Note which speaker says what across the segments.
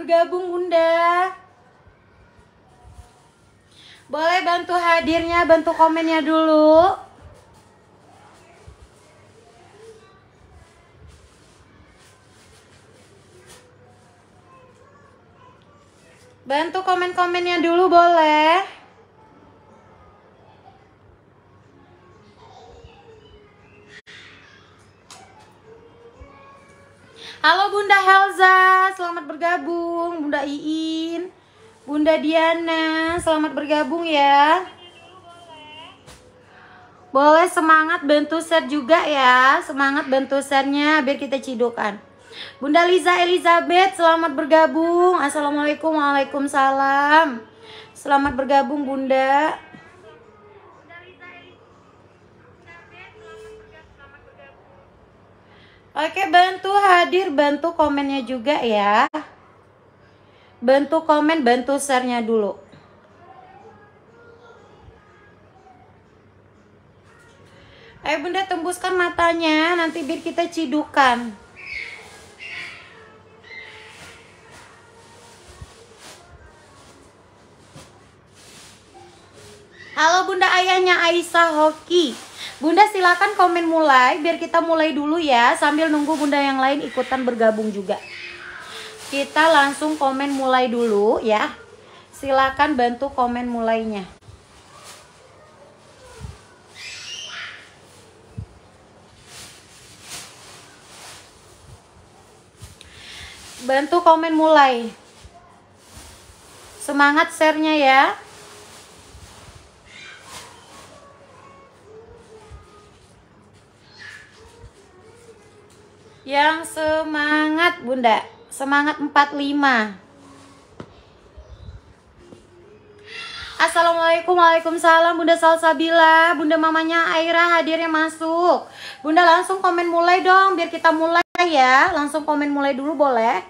Speaker 1: bergabung Bunda. Boleh bantu hadirnya, bantu komennya dulu. Bantu komen-komennya dulu boleh. Mbak Iin, Bunda Diana. Selamat bergabung ya. Boleh semangat bantu share juga ya. Semangat bantu setnya biar kita cidukan. Bunda Liza Elizabeth, selamat bergabung. Assalamualaikum, waalaikumsalam. Selamat bergabung Bunda. Oke, bantu hadir, bantu komennya juga ya. Bantu komen, bantu share-nya dulu. Ayo bunda tembuskan matanya, nanti biar kita cidukan. Halo bunda ayahnya Aisyah Hoki. Bunda silakan komen mulai, biar kita mulai dulu ya, sambil nunggu bunda yang lain ikutan bergabung juga. Kita langsung komen mulai dulu ya. Silakan bantu komen mulainya. Bantu komen mulai. Semangat sharenya ya. Yang semangat, Bunda. Semangat 45. Assalamualaikum, Waalaikumsalam Bunda Salsabila, Bunda mamanya Aira hadirnya masuk Bunda langsung komen mulai dong biar kita mulai ya Langsung komen mulai dulu boleh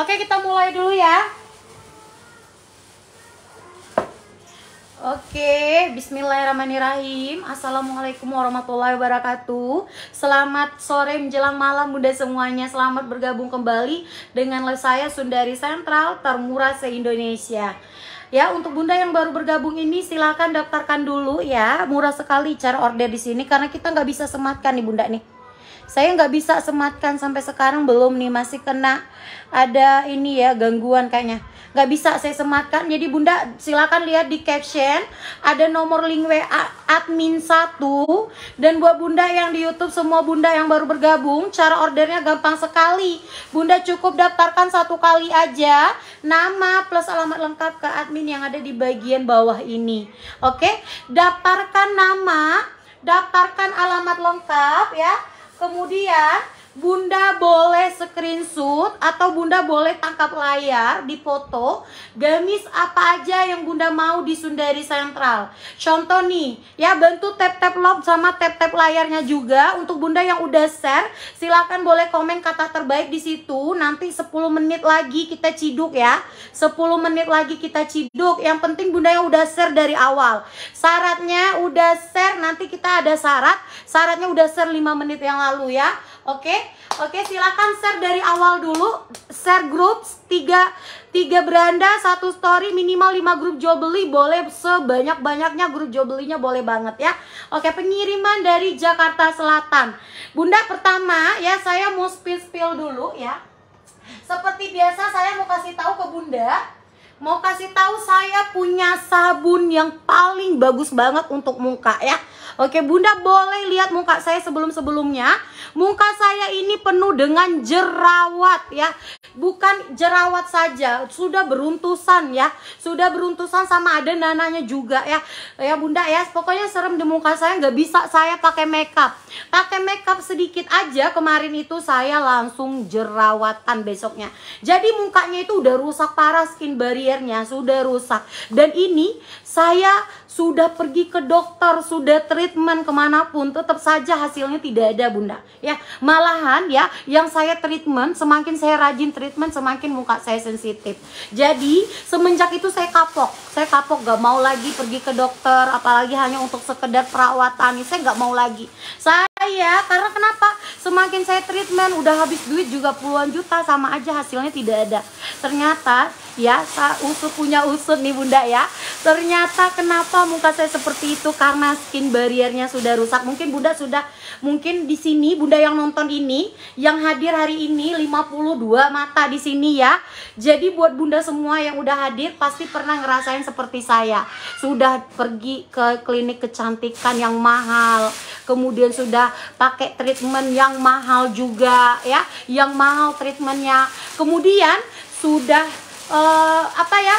Speaker 1: Oke, kita mulai dulu ya. Oke, bismillahirrahmanirrahim. Assalamualaikum warahmatullahi wabarakatuh. Selamat sore menjelang malam Bunda semuanya. Selamat bergabung kembali dengan live saya Sundari Sentral termurah se-Indonesia. Ya, untuk Bunda yang baru bergabung ini silahkan daftarkan dulu ya. Murah sekali cara order di sini karena kita nggak bisa sematkan nih Bunda nih saya nggak bisa sematkan sampai sekarang belum nih masih kena ada ini ya gangguan kayaknya nggak bisa saya sematkan jadi bunda silakan lihat di caption ada nomor link WA admin 1 dan buat bunda yang di YouTube semua bunda yang baru bergabung cara ordernya gampang sekali bunda cukup daftarkan satu kali aja nama plus alamat lengkap ke admin yang ada di bagian bawah ini oke daftarkan nama daftarkan alamat lengkap ya Kemudian Bunda boleh screenshot atau Bunda boleh tangkap layar di foto gamis apa aja yang Bunda mau di Sundari Sentral. Contoh nih, ya bantu tap-tap lob sama tap-tap layarnya juga untuk Bunda yang udah share, silakan boleh komen kata terbaik di situ. Nanti 10 menit lagi kita ciduk ya. 10 menit lagi kita ciduk. Yang penting Bunda yang udah share dari awal. Syaratnya udah share nanti kita ada syarat, syaratnya udah share 5 menit yang lalu ya. Oke, okay? oke okay, silakan share dari awal dulu. Share grup tiga tiga beranda satu story minimal 5 grup jual beli boleh sebanyak banyaknya grup jual belinya boleh banget ya. Oke okay, pengiriman dari Jakarta Selatan. Bunda pertama ya saya mau spill spill dulu ya. Seperti biasa saya mau kasih tahu ke Bunda mau kasih tahu saya punya sabun yang paling bagus banget untuk muka ya Oke, Bunda boleh lihat muka saya sebelum-sebelumnya. Muka saya ini penuh dengan jerawat ya. Bukan jerawat saja, sudah beruntusan ya. Sudah beruntusan sama ada nananya juga ya. Ya Bunda ya, pokoknya serem di muka saya nggak bisa saya pakai makeup. Pakai makeup sedikit aja kemarin itu saya langsung jerawatan besoknya. Jadi mukanya itu udah rusak parah skin barriernya, sudah rusak. Dan ini saya sudah pergi ke dokter, sudah treatment kemanapun, tetap saja hasilnya tidak ada bunda. Ya, malahan ya, yang saya treatment, semakin saya rajin treatment, semakin muka saya sensitif. Jadi semenjak itu saya kapok, saya kapok gak mau lagi pergi ke dokter, apalagi hanya untuk sekedar perawatan. Saya gak mau lagi. Saya saya karena kenapa semakin saya treatment udah habis duit juga puluhan juta sama aja hasilnya tidak ada ternyata ya usut punya usut nih bunda ya ternyata kenapa muka saya seperti itu karena skin barriernya sudah rusak mungkin bunda sudah mungkin di sini bunda yang nonton ini yang hadir hari ini 52 mata di sini ya jadi buat bunda semua yang udah hadir pasti pernah ngerasain seperti saya sudah pergi ke klinik kecantikan yang mahal kemudian sudah pakai treatment yang mahal juga ya, yang mahal treatmentnya. Kemudian sudah uh, apa ya?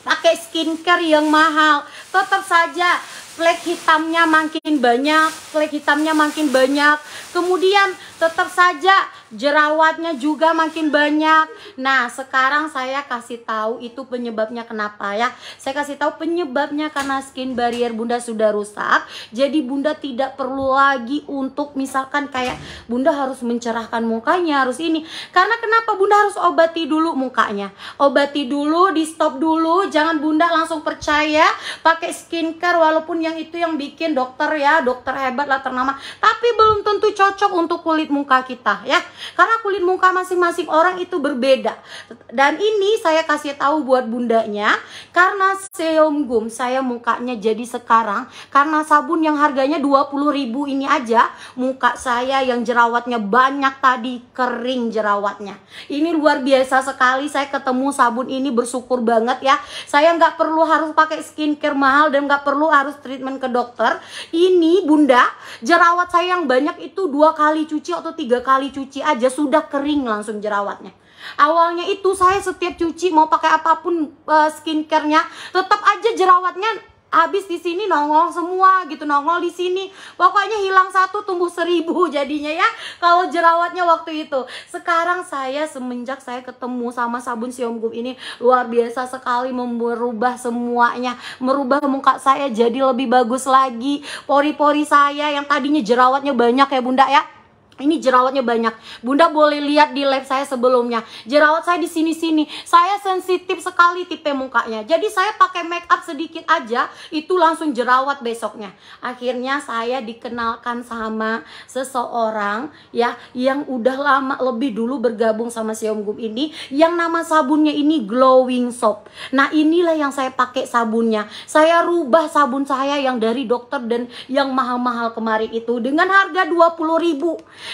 Speaker 1: pakai skincare yang mahal. Tetap saja flek hitamnya makin banyak, flek hitamnya makin banyak. Kemudian tetap saja jerawatnya juga makin banyak. Nah, sekarang saya kasih tahu itu penyebabnya kenapa ya. Saya kasih tahu penyebabnya karena skin barrier Bunda sudah rusak. Jadi Bunda tidak perlu lagi untuk misalkan kayak Bunda harus mencerahkan mukanya, harus ini. Karena kenapa Bunda harus obati dulu mukanya? Obati dulu, di stop dulu, jangan Bunda langsung percaya pakai skincare walaupun yang itu yang bikin dokter ya, dokter hebat lah ternama, tapi belum tentu cocok untuk kulit muka kita ya. Karena kulit muka masing-masing orang itu berbeda. Dan ini saya kasih tahu buat bundanya, karena Seomgum saya mukanya jadi sekarang karena sabun yang harganya 20.000 ini aja, muka saya yang jerawatnya banyak tadi kering jerawatnya. Ini luar biasa sekali saya ketemu sabun ini bersyukur banget ya. Saya nggak perlu harus pakai skincare mahal dan nggak perlu harus treatment ke dokter. Ini bunda, jerawat saya yang banyak itu dua kali cuci atau tiga kali cuci aja sudah kering langsung jerawatnya. Awalnya itu saya setiap cuci mau pakai apapun uh, skincarenya, tetap aja jerawatnya habis di sini nongol semua gitu nongol di sini pokoknya hilang satu tumbuh seribu jadinya ya kalau jerawatnya waktu itu sekarang saya semenjak saya ketemu sama sabun siomgum ini luar biasa sekali merubah semuanya merubah muka saya jadi lebih bagus lagi pori-pori saya yang tadinya jerawatnya banyak ya bunda ya ini jerawatnya banyak. Bunda boleh lihat di live saya sebelumnya. Jerawat saya di sini-sini. Saya sensitif sekali tipe mukanya. Jadi saya pakai make up sedikit aja itu langsung jerawat besoknya. Akhirnya saya dikenalkan sama seseorang ya yang udah lama lebih dulu bergabung sama si Gum ini yang nama sabunnya ini Glowing Soap. Nah, inilah yang saya pakai sabunnya. Saya rubah sabun saya yang dari dokter dan yang mahal-mahal kemarin itu dengan harga 20.000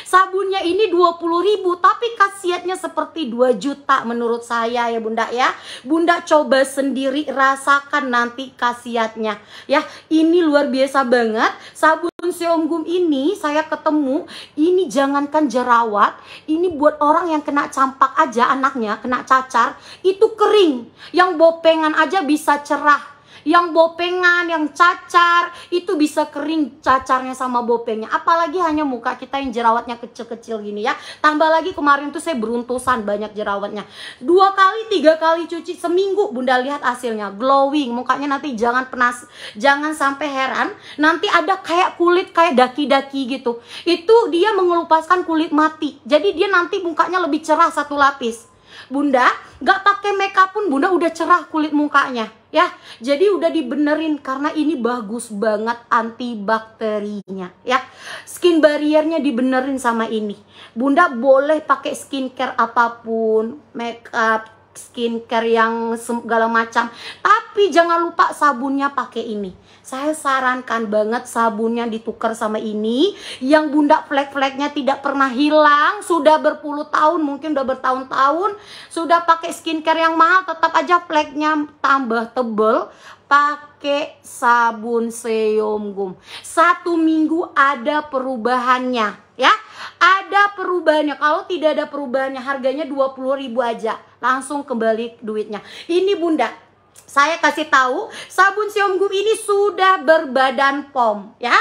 Speaker 1: Sabunnya ini 20 ribu tapi khasiatnya seperti 2 juta menurut saya ya bunda ya. Bunda coba sendiri rasakan nanti khasiatnya ya. Ini luar biasa banget sabun siomgum ini saya ketemu ini jangankan jerawat ini buat orang yang kena campak aja anaknya kena cacar itu kering yang bopengan aja bisa cerah yang bopengan, yang cacar, itu bisa kering cacarnya sama bopengnya. Apalagi hanya muka kita yang jerawatnya kecil-kecil gini ya. Tambah lagi kemarin tuh saya beruntusan banyak jerawatnya. Dua kali, tiga kali cuci seminggu, Bunda lihat hasilnya glowing. Mukanya nanti jangan penas, jangan sampai heran. Nanti ada kayak kulit kayak daki-daki gitu. Itu dia mengelupaskan kulit mati. Jadi dia nanti mukanya lebih cerah satu lapis. Bunda, gak pakai makeup pun Bunda udah cerah kulit mukanya ya. Jadi udah dibenerin karena ini bagus banget antibakterinya ya. Skin barriernya dibenerin sama ini. Bunda boleh pakai skincare apapun, makeup, skincare yang segala macam. Tapi jangan lupa sabunnya pakai ini. Saya sarankan banget sabunnya ditukar sama ini yang bunda flek-fleknya tidak pernah hilang, sudah berpuluh tahun, mungkin udah bertahun-tahun, sudah pakai skincare yang mahal tetap aja fleknya tambah tebel, pakai sabun seum Satu minggu ada perubahannya ya. Ada perubahannya. Kalau tidak ada perubahannya harganya 20.000 aja. Langsung kembali duitnya. Ini Bunda, saya kasih tahu sabun Seomgum ini sudah berbadan pom ya.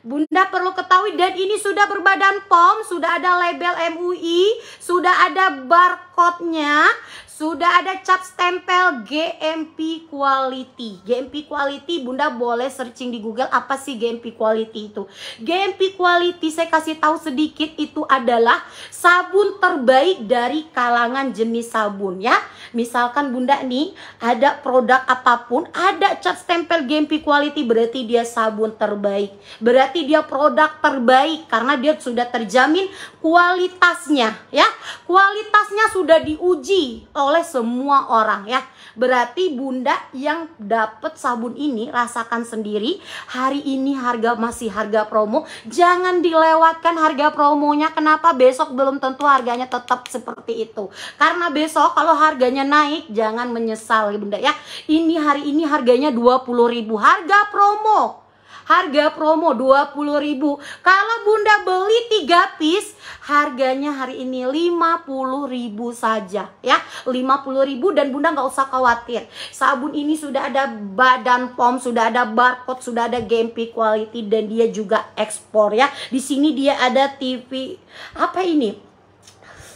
Speaker 1: Bunda perlu ketahui dan ini sudah berbadan POM, sudah ada label MUI, sudah ada barcode-nya, sudah ada cap stempel GMP Quality. GMP Quality, Bunda boleh searching di Google apa sih GMP Quality itu. GMP Quality saya kasih tahu sedikit itu adalah sabun terbaik dari kalangan jenis sabun ya. Misalkan Bunda nih ada produk apapun, ada cap stempel GMP Quality berarti dia sabun terbaik. Berarti dia produk terbaik karena dia sudah terjamin kualitasnya ya. Kualitasnya sudah diuji oleh semua orang ya. Berarti bunda yang dapat sabun ini rasakan sendiri. Hari ini harga masih harga promo. Jangan dilewatkan harga promonya. Kenapa besok belum tentu harganya tetap seperti itu. Karena besok kalau harganya naik jangan menyesal ya bunda ya. Ini hari ini harganya 20.000 harga promo harga promo 20.000. Kalau Bunda beli 3 piece, harganya hari ini 50.000 saja ya. 50.000 dan Bunda nggak usah khawatir. Sabun ini sudah ada badan pom, sudah ada barcode, sudah ada GMP quality dan dia juga ekspor ya. Di sini dia ada TV apa ini?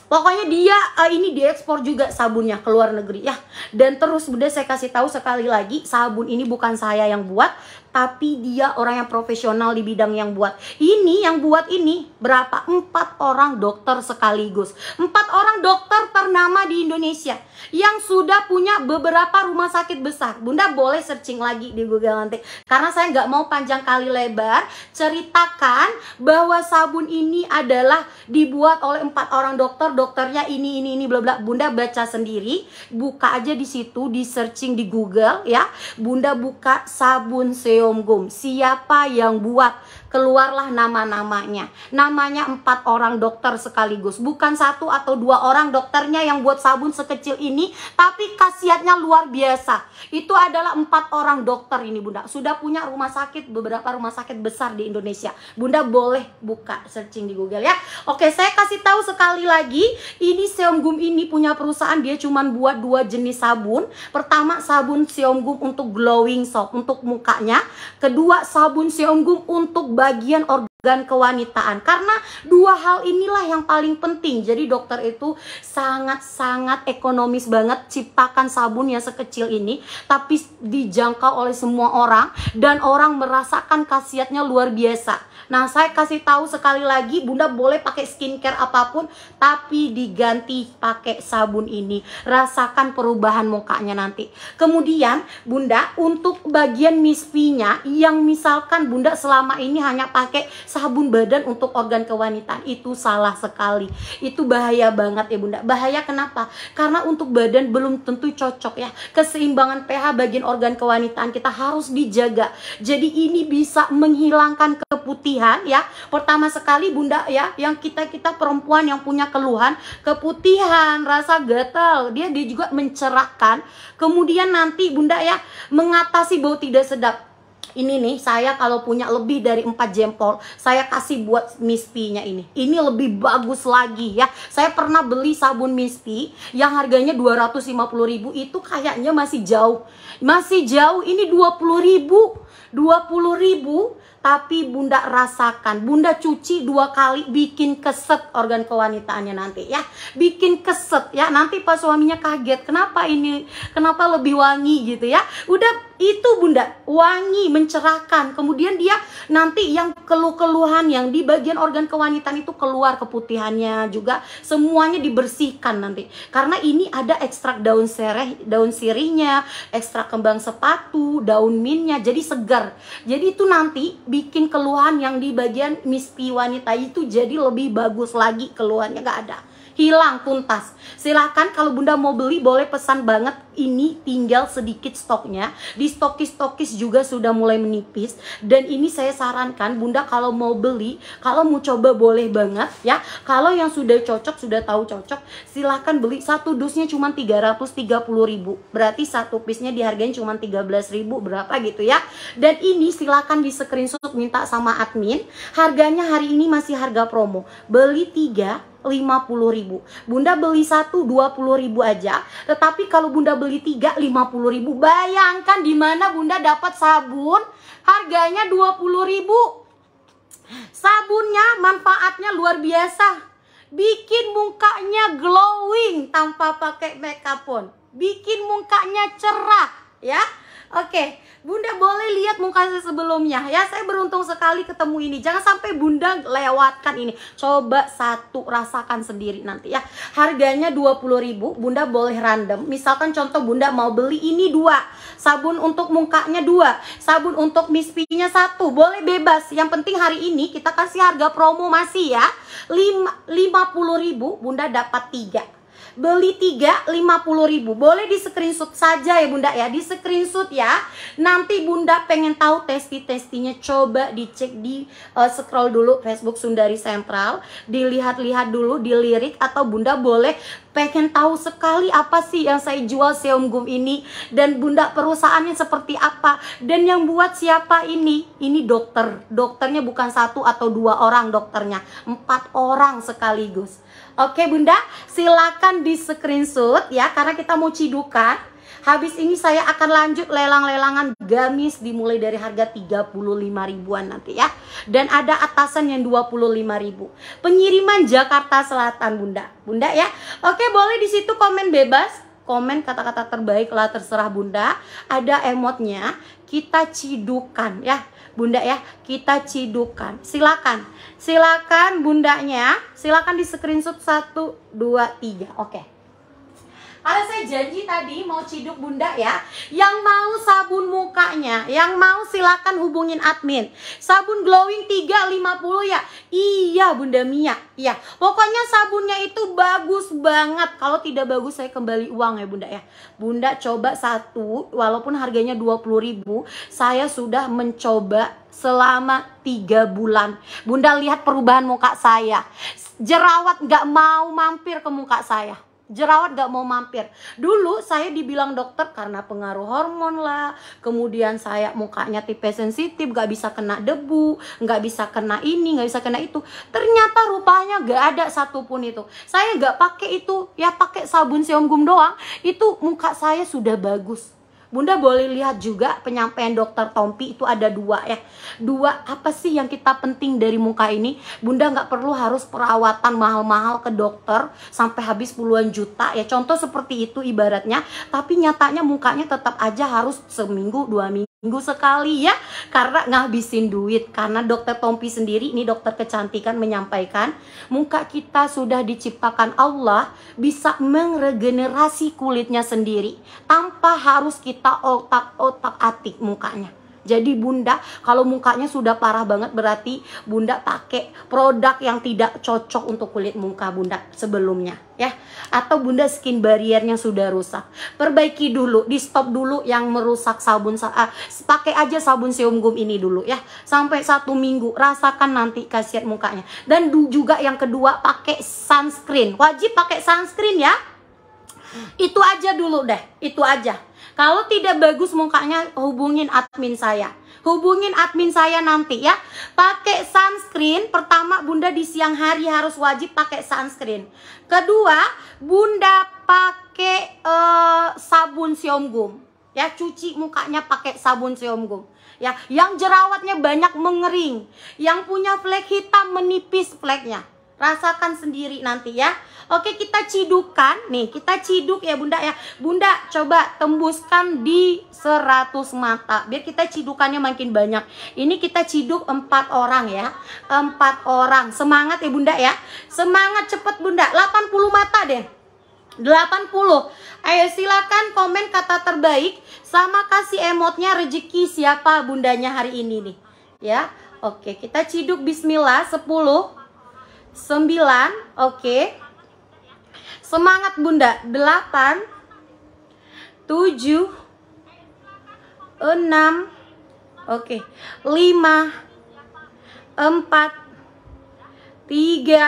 Speaker 1: Pokoknya dia uh, ini diekspor juga sabunnya ke luar negeri ya. Dan terus Bunda saya kasih tahu sekali lagi, sabun ini bukan saya yang buat, tapi dia orang yang profesional di bidang yang buat. Ini yang buat ini berapa? Empat orang dokter sekaligus. Empat orang dokter ternama di Indonesia yang sudah punya beberapa rumah sakit besar. Bunda boleh searching lagi di Google nanti. Karena saya nggak mau panjang kali lebar ceritakan bahwa sabun ini adalah dibuat oleh empat orang dokter. Dokternya ini ini ini bla bla. Bunda baca sendiri, buka aja di situ, di searching di Google ya. Bunda buka sabun seo Gum. Siapa yang buat keluarlah nama-namanya. Namanya empat orang dokter sekaligus, bukan satu atau dua orang dokternya yang buat sabun sekecil ini, tapi khasiatnya luar biasa. Itu adalah empat orang dokter ini bunda, sudah punya rumah sakit, beberapa rumah sakit besar di Indonesia. Bunda boleh buka searching di Google ya. Oke, saya kasih tahu sekali lagi, ini Seonggum ini punya perusahaan, dia cuma buat dua jenis sabun. Pertama sabun Seonggum untuk glowing soap, untuk mukanya. Kedua sabun Seonggum untuk bagian organ dan kewanitaan karena dua hal inilah yang paling penting jadi dokter itu sangat-sangat ekonomis banget ciptakan sabun yang sekecil ini tapi dijangkau oleh semua orang dan orang merasakan khasiatnya luar biasa nah saya kasih tahu sekali lagi bunda boleh pakai skincare apapun tapi diganti pakai sabun ini rasakan perubahan mukanya nanti kemudian bunda untuk bagian misfinya yang misalkan bunda selama ini hanya pakai sabun badan untuk organ kewanitaan itu salah sekali. Itu bahaya banget ya Bunda. Bahaya kenapa? Karena untuk badan belum tentu cocok ya. Keseimbangan pH bagian organ kewanitaan kita harus dijaga. Jadi ini bisa menghilangkan keputihan ya. Pertama sekali Bunda ya, yang kita-kita perempuan yang punya keluhan keputihan, rasa gatal, dia dia juga mencerahkan. Kemudian nanti Bunda ya mengatasi bau tidak sedap ini nih saya kalau punya lebih dari 4 jempol saya kasih buat mispinya ini ini lebih bagus lagi ya saya pernah beli sabun mispi yang harganya 250 ribu itu kayaknya masih jauh masih jauh ini 20 ribu 20 ribu tapi bunda rasakan bunda cuci dua kali bikin keset organ kewanitaannya nanti ya bikin keset ya nanti pas suaminya kaget kenapa ini kenapa lebih wangi gitu ya udah itu bunda wangi mencerahkan kemudian dia nanti yang keluh-keluhan yang di bagian organ kewanitaan itu keluar keputihannya juga semuanya dibersihkan nanti karena ini ada ekstrak daun sereh daun sirihnya ekstrak kembang sepatu daun minnya jadi segar jadi itu nanti bikin keluhan yang di bagian mispi wanita itu jadi lebih bagus lagi keluhannya gak ada hilang tuntas. Silahkan kalau Bunda mau beli boleh pesan banget ini tinggal sedikit stoknya. Di stokis-stokis juga sudah mulai menipis dan ini saya sarankan Bunda kalau mau beli, kalau mau coba boleh banget ya. Kalau yang sudah cocok, sudah tahu cocok, silahkan beli satu dusnya cuma ribu Berarti satu piece-nya dihargain cuma 13.000 berapa gitu ya. Dan ini silahkan di screenshot minta sama admin. Harganya hari ini masih harga promo. Beli 3 ribu. Bunda beli satu ribu aja, tetapi kalau Bunda beli tiga 3 ribu. Bayangkan di mana Bunda dapat sabun harganya ribu. Sabunnya manfaatnya luar biasa. Bikin mukanya glowing tanpa pakai makeup pun. Bikin mukanya cerah, ya. Oke. Okay Bunda boleh lihat muka saya sebelumnya ya. Saya beruntung sekali ketemu ini. Jangan sampai Bunda lewatkan ini. Coba satu rasakan sendiri nanti ya. Harganya 20.000, Bunda boleh random. Misalkan contoh Bunda mau beli ini dua, sabun untuk mukanya dua, sabun untuk mispinya satu. Boleh bebas. Yang penting hari ini kita kasih harga promo masih ya. puluh 50.000 Bunda dapat tiga beli 3 puluh ribu boleh di screenshot saja ya bunda ya di screenshot ya nanti bunda pengen tahu testi-testinya coba dicek di uh, scroll dulu Facebook Sundari Sentral dilihat-lihat dulu dilirik atau bunda boleh pengen tahu sekali apa sih yang saya jual Xiaomi Gum ini dan bunda perusahaannya seperti apa dan yang buat siapa ini ini dokter dokternya bukan satu atau dua orang dokternya empat orang sekaligus Oke Bunda, silakan di screenshot ya karena kita mau cidukan. Habis ini saya akan lanjut lelang-lelangan gamis dimulai dari harga 35 ribuan nanti ya. Dan ada atasan yang 25 ribu. Pengiriman Jakarta Selatan Bunda. Bunda ya. Oke boleh di situ komen bebas. Komen kata-kata terbaik lah terserah Bunda. Ada emotnya. Kita cidukan ya Bunda ya, kita cidukan. Silakan. Silakan bundanya, silakan di screenshot satu dua tiga. Oke. Okay. Karena saya janji tadi mau ciduk bunda ya. Yang mau sabun mukanya, yang mau silakan hubungin admin. Sabun glowing 350 ya. Iya bunda Mia. ya. Pokoknya sabunnya itu bagus banget. Kalau tidak bagus saya kembali uang ya bunda ya. Bunda coba satu, walaupun harganya 20 ribu, saya sudah mencoba selama 3 bulan. Bunda lihat perubahan muka saya. Jerawat gak mau mampir ke muka saya jerawat gak mau mampir. Dulu saya dibilang dokter karena pengaruh hormon lah, kemudian saya mukanya tipe sensitif, gak bisa kena debu, gak bisa kena ini, gak bisa kena itu. Ternyata rupanya gak ada satupun itu. Saya gak pakai itu, ya pakai sabun seonggum doang, itu muka saya sudah bagus. Bunda boleh lihat juga penyampaian dokter Tompi itu ada dua ya. Dua apa sih yang kita penting dari muka ini? Bunda nggak perlu harus perawatan mahal-mahal ke dokter sampai habis puluhan juta ya. Contoh seperti itu ibaratnya. Tapi nyatanya mukanya tetap aja harus seminggu dua minggu minggu sekali ya karena ngabisin duit karena dokter Tompi sendiri ini dokter kecantikan menyampaikan muka kita sudah diciptakan Allah bisa mengregenerasi kulitnya sendiri tanpa harus kita otak-otak atik mukanya jadi bunda kalau mukanya sudah parah banget berarti bunda pakai produk yang tidak cocok untuk kulit muka bunda sebelumnya ya. Atau bunda skin barriernya sudah rusak. Perbaiki dulu, di stop dulu yang merusak sabun uh, pakai aja sabun seum gum ini dulu ya. Sampai satu minggu rasakan nanti kasihan mukanya. Dan juga yang kedua pakai sunscreen. Wajib pakai sunscreen ya. Itu aja dulu deh, itu aja kalau tidak bagus mukanya hubungin admin saya. Hubungin admin saya nanti ya. Pakai sunscreen. Pertama Bunda di siang hari harus wajib pakai sunscreen. Kedua, Bunda pakai uh, sabun siomgum. Ya, cuci mukanya pakai sabun siomgum ya yang jerawatnya banyak mengering yang punya flek hitam menipis fleknya Rasakan sendiri nanti ya. Oke, kita cidukan. Nih, kita ciduk ya Bunda ya. Bunda coba tembuskan di 100 mata. Biar kita cidukannya makin banyak. Ini kita ciduk empat orang ya. empat orang. Semangat ya Bunda ya. Semangat cepet Bunda. 80 mata deh. 80 Ayo silakan komen kata terbaik Sama kasih emotnya rezeki siapa bundanya hari ini nih Ya Oke kita ciduk bismillah 10 9, oke. Okay. Semangat Bunda, 8, 7, 6, oke, okay. 5, 4, 3,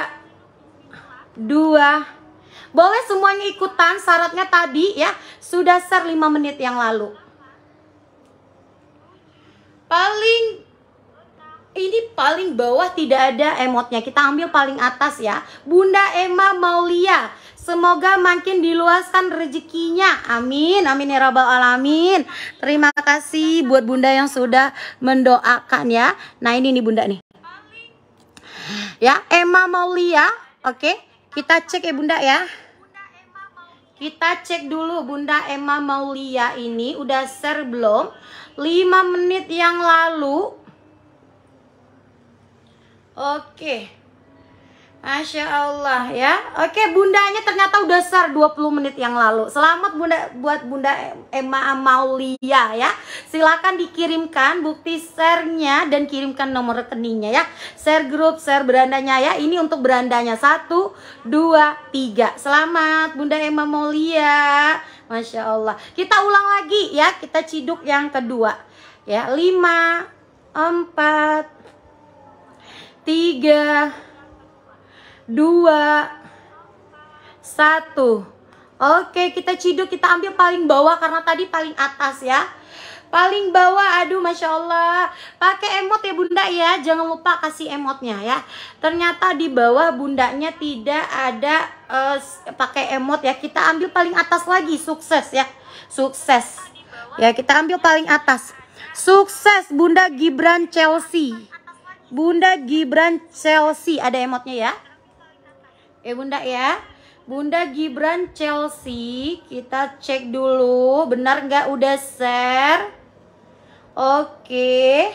Speaker 1: 2, boleh semuanya ikutan syaratnya tadi ya, sudah share 5 menit yang lalu. Paling ini paling bawah tidak ada emotnya. Kita ambil paling atas ya. Bunda Emma Maulia, semoga makin diluaskan rezekinya. Amin. Amin ya rabbal alamin. Terima kasih buat Bunda yang sudah mendoakan ya. Nah, ini nih Bunda nih. Ya, Emma Maulia. Oke, kita cek ya Bunda ya. Kita cek dulu Bunda Emma Maulia ini udah share belum? 5 menit yang lalu Oke. Masya Allah ya. Oke, bundanya ternyata udah sar 20 menit yang lalu. Selamat bunda buat Bunda Emma Maulia ya. Silakan dikirimkan bukti sharenya dan kirimkan nomor rekeningnya ya. Share grup, share berandanya ya. Ini untuk berandanya. Satu, dua, tiga. Selamat Bunda Emma Maulia. Masya Allah. Kita ulang lagi ya. Kita ciduk yang kedua. Ya, lima, empat, 3 2 1 Oke, kita ciduk, kita ambil paling bawah karena tadi paling atas ya. Paling bawah, aduh Masya Allah. Pakai emot ya bunda ya, jangan lupa kasih emotnya ya. Ternyata di bawah bundanya tidak ada uh, pakai emot ya. Kita ambil paling atas lagi, sukses ya. Sukses. Ya, kita ambil paling atas. Sukses Bunda Gibran Chelsea. Bunda Gibran Chelsea. Ada emotnya ya. Eh Bunda ya. Bunda Gibran Chelsea. Kita cek dulu. Benar nggak udah share? Oke.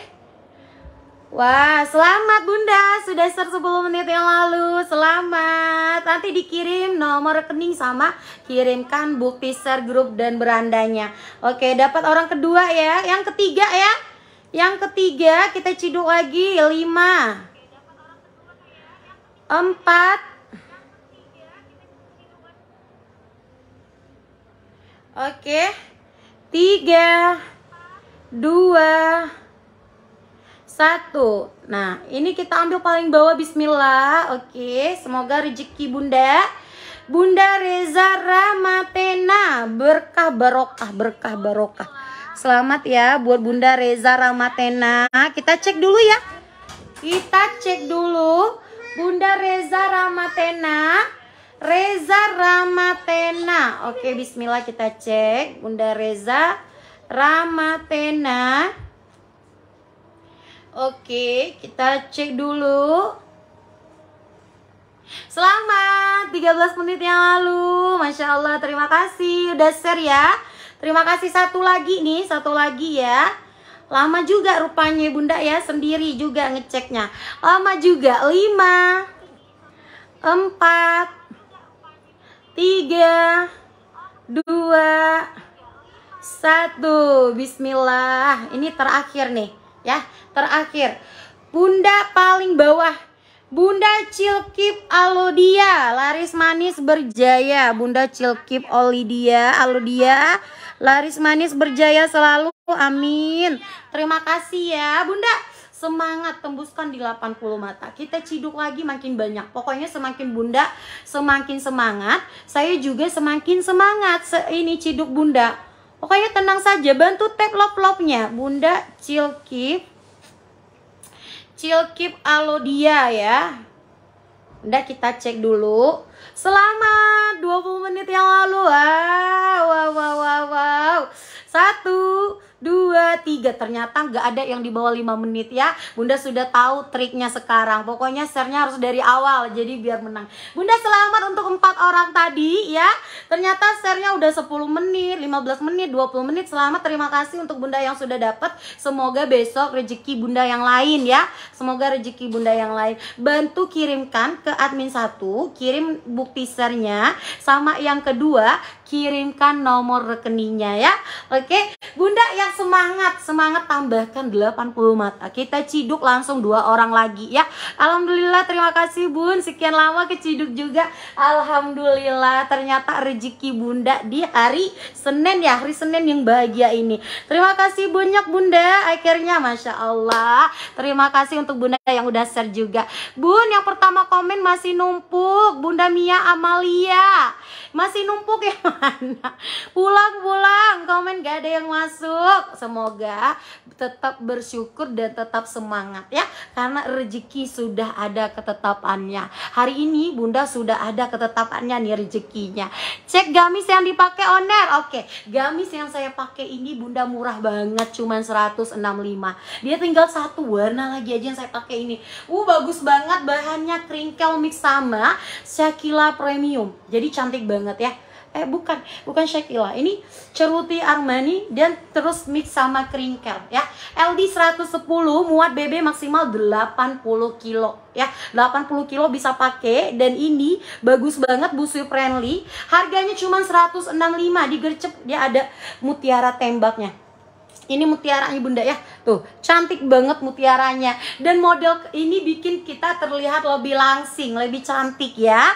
Speaker 1: Wah, selamat Bunda. Sudah share 10 menit yang lalu. Selamat. Nanti dikirim nomor rekening sama kirimkan bukti share grup dan berandanya. Oke, dapat orang kedua ya. Yang ketiga ya. Yang ketiga kita ciduk lagi lima. Empat. Oke. Tiga. Dua. Satu. Nah ini kita ambil paling bawah bismillah. Oke semoga rezeki bunda. Bunda Reza Ramatena berkah barokah berkah barokah. Selamat ya buat Bunda Reza Ramatena. Kita cek dulu ya. Kita cek dulu Bunda Reza Ramatena. Reza Ramatena. Oke, bismillah kita cek Bunda Reza Ramatena. Oke, kita cek dulu. Selamat 13 menit yang lalu Masya Allah terima kasih udah share ya Terima kasih satu lagi nih, satu lagi ya. Lama juga rupanya Bunda ya sendiri juga ngeceknya. Lama juga. 5 4 3 2 1 Bismillah. Ini terakhir nih ya, terakhir. Bunda paling bawah Bunda Cilkip Alodia, laris manis berjaya. Bunda Cilkip Olidia, Alodia, Laris manis berjaya selalu. Amin. Terima kasih ya, Bunda. Semangat tembuskan di 80 mata. Kita ciduk lagi makin banyak. Pokoknya semakin Bunda semakin semangat, saya juga semakin semangat. Se ini ciduk Bunda. Pokoknya tenang saja, bantu tap lop-lopnya. Bunda Cilkip, Cilkip Alodia ya. Udah kita cek dulu Selamat 20 menit yang lalu. Wow, wow, wow, wow. Satu, dua, tiga. Ternyata nggak ada yang di bawah lima menit ya. Bunda sudah tahu triknya sekarang. Pokoknya share-nya harus dari awal. Jadi biar menang. Bunda selamat untuk empat orang tadi ya. Ternyata share-nya udah 10 menit, 15 menit, 20 menit. Selamat terima kasih untuk Bunda yang sudah dapat. Semoga besok rezeki Bunda yang lain ya. Semoga rezeki Bunda yang lain. Bantu kirimkan ke admin satu, kirim bukti share-nya sama yang kedua kirimkan nomor rekeningnya ya. Oke, Bunda yang semangat, semangat tambahkan 80 mata. Nah, kita ciduk langsung dua orang lagi ya. Alhamdulillah, terima kasih Bun. Sekian lama keciduk juga. Alhamdulillah, ternyata rezeki Bunda di hari Senin ya, hari Senin yang bahagia ini. Terima kasih banyak Bunda. Akhirnya Masya Allah. Terima kasih untuk Bunda yang udah share juga. Bun, yang pertama komen masih numpuk. Bunda Mia Amalia masih numpuk ya mana pulang-pulang komen gak ada yang masuk semoga tetap bersyukur dan tetap semangat ya karena rezeki sudah ada ketetapannya hari ini bunda sudah ada ketetapannya nih rezekinya cek gamis yang dipakai owner oke gamis yang saya pakai ini bunda murah banget cuman 165 dia tinggal satu warna lagi aja yang saya pakai ini uh bagus banget bahannya kringkel mix sama Shakila Premium jadi cantik banget banget ya eh bukan bukan Shakila ini ceruti Armani dan terus mix sama kering ya LD 110 muat BB maksimal 80 kilo ya 80 kilo bisa pakai dan ini bagus banget busui friendly harganya cuma 165 digercep dia ada mutiara tembaknya ini mutiaranya bunda ya tuh cantik banget mutiaranya dan model ini bikin kita terlihat lebih langsing lebih cantik ya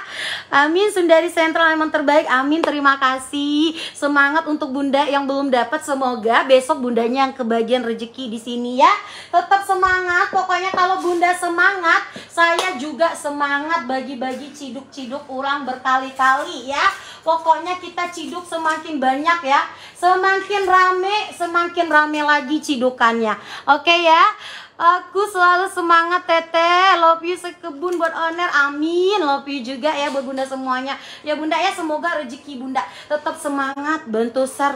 Speaker 1: amin sundari sentral emang terbaik amin terima kasih semangat untuk bunda yang belum dapat semoga besok bundanya yang kebagian rezeki di sini ya tetap semangat pokoknya kalau bunda semangat saya juga semangat bagi-bagi ciduk-ciduk ulang berkali-kali ya Pokoknya kita ciduk semakin banyak ya. Semakin rame, semakin rame lagi cidukannya. Oke okay ya? Aku selalu semangat Tete. Love you sekebun buat owner. Amin. Love you juga ya buat Bunda semuanya. Ya Bunda ya semoga rezeki Bunda tetap semangat bantu share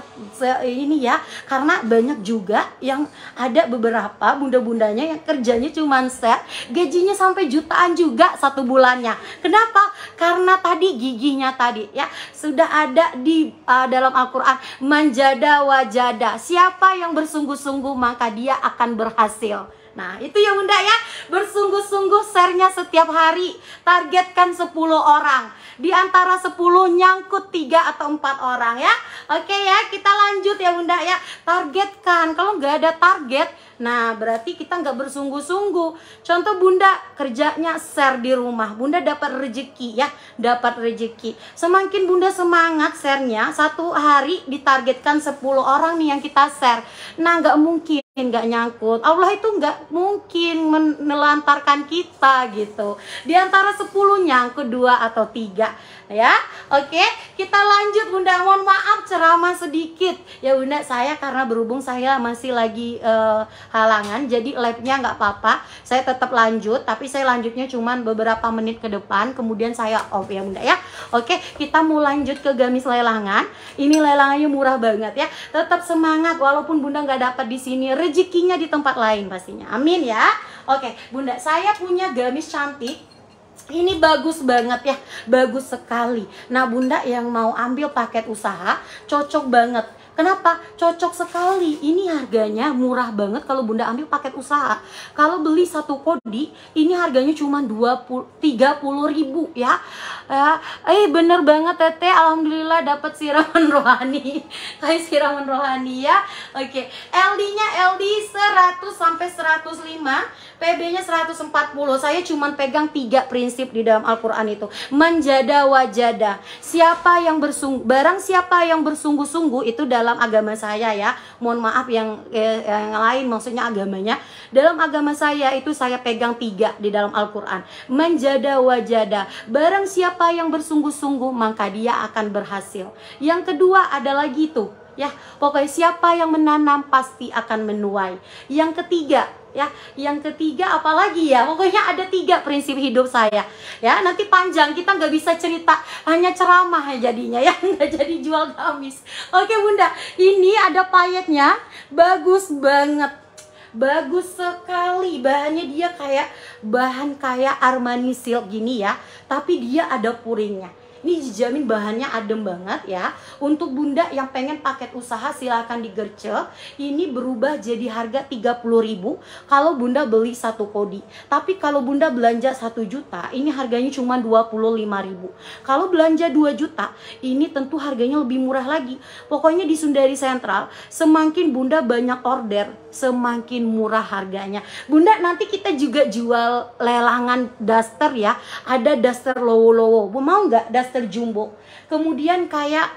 Speaker 1: ini ya. Karena banyak juga yang ada beberapa bunda-bundanya yang kerjanya cuma set, gajinya sampai jutaan juga satu bulannya. Kenapa? Karena tadi giginya tadi ya sudah ada di uh, dalam Al-Qur'an manjada wajada. Siapa yang bersungguh-sungguh maka dia akan berhasil. Nah, itu ya Bunda ya. Bersungguh-sungguh sharenya setiap hari. Targetkan 10 orang. Di antara 10 nyangkut 3 atau 4 orang ya. Oke ya, kita lanjut ya Bunda ya. Targetkan. Kalau nggak ada target, nah berarti kita nggak bersungguh-sungguh. Contoh Bunda kerjanya share di rumah. Bunda dapat rezeki ya, dapat rezeki. Semakin Bunda semangat sharenya satu hari ditargetkan 10 orang nih yang kita share. Nah, nggak mungkin nggak nyangkut Allah itu nggak mungkin menelantarkan kita gitu di antara sepuluh nyangkut dua atau tiga ya oke kita lanjut bunda mohon maaf ceramah sedikit ya bunda saya karena berhubung saya masih lagi uh, halangan jadi live nya nggak apa-apa saya tetap lanjut tapi saya lanjutnya cuman beberapa menit ke depan kemudian saya off ya bunda ya oke kita mau lanjut ke gamis lelangan ini lelangannya murah banget ya tetap semangat walaupun bunda nggak dapat di sini rezekinya di tempat lain pastinya. Amin ya. Oke, Bunda, saya punya gamis cantik ini bagus banget ya, bagus sekali. Nah, Bunda yang mau ambil paket usaha cocok banget Kenapa? Cocok sekali. Ini harganya murah banget kalau Bunda ambil paket usaha. Kalau beli satu kodi, ini harganya cuma 20 30 ribu ya. ya. Eh bener banget Tete, alhamdulillah dapat siraman rohani. Kayak siraman rohani ya. Oke, LD-nya LD 100 sampai 105 PB-nya 140. Saya cuma pegang tiga prinsip di dalam Al-Qur'an itu. Menjada wajada. Siapa yang bersungguh barang siapa yang bersungguh-sungguh itu dalam agama saya ya. Mohon maaf yang eh, yang lain maksudnya agamanya. Dalam agama saya itu saya pegang tiga di dalam Al-Qur'an. Menjada wajada. Barang siapa yang bersungguh-sungguh maka dia akan berhasil. Yang kedua ada lagi tuh ya pokoknya siapa yang menanam pasti akan menuai yang ketiga ya yang ketiga apalagi ya pokoknya ada tiga prinsip hidup saya ya nanti panjang kita nggak bisa cerita hanya ceramah jadinya ya nggak jadi jual gamis oke bunda ini ada payetnya bagus banget bagus sekali bahannya dia kayak bahan kayak Armani silk gini ya tapi dia ada puringnya ini dijamin bahannya adem banget ya. Untuk bunda yang pengen paket usaha silahkan digercek. Ini berubah jadi harga 30 ribu kalau bunda beli satu kodi. Tapi kalau bunda belanja 1 juta, ini harganya cuma 25 ribu. Kalau belanja 2 juta, ini tentu harganya lebih murah lagi. Pokoknya di Sundari Sentral, semakin bunda banyak order, semakin murah harganya. Bunda nanti kita juga jual lelangan daster ya. Ada daster lowo-lowo. Mau nggak daster jumbo? Kemudian kayak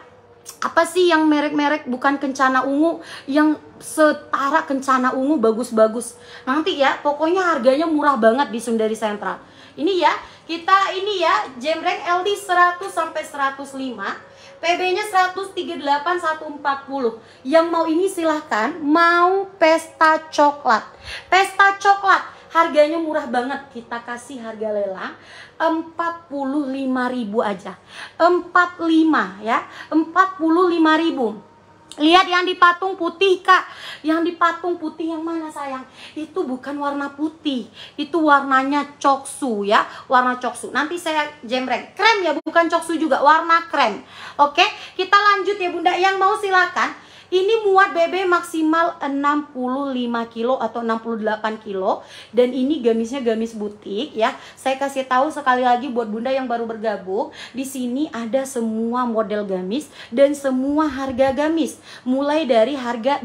Speaker 1: apa sih yang merek-merek bukan kencana ungu yang setara kencana ungu bagus-bagus nanti ya pokoknya harganya murah banget di Sundari Sentral ini ya kita ini ya jemreng LD 100 sampai 105 PB-nya 138.140. Yang mau ini silahkan, mau pesta coklat. Pesta coklat, harganya murah banget. Kita kasih harga lelang 45.000 aja. 45 ya, 45.000. Lihat yang dipatung putih kak Yang dipatung putih yang mana sayang Itu bukan warna putih Itu warnanya coksu ya Warna coksu Nanti saya jemreng Krem ya bukan coksu juga Warna krem Oke kita lanjut ya bunda Yang mau silakan ini muat BB maksimal 65 kilo atau 68 kilo dan ini gamisnya gamis butik ya. Saya kasih tahu sekali lagi buat Bunda yang baru bergabung, di sini ada semua model gamis dan semua harga gamis. Mulai dari harga 20.000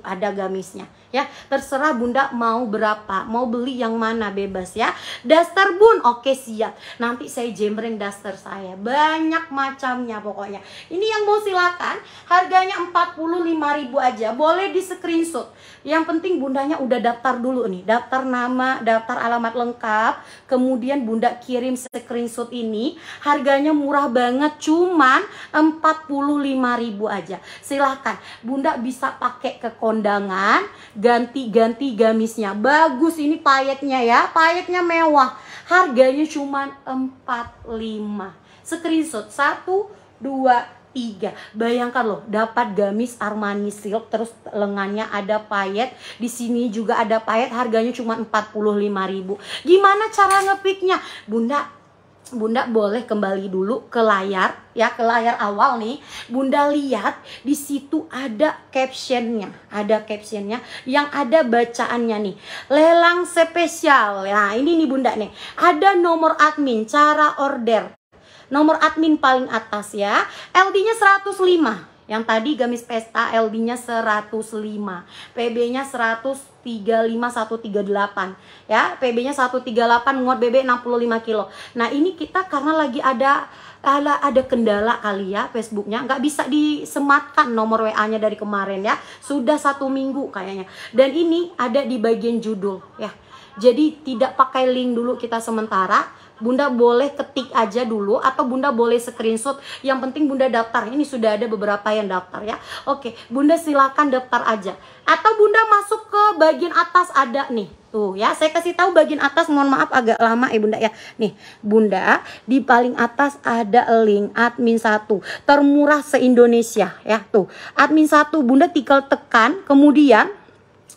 Speaker 1: ada gamisnya ya terserah bunda mau berapa mau beli yang mana bebas ya daster bun oke siap nanti saya jembreng daster saya banyak macamnya pokoknya ini yang mau silakan harganya 45.000 aja boleh di screenshot yang penting bundanya udah daftar dulu nih daftar nama daftar alamat lengkap kemudian bunda kirim screenshot ini harganya murah banget cuman 45.000 aja Silakan, bunda bisa pakai ke kondangan ganti-ganti gamisnya. Bagus ini payetnya ya. Payetnya mewah. Harganya cuma 45. Screenshot 1 2 3 bayangkan loh dapat gamis Armani silk terus lengannya ada payet di sini juga ada payet harganya cuma 45.000 gimana cara ngepicknya bunda Bunda boleh kembali dulu ke layar ya ke layar awal nih Bunda lihat di situ ada captionnya ada captionnya yang ada bacaannya nih lelang spesial nah ini nih Bunda nih ada nomor admin cara order nomor admin paling atas ya LD nya 105 yang tadi gamis pesta LD-nya 105, PB-nya 135138 ya, PB-nya 138 muat BB 65 kilo. Nah, ini kita karena lagi ada ala ada kendala kali ya Facebooknya nggak bisa disematkan nomor WA-nya dari kemarin ya sudah satu minggu kayaknya dan ini ada di bagian judul ya jadi tidak pakai link dulu kita sementara Bunda boleh ketik aja dulu atau Bunda boleh screenshot. Yang penting Bunda daftar. Ini sudah ada beberapa yang daftar ya. Oke, Bunda silakan daftar aja. Atau Bunda masuk ke bagian atas ada nih. Tuh ya, saya kasih tahu bagian atas. Mohon maaf agak lama ya Bunda ya. Nih, Bunda di paling atas ada link admin 1 termurah se-Indonesia ya. Tuh, admin 1 Bunda tinggal tekan kemudian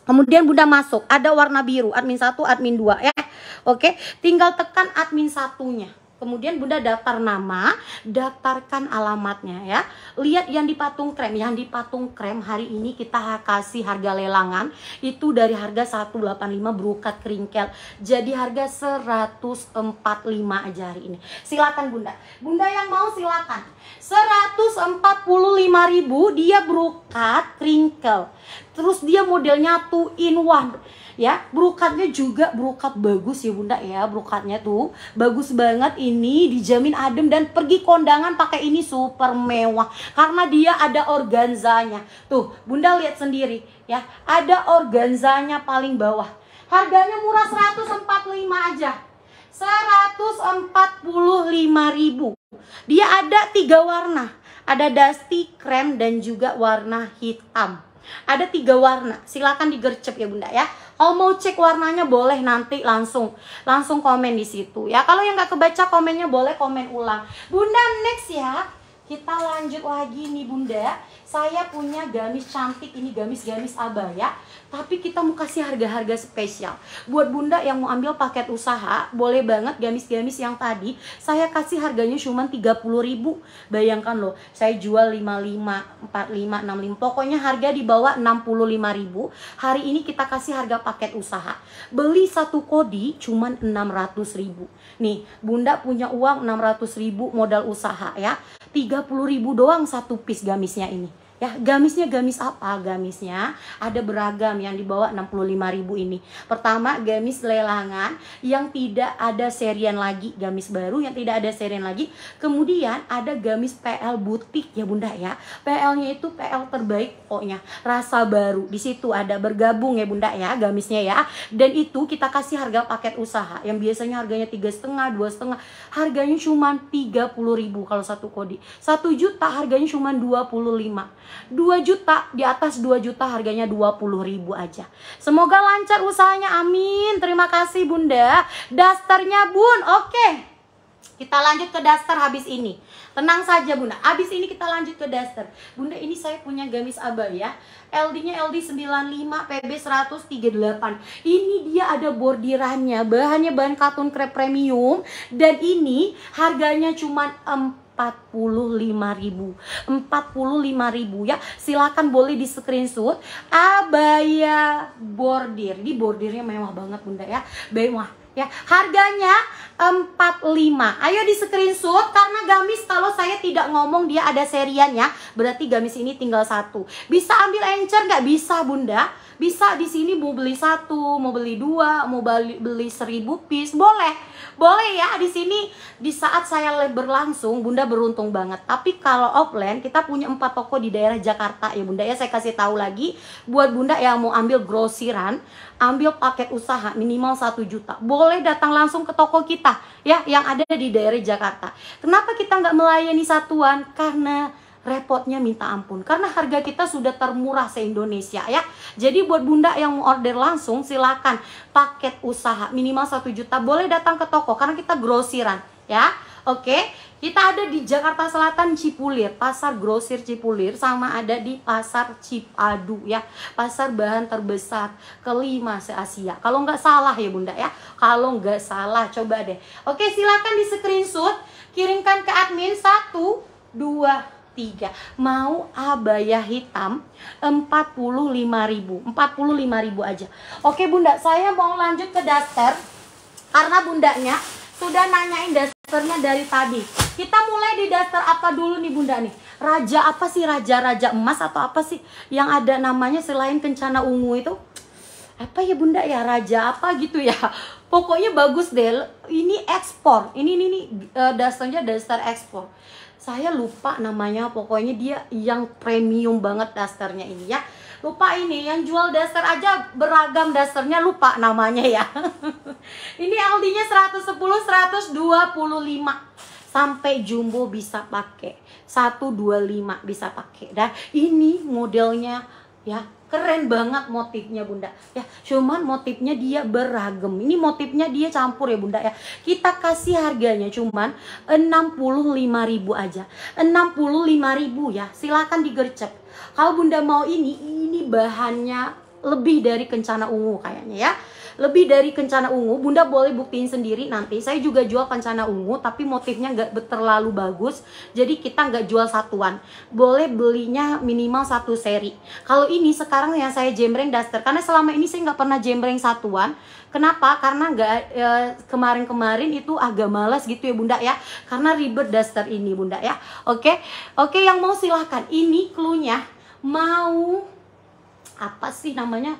Speaker 1: Kemudian Bunda masuk, ada warna biru, admin 1, admin 2 ya. Eh, oke, tinggal tekan admin satunya. Kemudian Bunda daftar nama, daftarkan alamatnya ya. Lihat yang di patung krem, yang di patung krem hari ini kita kasih harga lelangan itu dari harga 185 berukat keringkel. Jadi harga 145 aja hari ini. Silakan Bunda. Bunda yang mau silakan. 145.000 dia berukat keringkel. Terus dia modelnya two in one ya brokatnya juga brokat bagus ya bunda ya brokatnya tuh bagus banget ini dijamin adem dan pergi kondangan pakai ini super mewah karena dia ada organzanya tuh bunda lihat sendiri ya ada organzanya paling bawah harganya murah 145 aja 145 ribu dia ada tiga warna ada dusty krem dan juga warna hitam ada tiga warna silakan digercep ya bunda ya kalau oh, mau cek warnanya boleh nanti langsung langsung komen di situ ya. Kalau yang nggak kebaca komennya boleh komen ulang. Bunda next ya. Kita lanjut lagi nih Bunda saya punya gamis cantik ini gamis-gamis abaya tapi kita mau kasih harga-harga spesial buat bunda yang mau ambil paket usaha boleh banget gamis-gamis yang tadi saya kasih harganya cuma 30 ribu bayangkan loh saya jual 55 45 65 pokoknya harga di bawah 65 ribu hari ini kita kasih harga paket usaha beli satu kodi cuma 600 ribu nih bunda punya uang 600 ribu modal usaha ya 30 ribu doang satu piece gamisnya ini ya gamisnya gamis apa gamisnya ada beragam yang dibawa 65.000 ini pertama gamis lelangan yang tidak ada serian lagi gamis baru yang tidak ada serian lagi kemudian ada gamis PL butik ya bunda ya PL-nya itu PL terbaik pokoknya rasa baru di situ ada bergabung ya bunda ya gamisnya ya dan itu kita kasih harga paket usaha yang biasanya harganya tiga setengah dua setengah harganya cuma 30.000 kalau satu kodi satu juta harganya cuma 25 2 juta di atas 2 juta harganya 20 ribu aja semoga lancar usahanya amin terima kasih bunda dasternya bun oke kita lanjut ke daster habis ini tenang saja bunda habis ini kita lanjut ke daster bunda ini saya punya gamis abaya LD nya LD 95 PB 138 ini dia ada bordirannya bahannya bahan katun krep premium dan ini harganya cuma 4 45.000. ribu ya. Silakan boleh di screenshot abaya bordir. Di bordirnya mewah banget Bunda ya. Mewah ya. Harganya 45. Ayo di screenshot karena gamis kalau saya tidak ngomong dia ada seriannya, berarti gamis ini tinggal satu. Bisa ambil encer nggak? Bisa, Bunda. Bisa di sini mau beli satu, mau beli dua, mau beli, beli seribu piece, boleh boleh ya di sini di saat saya berlangsung Bunda beruntung banget tapi kalau offline kita punya empat toko di daerah Jakarta ya Bunda ya saya kasih tahu lagi buat Bunda yang mau ambil grosiran ambil paket usaha minimal satu juta boleh datang langsung ke toko kita ya yang ada di daerah Jakarta kenapa kita nggak melayani satuan karena repotnya minta ampun karena harga kita sudah termurah se-Indonesia ya. Jadi buat bunda yang mau order langsung silakan paket usaha minimal 1 juta boleh datang ke toko karena kita grosiran ya. Oke, kita ada di Jakarta Selatan Cipulir, Pasar Grosir Cipulir sama ada di Pasar Cipadu ya. Pasar bahan terbesar kelima se-Asia. Kalau nggak salah ya Bunda ya. Kalau nggak salah coba deh. Oke, silakan di screenshot kirimkan ke admin 1 2 3 mau abaya hitam 45.000 45.000 aja oke bunda saya mau lanjut ke daster karena bundanya sudah nanyain dasternya dari tadi kita mulai di daster apa dulu nih bunda nih raja apa sih raja-raja emas atau apa sih yang ada namanya selain kencana ungu itu apa ya bunda ya raja apa gitu ya pokoknya bagus deh ini ekspor ini ini, ini eh, dasarnya dasar ekspor saya lupa namanya pokoknya dia yang premium banget dasarnya ini ya lupa ini yang jual dasar aja beragam dasarnya lupa namanya ya ini Aldinya 110 125 sampai jumbo bisa pakai 125 bisa pakai dah ini modelnya ya keren banget motifnya bunda ya cuman motifnya dia beragam ini motifnya dia campur ya bunda ya kita kasih harganya cuman 65.000 aja 65.000 ya silahkan digercep kalau bunda mau ini ini bahannya lebih dari kencana ungu kayaknya ya lebih dari kencana ungu bunda boleh buktiin sendiri nanti saya juga jual kencana ungu tapi motifnya nggak terlalu bagus jadi kita nggak jual satuan boleh belinya minimal satu seri kalau ini sekarang yang saya jembreng daster karena selama ini saya nggak pernah jembreng satuan Kenapa? Karena nggak eh, kemarin-kemarin itu agak malas gitu ya bunda ya, karena ribet daster ini bunda ya. Oke, oke yang mau silahkan. Ini klunya mau apa sih namanya?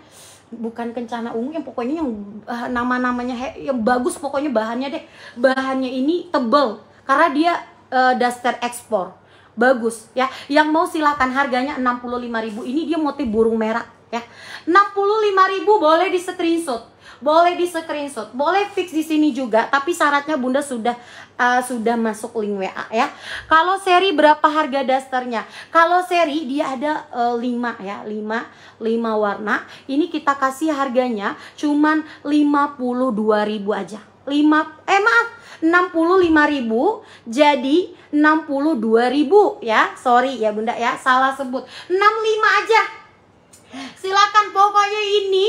Speaker 1: bukan kencana ungu yang pokoknya yang uh, nama-namanya he, yang bagus pokoknya bahannya deh bahannya ini tebel karena dia uh, daster ekspor bagus ya yang mau silahkan harganya 65.000 ini dia motif burung merah ya 65.000 boleh di screenshot boleh di screenshot boleh fix di sini juga tapi syaratnya bunda sudah uh, sudah masuk link WA ya. Kalau seri berapa harga dasternya? Kalau seri dia ada uh, eh, 5 ya, 5 5 warna. Ini kita kasih harganya cuman 52.000 aja. 5 eh maaf 65.000 jadi 62.000 ya. Sorry ya Bunda ya, salah sebut. 65 aja. Silakan pokoknya ini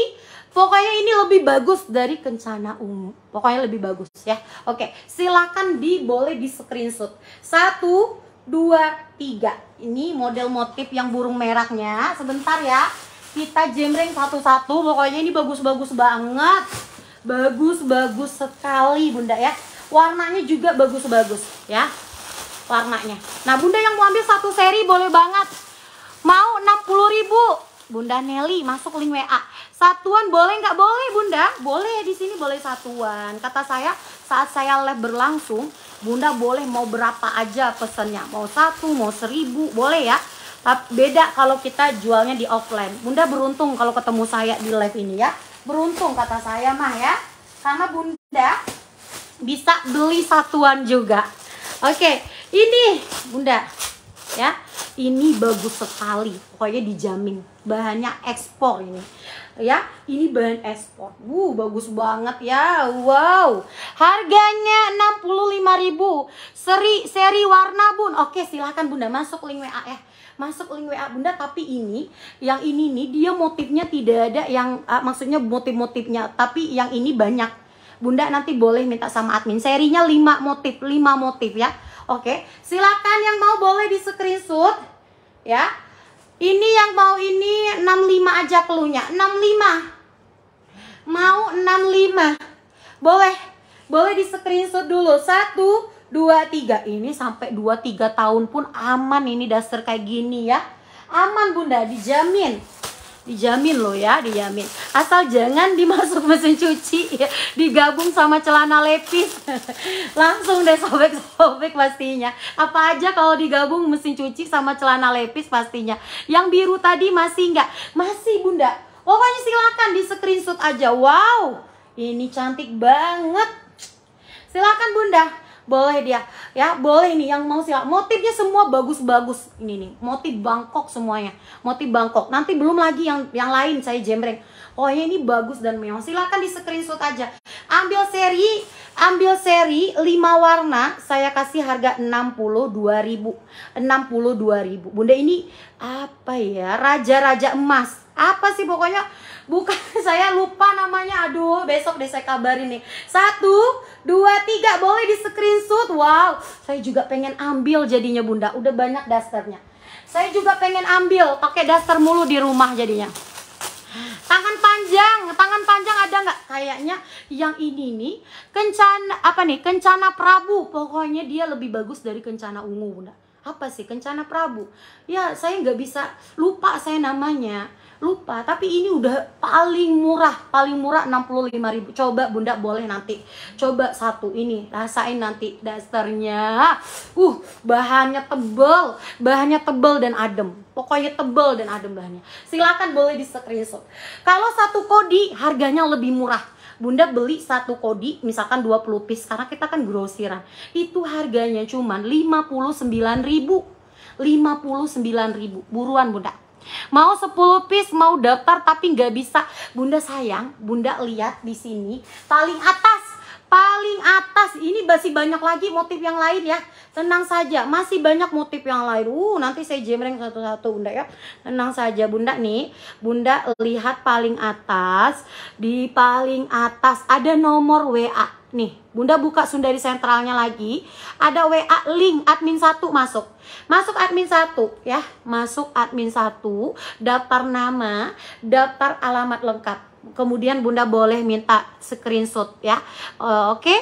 Speaker 1: Pokoknya ini lebih bagus dari kencana ungu Pokoknya lebih bagus ya. Oke, silakan di boleh di screenshot. Satu, dua, tiga. Ini model motif yang burung meraknya. Sebentar ya. Kita jemreng satu-satu. Pokoknya ini bagus-bagus banget. Bagus-bagus sekali bunda ya. Warnanya juga bagus-bagus ya. Warnanya. Nah bunda yang mau ambil satu seri boleh banget. Mau puluh ribu Bunda Nelly masuk link WA Satuan boleh nggak boleh bunda? Boleh di sini boleh satuan. Kata saya saat saya live berlangsung, bunda boleh mau berapa aja pesennya. Mau satu, mau seribu, boleh ya. beda kalau kita jualnya di offline. Bunda beruntung kalau ketemu saya di live ini ya. Beruntung kata saya mah ya. Karena bunda bisa beli satuan juga. Oke, ini bunda ya. Ini bagus sekali. Pokoknya dijamin bahannya ekspor ini ya ini bahan ekspor wuh bagus banget ya wow harganya 65.000 seri seri warna bun oke silahkan bunda masuk link WA ya eh. masuk link WA bunda tapi ini yang ini nih dia motifnya tidak ada yang uh, maksudnya motif-motifnya tapi yang ini banyak Bunda nanti boleh minta sama admin. Serinya 5 motif, 5 motif ya. Oke, silakan yang mau boleh di screenshot ya. Ini yang mau ini 65 aja keluhnya. 65. Mau 65. Boleh. Boleh di screenshot dulu. Satu, dua, tiga. Ini sampai dua, tiga tahun pun aman ini dasar kayak gini ya. Aman bunda, dijamin dijamin loh ya dijamin asal jangan dimasuk mesin cuci ya. digabung sama celana lepis langsung deh sobek-sobek pastinya apa aja kalau digabung mesin cuci sama celana lepis pastinya yang biru tadi masih enggak masih bunda pokoknya silakan di screenshot aja wow ini cantik banget silakan bunda boleh dia ya boleh nih yang mau sih motifnya semua bagus-bagus ini nih motif Bangkok semuanya motif Bangkok nanti belum lagi yang yang lain saya jembreng oh ya, ini bagus dan mewah silahkan di screenshot aja ambil seri ambil seri 5 warna saya kasih harga 62.000 62.000 bunda ini apa ya raja-raja emas apa sih pokoknya bukan saya lupa namanya aduh besok deh saya kabarin nih satu dua tiga boleh di screenshot wow saya juga pengen ambil jadinya bunda udah banyak dasternya saya juga pengen ambil pakai daster mulu di rumah jadinya tangan panjang tangan panjang ada nggak kayaknya yang ini nih kencana apa nih kencana prabu pokoknya dia lebih bagus dari kencana ungu bunda apa sih kencana prabu ya saya nggak bisa lupa saya namanya lupa tapi ini udah paling murah paling murah 65.000 coba bunda boleh nanti coba satu ini rasain nanti dasternya uh bahannya tebel bahannya tebel dan adem pokoknya tebel dan adem bahannya silahkan boleh di screenshot kalau satu kodi harganya lebih murah Bunda beli satu kodi misalkan 20 piece karena kita kan grosiran. Itu harganya cuman 59.000. 59.000. Buruan Bunda. Mau 10 piece, mau daftar tapi nggak bisa. Bunda sayang, Bunda lihat di sini paling atas paling atas ini masih banyak lagi motif yang lain ya tenang saja masih banyak motif yang lain uh nanti saya jemreng satu-satu bunda ya tenang saja bunda nih bunda lihat paling atas di paling atas ada nomor WA Nih, Bunda buka Sundari Sentralnya lagi. Ada WA link admin 1 masuk. Masuk admin 1 ya. Masuk admin 1, daftar nama, daftar alamat lengkap. Kemudian Bunda boleh minta screenshot ya. Eh, oke? Uh, Oke.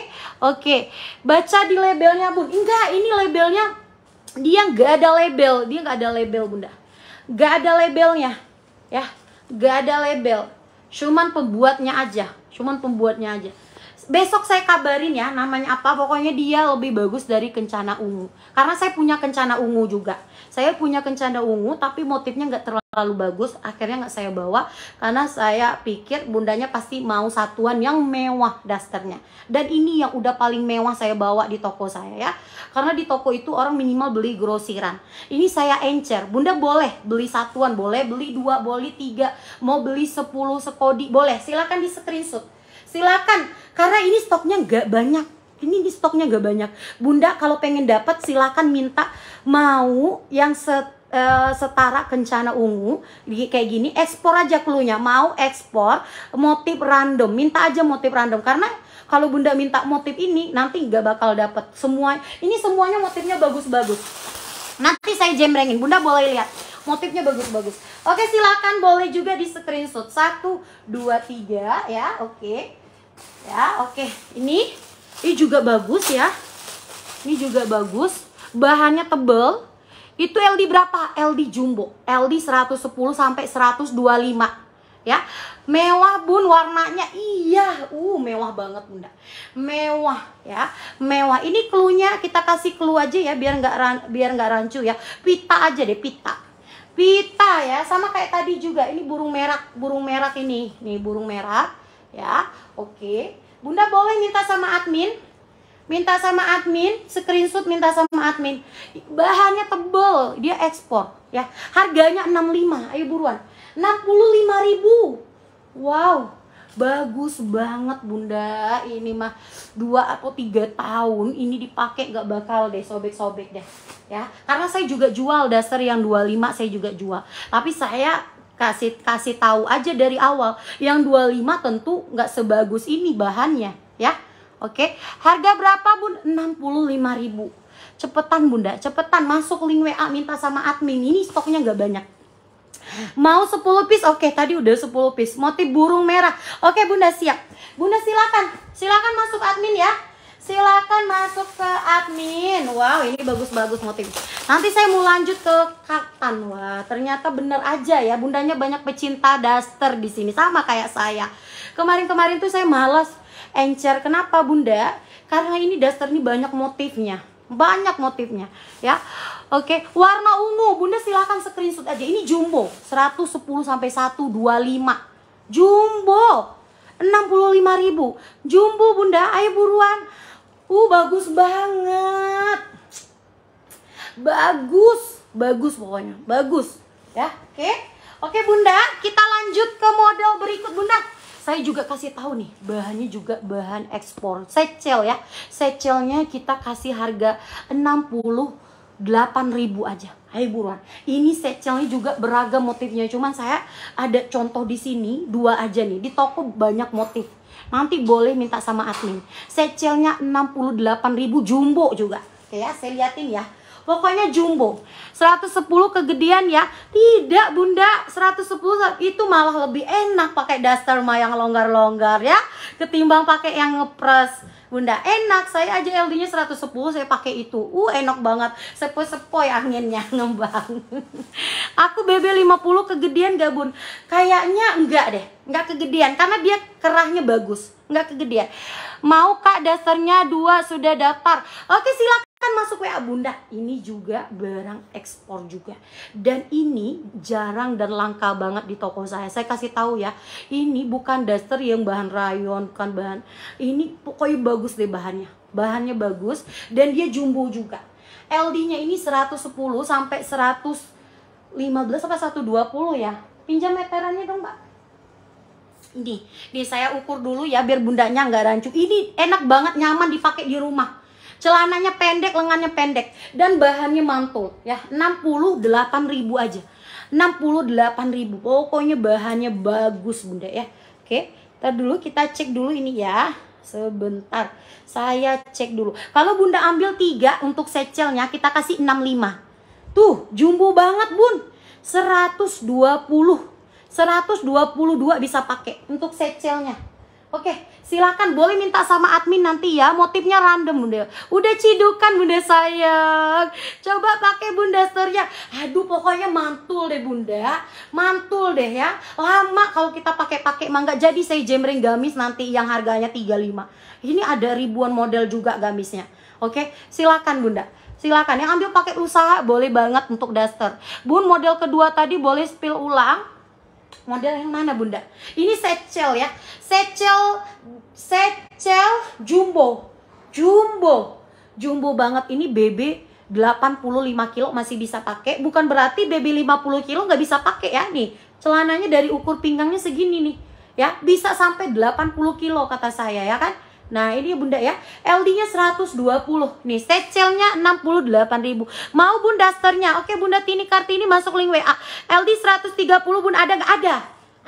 Speaker 1: Okay? Baca di labelnya, Bun. Enggak, ini labelnya dia nggak ada label, dia nggak ada label, Bunda. Nggak ada labelnya. Ya. Nggak ada label. Cuman pembuatnya aja. Cuman pembuatnya aja besok saya kabarin ya namanya apa pokoknya dia lebih bagus dari kencana ungu karena saya punya kencana ungu juga saya punya kencana ungu tapi motifnya nggak terlalu bagus akhirnya nggak saya bawa karena saya pikir bundanya pasti mau satuan yang mewah dasternya dan ini yang udah paling mewah saya bawa di toko saya ya karena di toko itu orang minimal beli grosiran ini saya encer bunda boleh beli satuan boleh beli dua boleh tiga mau beli sepuluh sekodi boleh Silakan di screenshot silakan karena ini stoknya nggak banyak. Ini di stoknya nggak banyak. Bunda kalau pengen dapat silakan minta mau yang set, eh, setara kencana ungu kayak gini ekspor aja klunya mau ekspor motif random minta aja motif random karena kalau bunda minta motif ini nanti nggak bakal dapet semua ini semuanya motifnya bagus-bagus nanti saya jembrengin bunda boleh lihat motifnya bagus-bagus. Oke, silakan boleh juga di screenshot. Satu, dua, tiga, ya. Oke ya oke okay. ini ini juga bagus ya ini juga bagus bahannya tebel itu LD berapa LD jumbo LD 110 sampai 125 ya mewah bun warnanya iya uh mewah banget bunda mewah ya mewah ini keluarnya kita kasih clue aja ya biar nggak biar nggak rancu ya pita aja deh pita pita ya sama kayak tadi juga ini burung merak burung merak ini nih burung merak ya. Oke. Bunda boleh minta sama admin? Minta sama admin, screenshot minta sama admin. Bahannya tebel, dia ekspor ya. Harganya 65, ayo buruan. 65.000. Wow. Bagus banget bunda Ini mah dua atau tiga tahun Ini dipakai gak bakal deh sobek-sobek deh ya Karena saya juga jual daster yang 25 Saya juga jual Tapi saya kasih kasih tahu aja dari awal yang 25 tentu nggak sebagus ini bahannya ya oke harga berapa bun 65.000 cepetan bunda cepetan masuk link WA minta sama admin ini stoknya nggak banyak mau 10 piece oke tadi udah 10 piece motif burung merah oke bunda siap bunda silakan silakan masuk admin ya silakan masuk ke admin. Wow, ini bagus-bagus motif. Nanti saya mau lanjut ke kapan, Wah, ternyata bener aja ya. Bundanya banyak pecinta daster di sini sama kayak saya. Kemarin-kemarin tuh saya males encer. Kenapa, Bunda? Karena ini daster ini banyak motifnya. Banyak motifnya, ya. Oke, warna ungu. Bunda silahkan screenshot aja. Ini jumbo, 110 sampai 125. Jumbo, 65.000. Jumbo, Bunda, ayo buruan. Uh bagus banget. Bagus, bagus pokoknya, bagus. Ya, oke. Okay? Oke okay, Bunda, kita lanjut ke model berikut Bunda. Saya juga kasih tahu nih, bahannya juga bahan ekspor. Secel ya. Secelnya kita kasih harga 60 ribu aja. Ayo buruan. Ini secelnya juga beragam motifnya. Cuman saya ada contoh di sini dua aja nih. Di toko banyak motif Nanti boleh minta sama admin. Secelnya 68.000 jumbo juga. Oke ya, saya liatin ya. Pokoknya jumbo. 110 kegedean ya. Tidak, Bunda. 110 itu malah lebih enak pakai daster mah yang longgar-longgar ya. Ketimbang pakai yang ngepres. Bunda enak saya aja LD nya 110 saya pakai itu uh enak banget sepoi-sepoi anginnya ngembang aku BB 50 kegedean gak bun kayaknya enggak deh enggak kegedean karena dia kerahnya bagus enggak kegedean mau kak dasarnya dua sudah daftar oke silakan kan masuk WA bunda ini juga barang ekspor juga dan ini jarang dan langka banget di toko saya saya kasih tahu ya ini bukan daster yang bahan rayon bukan bahan ini pokoknya bagus deh bahannya bahannya bagus dan dia jumbo juga LD-nya ini 110 sampai 115 sampai 120 ya pinjam meterannya dong mbak ini, ini saya ukur dulu ya biar bundanya nggak rancu. Ini enak banget nyaman dipakai di rumah celananya pendek, lengannya pendek dan bahannya mantul ya. ribu aja. ribu. Pokoknya bahannya bagus, Bunda ya. Oke, kita dulu kita cek dulu ini ya. Sebentar, saya cek dulu. Kalau Bunda ambil tiga untuk secelnya, kita kasih 65. Tuh, jumbo banget, Bun. 120. 122 bisa pakai untuk secelnya. Oke, silakan boleh minta sama admin nanti ya. Motifnya random, Bunda. Udah cidukan, Bunda sayang. Coba pakai Bunda Surya. Aduh, pokoknya mantul deh, Bunda. Mantul deh ya. Lama kalau kita pakai-pakai mangga jadi saya jemring gamis nanti yang harganya 35. Ini ada ribuan model juga gamisnya. Oke, silakan, Bunda silakan yang ambil pakai usaha boleh banget untuk daster bun model kedua tadi boleh spill ulang Model yang mana bunda? Ini secel ya. Secel, secel jumbo. Jumbo. Jumbo banget. Ini BB 85 kilo masih bisa pakai. Bukan berarti BB 50 kilo nggak bisa pakai ya. Nih, celananya dari ukur pinggangnya segini nih. Ya, bisa sampai 80 kilo kata saya ya kan. Nah ini ya, bunda ya LD-nya 120 Nih secelnya 68.000 Mau bun dasternya Oke bunda Tini Kartini masuk link WA LD 130 bun ada gak? ada?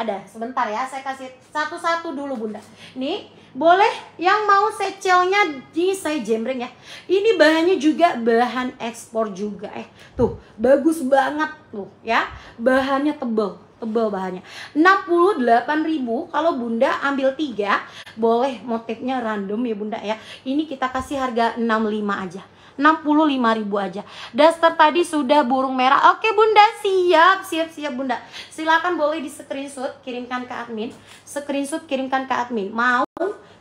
Speaker 1: Ada sebentar ya saya kasih satu-satu dulu bunda Nih boleh yang mau secelnya di saya jembreng ya ini bahannya juga bahan ekspor juga eh tuh bagus banget tuh ya bahannya tebal tebal bahannya 68.000 kalau bunda ambil tiga boleh motifnya random ya bunda ya ini kita kasih harga 65 aja 65.000 aja Daster tadi sudah burung merah Oke bunda siap siap siap bunda silakan boleh di screenshot kirimkan ke admin Screenshot kirimkan ke admin Mau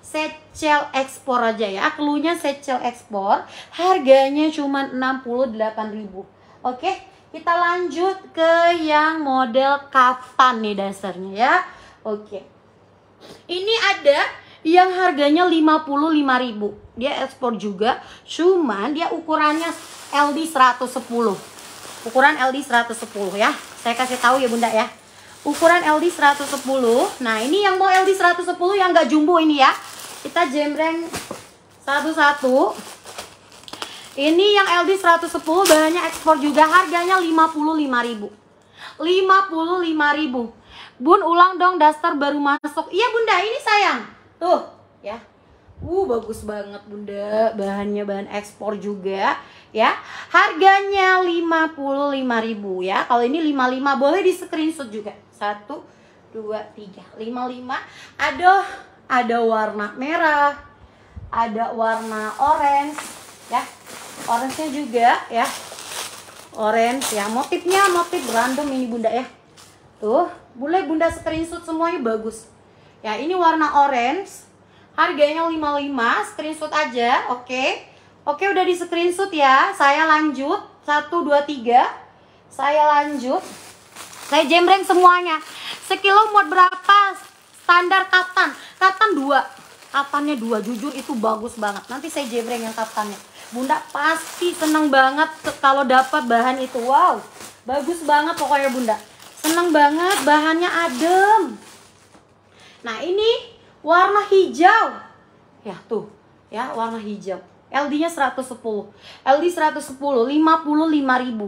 Speaker 1: secel ekspor aja ya Keluhnya secel ekspor Harganya cuma 68.000 oke Oke kita lanjut ke yang model kaftan nih dasarnya ya. Oke. Ini ada yang harganya 55.000. Dia ekspor juga, cuman dia ukurannya LD 110. Ukuran LD 110 ya. Saya kasih tahu ya Bunda ya. Ukuran LD 110. Nah, ini yang mau LD 110 yang nggak jumbo ini ya. Kita jembreng satu-satu. Ini yang LD 110 bahannya ekspor juga harganya 55.000. 55.000. Bun ulang dong daster baru masuk. Iya Bunda, ini sayang. Tuh, ya. Uh, bagus banget Bunda. Bahannya bahan ekspor juga, ya. Harganya 55.000 ya. Kalau ini 55 boleh di screenshot juga. 1 2 3 55. Aduh, ada warna merah, ada warna orange, ya orange-nya juga ya orange ya motifnya motif random ini bunda ya tuh boleh bunda screenshot semuanya bagus ya ini warna orange harganya 55 screenshot aja oke okay. oke okay, udah di screenshot ya saya lanjut 1 2 3 saya lanjut saya jembreng semuanya sekilo muat berapa standar kapan? Kapan 2 katannya dua jujur itu bagus banget nanti saya jembreng yang katannya Bunda pasti senang banget kalau dapat bahan itu. Wow, bagus banget pokoknya Bunda. Senang banget, bahannya adem. Nah ini warna hijau. Ya tuh, ya warna hijau. LD-nya 110. LD 110, 55 ribu.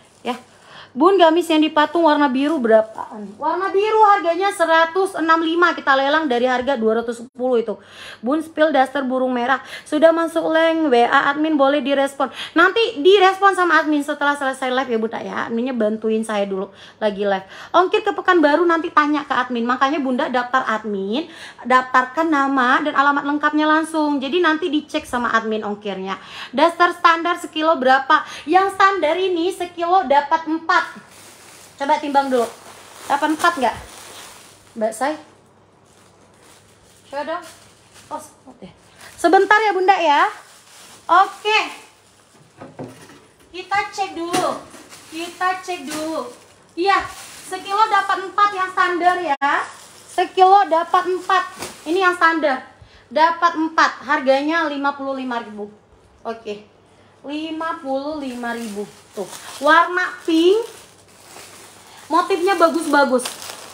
Speaker 1: Bun, gamis yang dipatung warna biru berapaan? Warna biru harganya 165, kita lelang dari harga 210 itu. Bun, spill daster burung merah. Sudah masuk link WA admin boleh direspon. Nanti direspon sama admin setelah selesai live ya, Bunda ya. Adminnya bantuin saya dulu lagi live. Ongkir ke Pekanbaru nanti tanya ke admin. Makanya Bunda daftar admin, daftarkan nama dan alamat lengkapnya langsung. Jadi nanti dicek sama admin ongkirnya. Daster standar sekilo berapa? Yang standar ini sekilo dapat 4 84 coba timbang dulu 84 nggak Mbak Sai coba dong oh, ya. sebentar ya bunda ya oke kita cek dulu kita cek dulu iya sekilo dapat 4 yang standar ya sekilo dapat 4 ini yang standar dapat 4 harganya ribu, oke 55.000 tuh warna pink motifnya bagus-bagus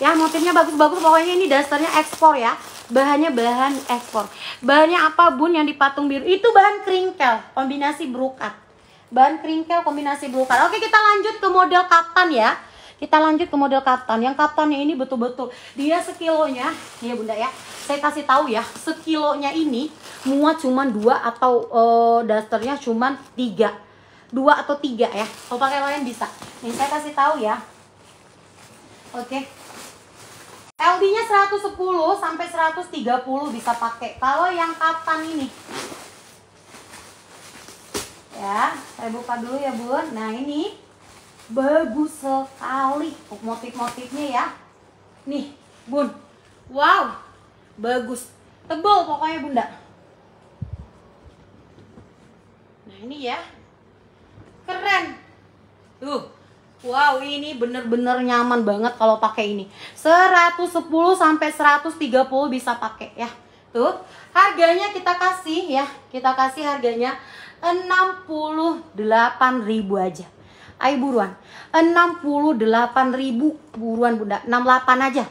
Speaker 1: ya motifnya bagus-bagus pokoknya ini dasarnya ekspor ya bahannya bahan ekspor bahannya apa bun yang dipatung biru itu bahan keringkel kombinasi brokat bahan keringkel kombinasi brokat oke kita lanjut ke model kaftan ya kita lanjut ke model kaftan. Yang kaftannya ini betul-betul dia sekilonya, ya Bunda ya. Saya kasih tahu ya, sekilonya ini muat cuman dua atau uh, dasternya cuman tiga dua atau tiga ya. Kalau pakai lain bisa. Ini saya kasih tahu ya. Oke. Okay. LD-nya 110 sampai 130 bisa pakai. Kalau yang kaftan ini. Ya, saya buka dulu ya, Bun. Nah, ini Bagus sekali motif-motifnya ya. Nih, Bun. Wow. Bagus. Tebal pokoknya, Bunda. Nah, ini ya. Keren. Tuh. Wow, ini bener-bener nyaman banget kalau pakai ini. 110 sampai 130 bisa pakai ya. Tuh, harganya kita kasih ya. Kita kasih harganya 68.000 aja. Ayo buruan. 68 ribu buruan bunda. 68 aja.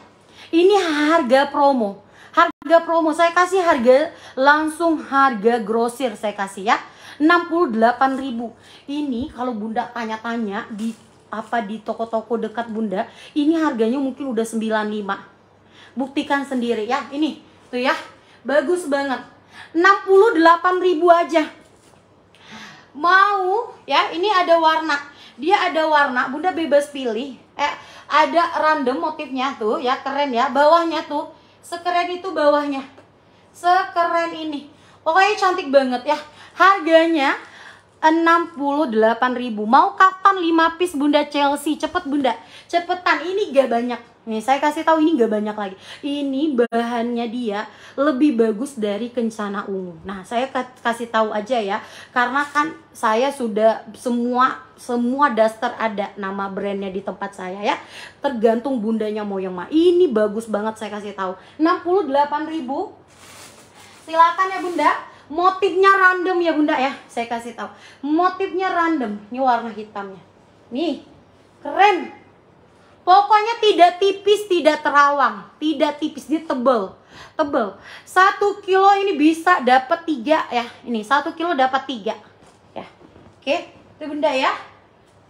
Speaker 1: Ini harga promo. Harga promo saya kasih harga langsung harga grosir saya kasih ya. 68 ribu. Ini kalau bunda tanya-tanya di apa di toko-toko dekat bunda ini harganya mungkin udah 95 buktikan sendiri ya ini tuh ya bagus banget 68.000 aja mau ya ini ada warna dia ada warna bunda bebas pilih eh ada random motifnya tuh ya keren ya bawahnya tuh sekeren itu bawahnya sekeren ini pokoknya cantik banget ya harganya 68.000 mau kapan 5 piece bunda Chelsea cepet bunda cepetan ini gak banyak Nih saya kasih tahu ini gak banyak lagi. Ini bahannya dia lebih bagus dari kencana ungu. Nah saya kasih tahu aja ya, karena kan saya sudah semua semua daster ada nama brandnya di tempat saya ya. Tergantung bundanya mau yang mana. Ini bagus banget saya kasih tahu. 68.000. Silakan ya bunda. Motifnya random ya bunda ya. Saya kasih tahu. Motifnya random. Ini warna hitamnya. Nih keren Pokoknya tidak tipis, tidak terawang, tidak tipis, dia tebel. Tebel. Satu kilo ini bisa dapat tiga ya. Ini satu kilo dapat tiga. Ya. Oke, itu benda ya.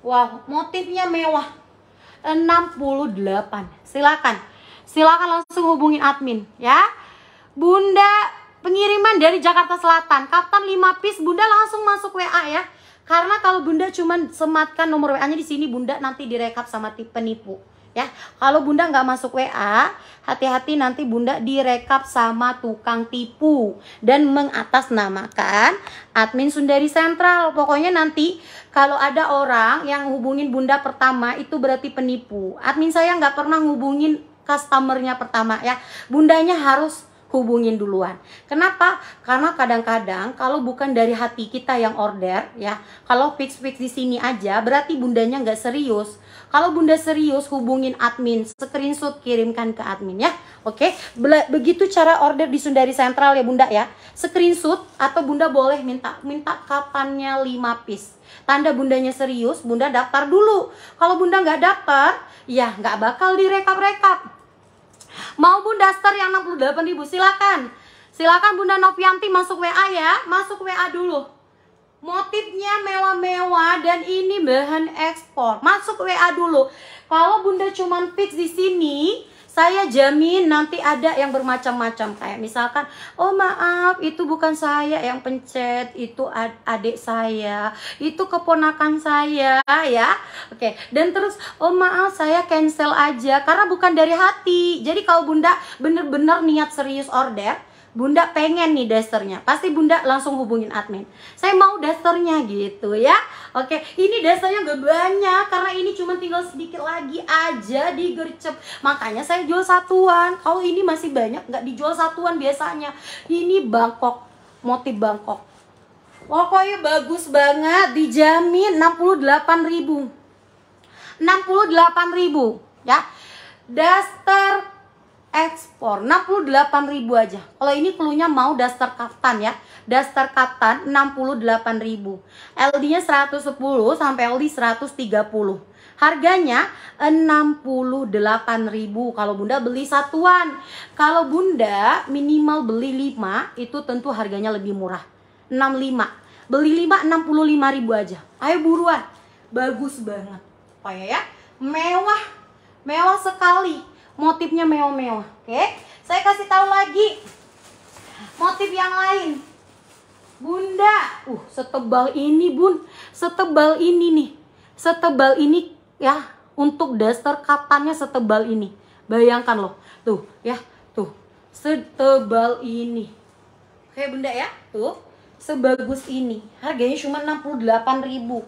Speaker 1: Wow, motifnya mewah. 68. Silakan. Silakan langsung hubungin admin ya. Bunda pengiriman dari Jakarta Selatan. Kapten 5 piece, Bunda langsung masuk WA ya. Karena kalau Bunda cuma sematkan nomor WA-nya di sini, Bunda nanti direkap sama penipu. Ya, kalau Bunda nggak masuk WA, hati-hati nanti Bunda direkap sama tukang tipu dan mengatasnamakan admin Sundari Sentral. Pokoknya nanti kalau ada orang yang hubungin Bunda pertama itu berarti penipu. Admin saya nggak pernah hubungin customernya pertama ya. Bundanya harus hubungin duluan. Kenapa? Karena kadang-kadang kalau bukan dari hati kita yang order ya, kalau fix-fix di sini aja berarti bundanya nggak serius. Kalau bunda serius hubungin admin, screenshot kirimkan ke admin ya. Oke, okay? begitu cara order di Sundari Sentral ya bunda ya. Screenshot atau bunda boleh minta minta kapannya 5 piece. Tanda bundanya serius, bunda daftar dulu. Kalau bunda nggak daftar, ya nggak bakal direkap-rekap maupun daster yang 68.000 silakan. Silakan Bunda Novianti masuk WA ya, masuk WA dulu. Motifnya mewah-mewah dan ini bahan ekspor. Masuk WA dulu. Kalau Bunda cuman fix di sini, saya jamin nanti ada yang bermacam-macam kayak misalkan, "Oh, maaf, itu bukan saya yang pencet, itu ad adik saya, itu keponakan saya." Ya. Oke. Dan terus, "Oh, maaf, saya cancel aja karena bukan dari hati." Jadi kalau Bunda bener-bener niat serius order, Bunda pengen nih dasternya. Pasti Bunda langsung hubungin admin. Saya mau dasternya gitu ya. Oke, ini dasternya gak banyak karena ini cuma tinggal sedikit lagi aja digercep. Makanya saya jual satuan. Kalau ini masih banyak nggak dijual satuan biasanya. Ini Bangkok, motif Bangkok. Pokoknya bagus banget, dijamin 68.000. 68.000 ya. Daster ekspor 68.000 nah, aja. Kalau ini klunya mau daster kaftan ya. Daster kaftan 68.000. LD-nya 110 sampai LD 130. Harganya 68.000 kalau Bunda beli satuan. Kalau Bunda minimal beli 5 itu tentu harganya lebih murah. 65. Beli 5 65.000 aja. Ayo buruan. Bagus banget. Pokoknya oh ya. Mewah. Mewah sekali motifnya mewah-mewah. Oke, saya kasih tahu lagi motif yang lain. Bunda, uh setebal ini bun, setebal ini nih, setebal ini ya untuk daster katanya setebal ini. Bayangkan loh, tuh ya, tuh setebal ini. Oke bunda ya, tuh sebagus ini. Harganya cuma 68 ribu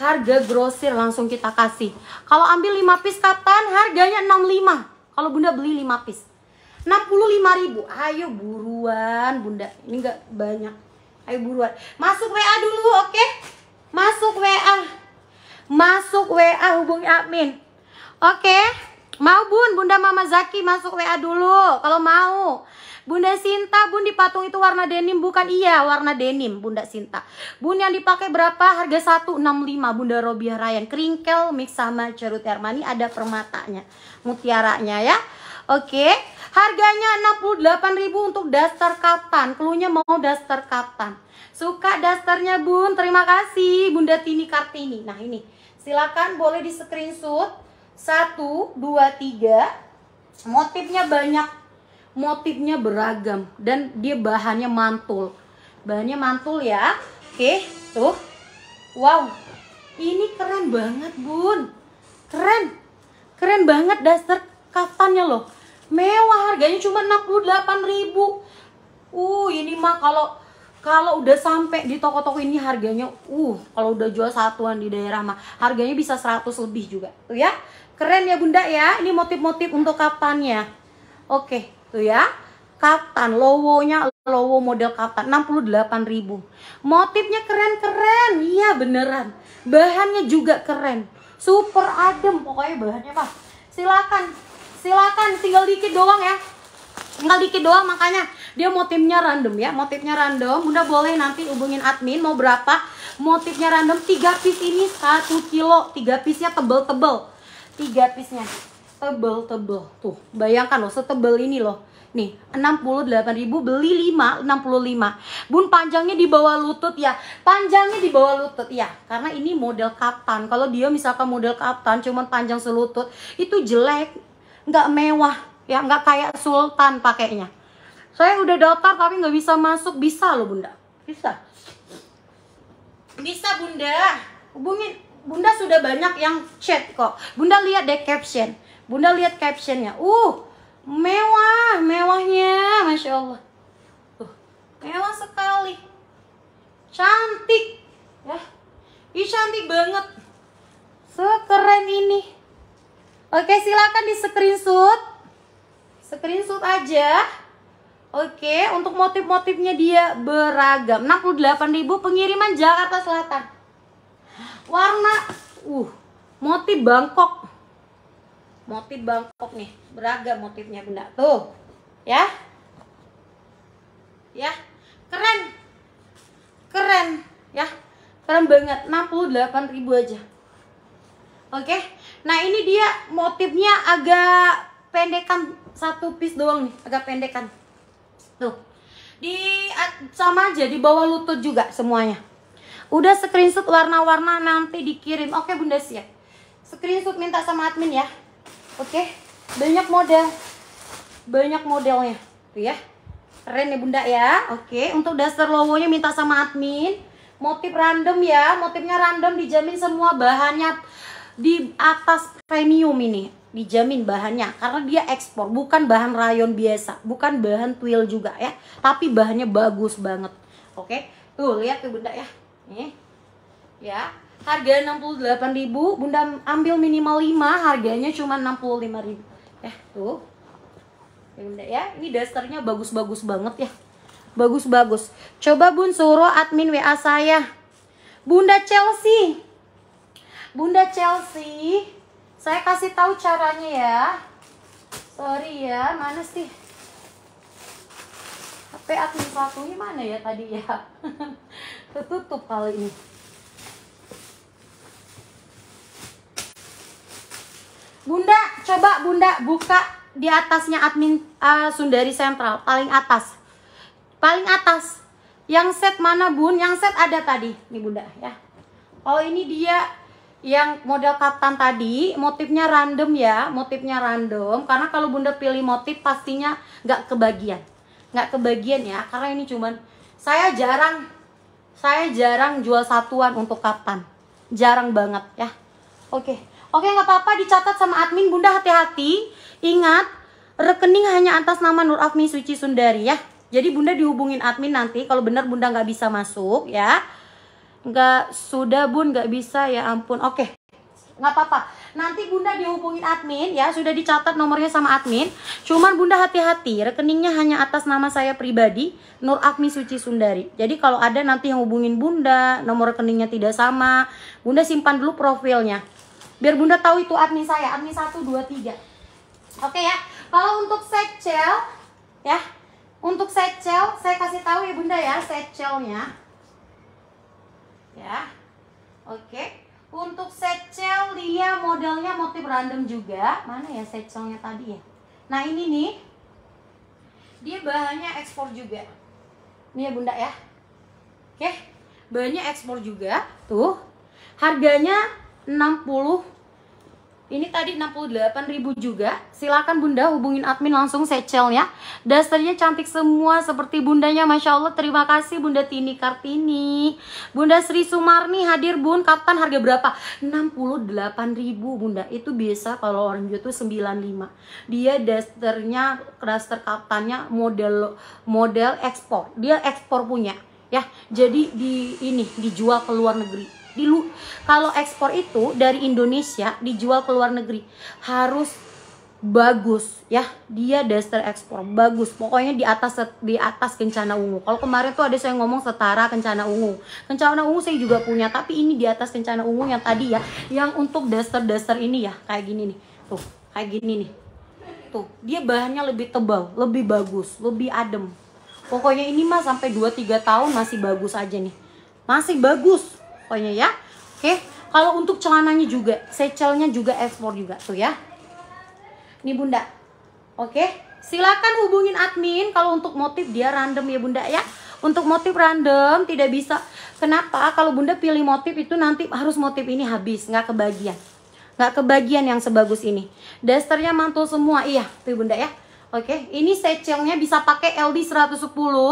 Speaker 1: harga grosir langsung kita kasih. Kalau ambil 5 pis kapan harganya 65. Kalau Bunda beli 5 pis. 65.000. Ayo buruan Bunda. Ini enggak banyak. Ayo buruan. Masuk WA dulu, oke? Okay? Masuk WA. Masuk WA hubungi admin. Oke. Okay? Mau Bun, Bunda Mama Zaki masuk WA dulu kalau mau. Bunda Sinta, bun di patung itu warna denim bukan? Iya, warna denim Bunda Sinta. Bun yang dipakai berapa? Harga 165 Bunda Robiah Ryan. Kringkel mix sama cerut Hermani ada permatanya, mutiaranya ya. Oke. Harganya 68.000 untuk daster kapan? Keluhnya mau daster kapan? Suka dasternya, Bun. Terima kasih Bunda Tini Kartini. Nah, ini. Silakan boleh di screenshot. 1 2 3 Motifnya banyak motifnya beragam dan dia bahannya mantul bahannya mantul ya oke tuh wow ini keren banget bun keren keren banget dasar kafannya loh mewah harganya cuma 68.000 uh ini mah kalau kalau udah sampai di toko-toko ini harganya uh kalau udah jual satuan di daerah mah harganya bisa 100 lebih juga tuh ya keren ya bunda ya ini motif-motif untuk kapannya, oke tuh gitu ya kaftan lowonya lowo model kaftan 68.000 motifnya keren-keren iya beneran bahannya juga keren super adem pokoknya bahannya pak silakan silakan tinggal dikit doang ya tinggal dikit doang makanya dia motifnya random ya motifnya random bunda boleh nanti hubungin admin mau berapa motifnya random tiga piece ini satu kilo tiga piece nya tebel-tebel tiga piece nya tebel tebel tuh bayangkan loh setebel ini loh nih 68.000 beli 5 65 bun panjangnya di bawah lutut ya panjangnya di bawah lutut ya karena ini model katan kalau dia misalkan model katan cuman panjang selutut itu jelek nggak mewah ya nggak kayak sultan pakainya saya udah daftar tapi nggak bisa masuk bisa loh bunda bisa bisa bunda hubungin bunda sudah banyak yang chat kok bunda lihat deh caption Bunda lihat captionnya. Uh, mewah, mewahnya, masya Allah. Uh, mewah sekali. Cantik, ya. Ih cantik banget. Sekeren ini. Oke, silakan di screenshot. Screenshot aja. Oke, untuk motif-motifnya dia beragam. ribu pengiriman Jakarta Selatan. Warna uh, motif Bangkok motif bangkok nih beragam motifnya bunda tuh ya ya keren keren ya keren banget 68 ribu aja oke nah ini dia motifnya agak pendekan satu piece doang nih agak pendekan tuh di sama aja di bawah lutut juga semuanya udah screenshot warna-warna nanti dikirim oke bunda siap screenshot minta sama admin ya Oke, okay. banyak model. Banyak modelnya. Tuh ya. Keren ya Bunda ya. Oke, okay. untuk daster lowonya minta sama admin. Motif random ya. Motifnya random dijamin semua bahannya di atas premium ini dijamin bahannya karena dia ekspor bukan bahan rayon biasa bukan bahan twill juga ya tapi bahannya bagus banget oke tuh lihat tuh bunda ya nih ya Harga 68.000, Bunda ambil minimal 5, harganya cuma 65.000. eh tuh. Ya, Bunda ya, ini dasarnya bagus-bagus banget ya. Bagus-bagus. Coba Bun suruh admin WA saya. Bunda Chelsea. Bunda Chelsea, saya kasih tahu caranya ya. Sorry ya, mana sih? HP admin satu mana ya tadi ya? tutup kali ini. Bunda, coba Bunda buka di atasnya admin uh, Sundari Sentral, paling atas. Paling atas. Yang set mana, Bun? Yang set ada tadi. Nih, Bunda, ya. Oh, ini dia yang model kaftan tadi, motifnya random ya, motifnya random. Karena kalau Bunda pilih motif pastinya nggak kebagian. Nggak kebagian ya, karena ini cuman saya jarang saya jarang jual satuan untuk kaftan. Jarang banget ya. Oke. Okay. Oke, nggak apa-apa dicatat sama admin. Bunda hati-hati. Ingat, rekening hanya atas nama Nur Afmi Suci Sundari ya. Jadi Bunda dihubungin admin nanti kalau benar Bunda nggak bisa masuk ya. Nggak sudah Bun nggak bisa ya ampun. Oke. Nggak apa-apa. Nanti Bunda dihubungin admin ya, sudah dicatat nomornya sama admin. Cuman Bunda hati-hati, rekeningnya hanya atas nama saya pribadi, Nur Afmi Suci Sundari. Jadi kalau ada nanti yang hubungin Bunda, nomor rekeningnya tidak sama, Bunda simpan dulu profilnya biar bunda tahu itu admin saya admin 1, 2, 3 oke ya kalau untuk set cell ya untuk set cell saya kasih tahu ya bunda ya secelnya ya oke untuk secel dia modelnya motif random juga mana ya secelnya tadi ya nah ini nih dia bahannya ekspor juga ini ya bunda ya oke bahannya ekspor juga tuh harganya 60 ini tadi 68.000 juga silakan bunda hubungin admin langsung secelnya dasternya cantik semua seperti bundanya Masya Allah terima kasih bunda Tini Kartini bunda Sri Sumarni hadir bun kapten harga berapa 68.000 bunda itu biasa kalau orang itu 95 dia dasternya daster kaptennya model model ekspor dia ekspor punya ya jadi di ini dijual ke luar negeri di lu kalau ekspor itu dari Indonesia dijual ke luar negeri harus bagus ya dia daster ekspor bagus pokoknya di atas di atas kencana ungu kalau kemarin tuh ada saya ngomong setara kencana ungu kencana ungu saya juga punya tapi ini di atas kencana ungu yang tadi ya yang untuk daster daster ini ya kayak gini nih tuh kayak gini nih tuh dia bahannya lebih tebal lebih bagus lebih adem pokoknya ini mah sampai 2-3 tahun masih bagus aja nih masih bagus pokoknya ya. Oke, kalau untuk celananya juga, secelnya juga ekspor juga tuh ya. Ini Bunda. Oke, silakan hubungin admin kalau untuk motif dia random ya Bunda ya. Untuk motif random tidak bisa. Kenapa? Kalau Bunda pilih motif itu nanti harus motif ini habis, nggak kebagian. Nggak kebagian yang sebagus ini. Dasternya mantul semua, iya tuh Bunda ya. Oke, ini secelnya bisa pakai LD 110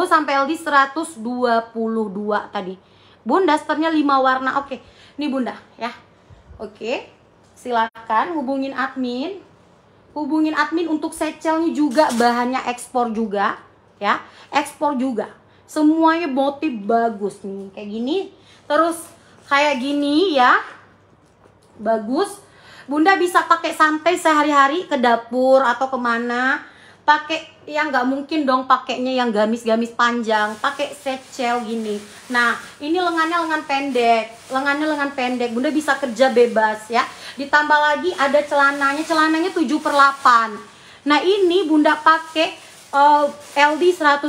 Speaker 1: sampai LD 122 tadi. Bun, dasternya lima warna. Oke, ini Bunda ya. Oke, silakan hubungin admin. Hubungin admin untuk secelnya juga bahannya ekspor juga ya. Ekspor juga. Semuanya motif bagus nih kayak gini. Terus kayak gini ya. Bagus. Bunda bisa pakai santai sehari-hari ke dapur atau kemana pakai yang nggak mungkin dong pakainya yang gamis-gamis panjang pakai set secel gini nah ini lengannya lengan pendek lengannya lengan pendek bunda bisa kerja bebas ya ditambah lagi ada celananya celananya 7 per 8 nah ini bunda pakai uh, LD 110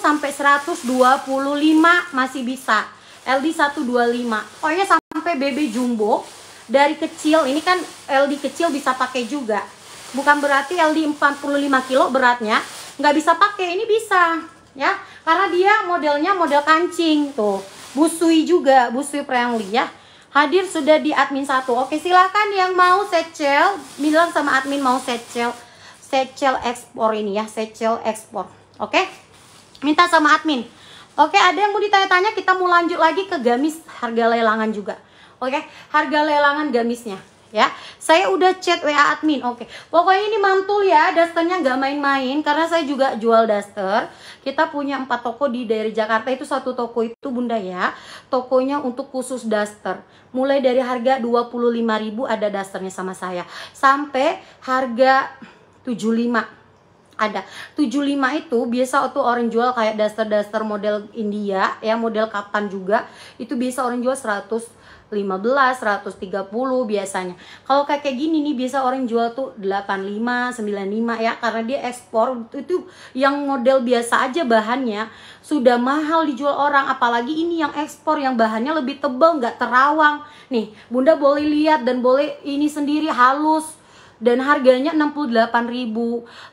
Speaker 1: sampai 125 masih bisa LD 125 pokoknya sampai BB jumbo dari kecil ini kan LD kecil bisa pakai juga bukan berarti LD 45 kilo beratnya nggak bisa pakai ini bisa ya karena dia modelnya model kancing tuh busui juga busui prengli ya hadir sudah di admin satu oke silakan yang mau secel bilang sama admin mau secel secel ekspor ini ya secel ekspor oke minta sama admin oke ada yang mau ditanya-tanya kita mau lanjut lagi ke gamis harga lelangan juga oke harga lelangan gamisnya ya. Saya udah chat WA admin. Oke. Pokoknya ini mantul ya, dasternya nggak main-main karena saya juga jual daster. Kita punya empat toko di dari Jakarta itu satu toko itu Bunda ya. Tokonya untuk khusus daster. Mulai dari harga 25.000 ada dasternya sama saya sampai harga 75 ada 75 itu biasa tuh orang jual kayak daster-daster model India ya model kapan juga itu biasa orang jual 100 15, 130 biasanya. Kalau kayak gini nih biasa orang jual tuh 85, 95 ya karena dia ekspor itu yang model biasa aja bahannya sudah mahal dijual orang apalagi ini yang ekspor yang bahannya lebih tebal nggak terawang. Nih, Bunda boleh lihat dan boleh ini sendiri halus dan harganya 68.000.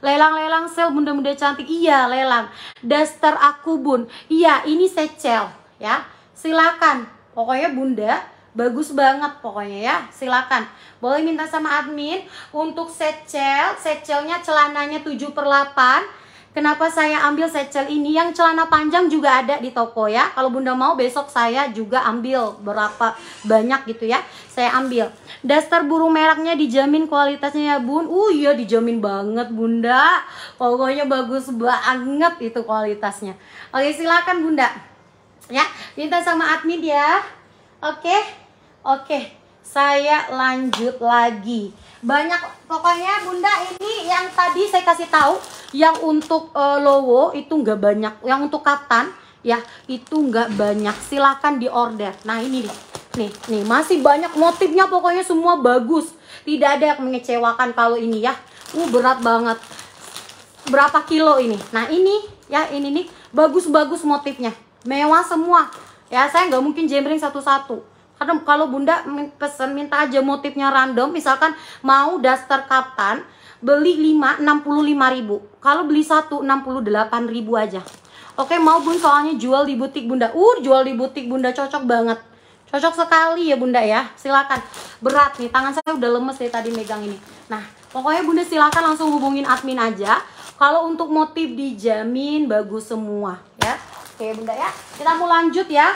Speaker 1: Lelang-lelang sel bunda-bunda cantik. Iya, lelang. Daster aku bun. Iya, ini secel ya. Silakan. Pokoknya bunda bagus banget pokoknya ya silakan boleh minta sama admin untuk secel secelnya celananya 7 per 8 kenapa saya ambil secel ini yang celana panjang juga ada di toko ya kalau bunda mau besok saya juga ambil berapa banyak gitu ya saya ambil daster burung meraknya dijamin kualitasnya ya bun uh iya dijamin banget bunda pokoknya bagus banget itu kualitasnya oke silakan bunda ya minta sama admin ya oke okay. Oke, saya lanjut lagi. Banyak pokoknya Bunda ini yang tadi saya kasih tahu yang untuk uh, Lowo itu nggak banyak, yang untuk Katan ya itu nggak banyak. Silakan diorder. Nah, ini nih. Nih, nih masih banyak motifnya pokoknya semua bagus. Tidak ada yang mengecewakan kalau ini ya. Uh berat banget. Berapa kilo ini? Nah, ini ya ini nih bagus-bagus motifnya. Mewah semua. Ya, saya nggak mungkin jembreng satu-satu karena kalau bunda pesen minta aja motifnya random, misalkan mau daster kaptan beli 5 65 ribu. Kalau beli 1 68 ribu aja. Oke, mau bun soalnya jual di butik bunda. Uh, jual di butik bunda cocok banget. Cocok sekali ya bunda ya. Silakan. Berat nih, tangan saya udah lemes nih tadi megang ini. Nah, pokoknya bunda silakan langsung hubungin admin aja. Kalau untuk motif dijamin bagus semua ya. Oke bunda ya, kita mau lanjut ya.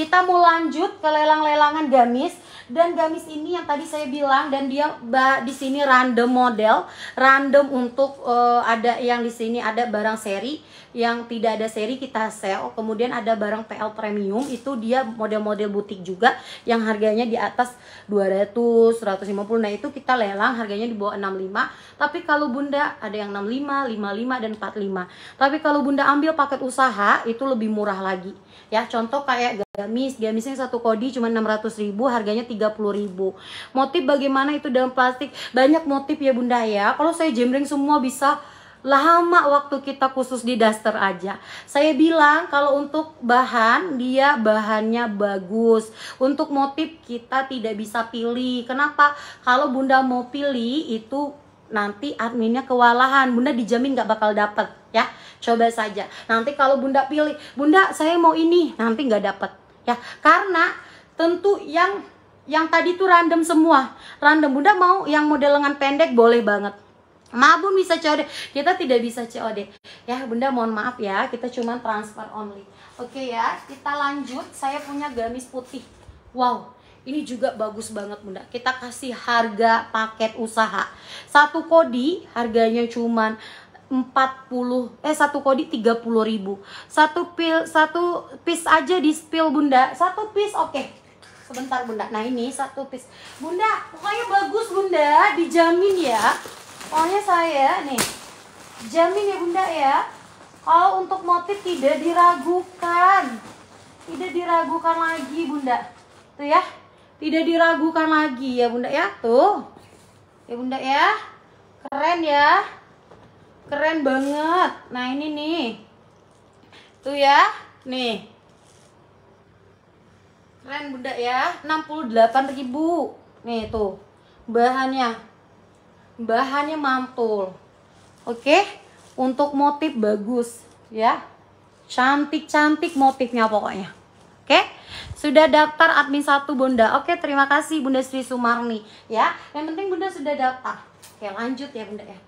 Speaker 1: Kita mau lanjut ke lelang-lelangan gamis dan gamis ini yang tadi saya bilang dan dia di sini random model, random untuk uh, ada yang di sini ada barang seri yang tidak ada seri kita sell kemudian ada barang PL premium itu dia model-model butik juga yang harganya di atas 200 150 nah itu kita lelang harganya di bawah 65 tapi kalau bunda ada yang 65 55 dan 45 tapi kalau bunda ambil paket usaha itu lebih murah lagi ya contoh kayak gamis gamisnya satu kodi cuma 600 ribu harganya 30 ribu motif bagaimana itu dalam plastik banyak motif ya bunda ya kalau saya jembreng semua bisa Lama waktu kita khusus di daster aja. Saya bilang kalau untuk bahan dia bahannya bagus. Untuk motif kita tidak bisa pilih. Kenapa? Kalau Bunda mau pilih itu nanti adminnya kewalahan. Bunda dijamin nggak bakal dapet ya. Coba saja. Nanti kalau Bunda pilih, Bunda saya mau ini, nanti nggak dapet ya. Karena tentu yang yang tadi itu random semua. Random Bunda mau yang model lengan pendek boleh banget Mabun bisa COD, kita tidak bisa COD. Ya, Bunda mohon maaf ya, kita cuma transfer only. Oke ya, kita lanjut. Saya punya gamis putih. Wow, ini juga bagus banget Bunda. Kita kasih harga paket usaha. Satu kodi harganya cuma 40 eh satu kodi 30 ribu satu pil satu piece aja di spill bunda satu piece oke okay. sebentar bunda nah ini satu piece bunda pokoknya bagus bunda dijamin ya Pokoknya saya nih jamin ya bunda ya kalau untuk motif tidak diragukan tidak diragukan lagi bunda tuh ya tidak diragukan lagi ya bunda ya tuh ya bunda ya keren ya keren banget nah ini nih tuh ya nih keren bunda ya 68.000 nih tuh bahannya bahannya mantul oke okay? untuk motif bagus ya cantik-cantik motifnya pokoknya oke okay? sudah daftar admin satu bunda oke terima kasih bunda Sri Sumarni ya yang penting bunda sudah daftar oke lanjut ya bunda ya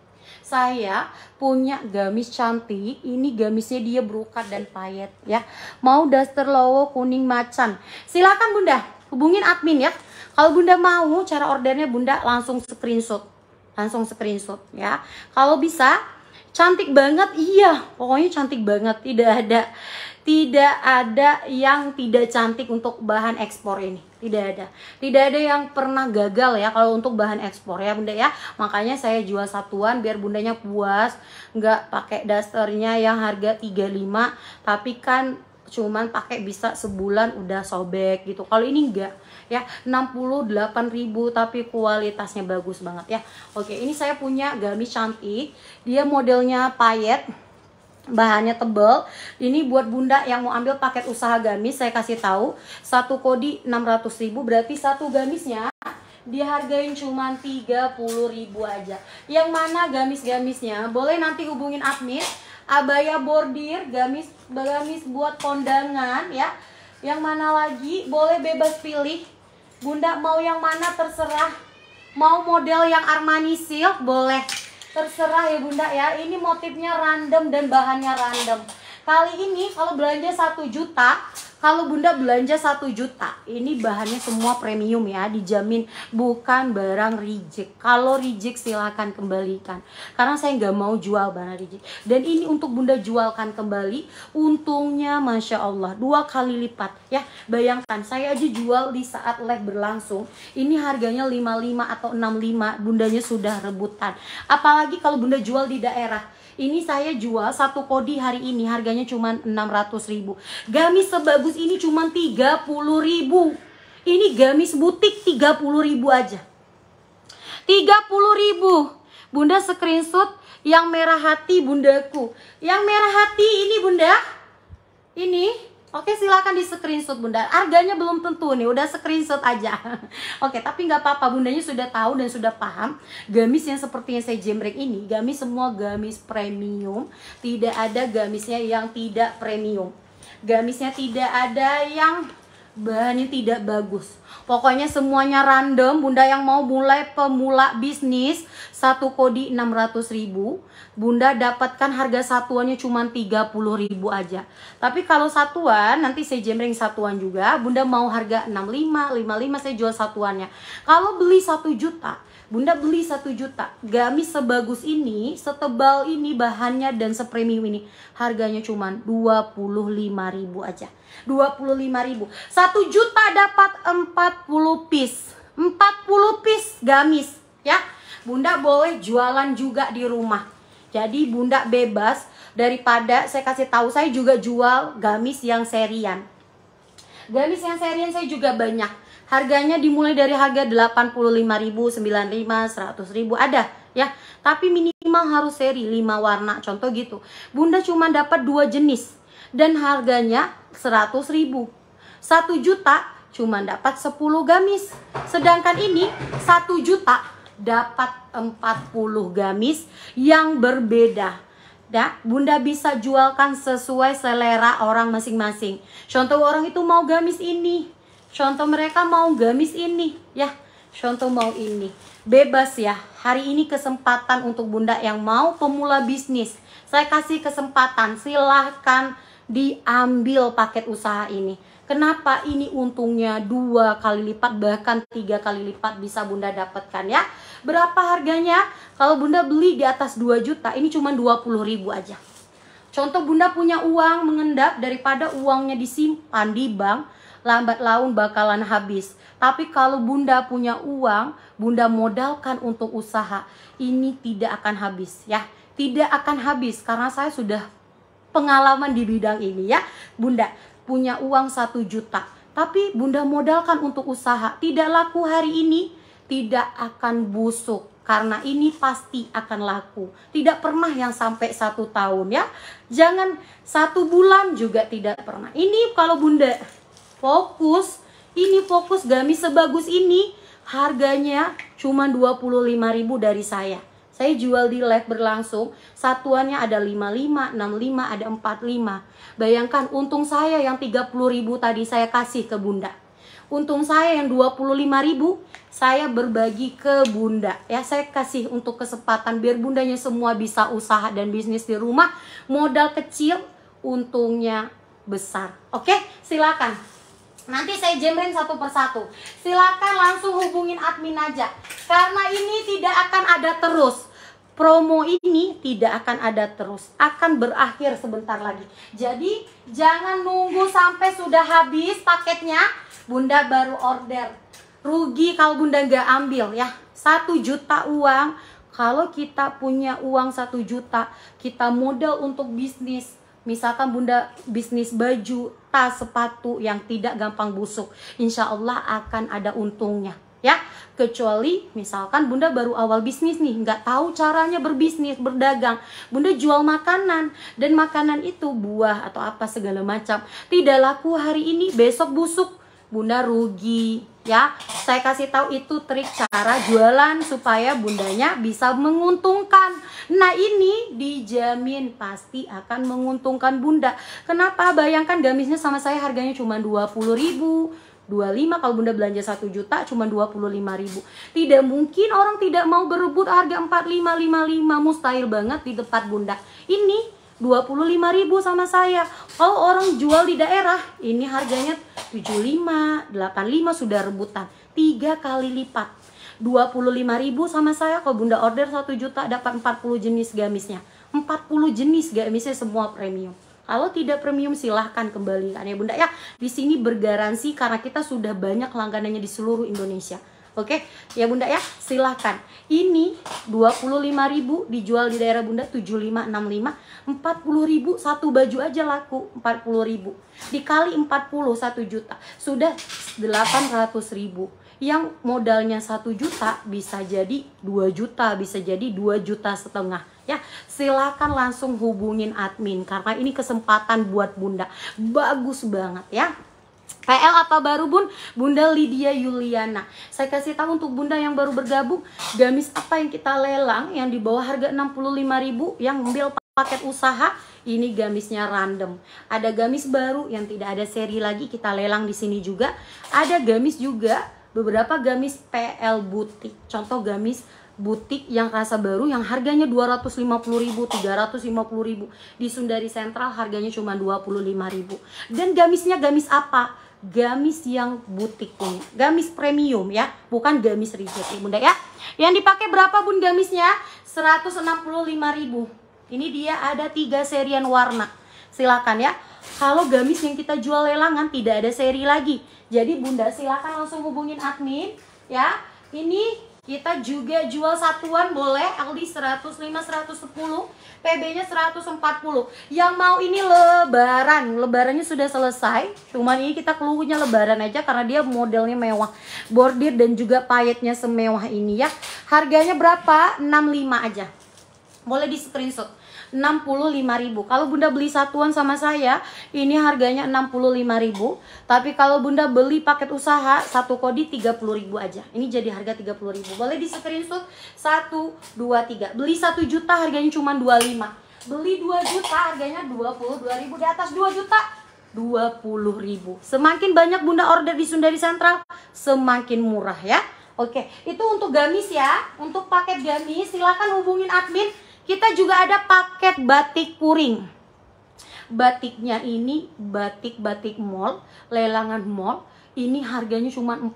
Speaker 1: saya punya gamis cantik ini gamisnya dia berukat dan payet ya mau daster lowo kuning macan silakan bunda hubungin admin ya kalau bunda mau cara ordernya bunda langsung screenshot langsung screenshot ya kalau bisa cantik banget iya pokoknya cantik banget tidak ada tidak ada yang tidak cantik untuk bahan ekspor ini tidak ada tidak ada yang pernah gagal ya kalau untuk bahan ekspor ya bunda ya makanya saya jual satuan biar bundanya puas nggak pakai dasternya yang harga 35 tapi kan cuman pakai bisa sebulan udah sobek gitu kalau ini enggak ya 68.000 tapi kualitasnya bagus banget ya oke ini saya punya gamis cantik dia modelnya payet bahannya tebal ini buat bunda yang mau ambil paket usaha gamis saya kasih tahu satu kodi 600.000 berarti satu gamisnya dihargain cuma 30.000 aja yang mana gamis-gamisnya boleh nanti hubungin admin abaya bordir gamis gamis buat kondangan ya yang mana lagi boleh bebas pilih. Bunda mau yang mana terserah. Mau model yang Armani silk boleh. Terserah ya Bunda ya. Ini motifnya random dan bahannya random. Kali ini kalau belanja 1 juta, kalau Bunda belanja satu juta, ini bahannya semua premium ya, dijamin bukan barang reject. Kalau reject silahkan kembalikan, karena saya nggak mau jual barang reject. Dan ini untuk Bunda jualkan kembali, untungnya Masya Allah dua kali lipat ya. Bayangkan saya aja jual di saat live berlangsung, ini harganya 55 atau 65, Bundanya sudah rebutan. Apalagi kalau Bunda jual di daerah, ini saya jual satu kodi hari ini harganya cuma 600 ribu Gamis sebagus ini cuma 30 ribu Ini gamis butik 30 ribu aja 30 ribu Bunda screenshot yang merah hati bundaku Yang merah hati ini bunda Ini Oke silahkan di screenshot bunda Harganya belum tentu nih udah screenshot aja Oke tapi nggak apa-apa bundanya sudah tahu dan sudah paham Gamis yang seperti yang saya jemrek ini Gamis semua gamis premium Tidak ada gamisnya yang tidak premium Gamisnya tidak ada yang bahannya tidak bagus Pokoknya semuanya random Bunda yang mau mulai pemula bisnis Satu kodi 600 ribu Bunda dapatkan harga satuannya cuma 30 ribu aja. Tapi kalau satuan, nanti saya jemring satuan juga. Bunda mau harga 65, 55 saya jual satuannya. Kalau beli satu juta, Bunda beli satu juta. Gamis sebagus ini, setebal ini bahannya dan sepremium ini. Harganya cuma 25 ribu aja. 25 ribu. satu juta dapat 40 piece. 40 piece gamis ya. Bunda boleh jualan juga di rumah. Jadi Bunda bebas daripada saya kasih tahu saya juga jual gamis yang serian. Gamis yang serian saya juga banyak. Harganya dimulai dari harga 85.000, 95.000, 100.000 ada ya. Tapi minimal harus seri 5 warna contoh gitu. Bunda cuma dapat dua jenis dan harganya 100.000. 1 juta cuma dapat 10 gamis. Sedangkan ini 1 juta dapat 40 gamis yang berbeda. Ya, Bunda bisa jualkan sesuai selera orang masing-masing. Contoh orang itu mau gamis ini, contoh mereka mau gamis ini, ya. Contoh mau ini. Bebas ya. Hari ini kesempatan untuk Bunda yang mau pemula bisnis. Saya kasih kesempatan, silahkan diambil paket usaha ini. Kenapa ini untungnya dua kali lipat bahkan tiga kali lipat bisa Bunda dapatkan ya? Berapa harganya? Kalau Bunda beli di atas 2 juta, ini cuma 20 ribu aja. Contoh Bunda punya uang mengendap daripada uangnya disimpan di bank, lambat laun bakalan habis. Tapi kalau Bunda punya uang, Bunda modalkan untuk usaha, ini tidak akan habis ya. Tidak akan habis karena saya sudah pengalaman di bidang ini ya. Bunda punya uang 1 juta, tapi Bunda modalkan untuk usaha. Tidak laku hari ini, tidak akan busuk karena ini pasti akan laku. Tidak pernah yang sampai satu tahun ya. Jangan satu bulan juga tidak pernah. Ini kalau bunda fokus, ini fokus gamis sebagus ini harganya cuma 25.000 dari saya. Saya jual di live berlangsung, satuannya ada 55, 65, ada 45. Bayangkan untung saya yang 30.000 tadi saya kasih ke bunda untung saya yang 25.000 saya berbagi ke bunda ya saya kasih untuk kesempatan biar bundanya semua bisa usaha dan bisnis di rumah modal kecil untungnya besar oke silakan nanti saya jemren satu persatu silakan langsung hubungin admin aja karena ini tidak akan ada terus promo ini tidak akan ada terus akan berakhir sebentar lagi jadi jangan nunggu sampai sudah habis paketnya Bunda baru order. Rugi kalau Bunda gak ambil ya. Satu juta uang. Kalau kita punya uang satu juta, kita modal untuk bisnis. Misalkan bunda bisnis baju, tas, sepatu yang tidak gampang busuk. Insya Allah akan ada untungnya ya kecuali misalkan bunda baru awal bisnis nih nggak tahu caranya berbisnis berdagang bunda jual makanan dan makanan itu buah atau apa segala macam tidak laku hari ini besok busuk Bunda rugi ya. Saya kasih tahu itu trik cara jualan supaya bundanya bisa menguntungkan. Nah, ini dijamin pasti akan menguntungkan Bunda. Kenapa? Bayangkan gamisnya sama saya harganya cuma ribu 25 kalau bunda belanja 1 juta cuma 25 ribu tidak mungkin orang tidak mau berebut harga 4555 mustahil banget di tempat bunda ini 25.000 sama saya. Kalau orang jual di daerah, ini harganya 75, 85 sudah rebutan. 3 kali lipat. 25.000 sama saya kalau Bunda order 1 juta dapat 40 jenis gamisnya. 40 jenis gamisnya semua premium. Kalau tidak premium silahkan kembalikan ya Bunda ya. Di sini bergaransi karena kita sudah banyak langganannya di seluruh Indonesia. Oke, okay? ya Bunda ya, silahkan. Ini 25.000 dijual di daerah Bunda 7565, 40.000 satu baju aja laku 40.000. Dikali 40 1 juta, sudah 800.000 yang modalnya 1 juta bisa jadi 2 juta, bisa jadi 2 juta setengah ya. Silakan langsung hubungin admin karena ini kesempatan buat Bunda. Bagus banget ya. PL apa baru bun? Bunda Lydia Yuliana Saya kasih tahu untuk bunda yang baru bergabung Gamis apa yang kita lelang Yang di bawah harga 65.000 Yang ambil paket usaha Ini gamisnya random Ada gamis baru yang tidak ada seri lagi Kita lelang di sini juga Ada gamis juga Beberapa gamis PL butik Contoh gamis butik yang rasa baru yang harganya 250.000, 350.000. Di Sundari Sentral harganya cuma 25.000. Dan gamisnya gamis apa? gamis yang butik ini gamis premium ya bukan gamis rigid ya, bunda ya yang dipakai berapa bun gamisnya 165.000 ini dia ada tiga serian warna silakan ya kalau gamis yang kita jual lelangan tidak ada seri lagi jadi bunda silakan langsung hubungin admin ya ini kita juga jual satuan boleh, Aldi 105, 110, PB-nya 140. Yang mau ini lebaran, lebarannya sudah selesai. Cuman ini kita keluhnya lebaran aja karena dia modelnya mewah. Bordir dan juga payetnya semewah ini ya. Harganya berapa? 65 aja. Boleh di screenshot. 65.000. Kalau Bunda beli satuan sama saya, ini harganya 65.000. Tapi kalau Bunda beli paket usaha satu kodi 30.000 aja. Ini jadi harga 30.000. Boleh di screenshot 1 2 3. Beli 1 juta harganya cuma 25. Beli 2 juta harganya 22.000 di atas 2 juta 20.000. Semakin banyak Bunda order di Sundari Sentral, semakin murah ya. Oke, itu untuk gamis ya. Untuk paket gamis silahkan hubungin admin kita juga ada paket batik puring. Batiknya ini batik-batik mall, lelangan mall. Ini harganya cuma 45.000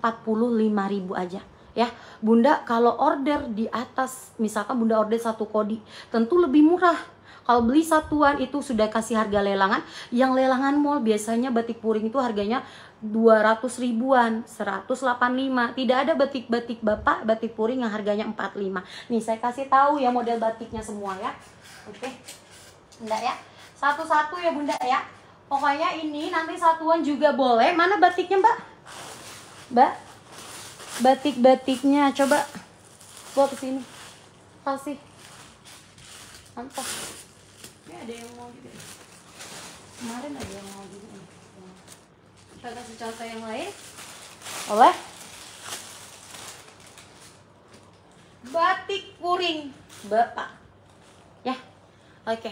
Speaker 1: aja ya bunda kalau order di atas misalkan bunda order satu kodi tentu lebih murah kalau beli satuan itu sudah kasih harga lelangan yang lelangan mall biasanya batik puring itu harganya 200 ribuan, 185. Tidak ada batik-batik Bapak, batik puri yang harganya 45. Nih, saya kasih tahu ya model batiknya semua ya. Oke. Bunda ya. Satu-satu ya Bunda ya. Pokoknya ini nanti satuan juga boleh. Mana batiknya, Mbak? Mbak? Batik-batiknya coba gua kesini Kasih. Mantap. Ini ada yang mau gitu. Kemarin ada yang mau gitu kita kasih contoh yang lain boleh batik puring bapak ya oke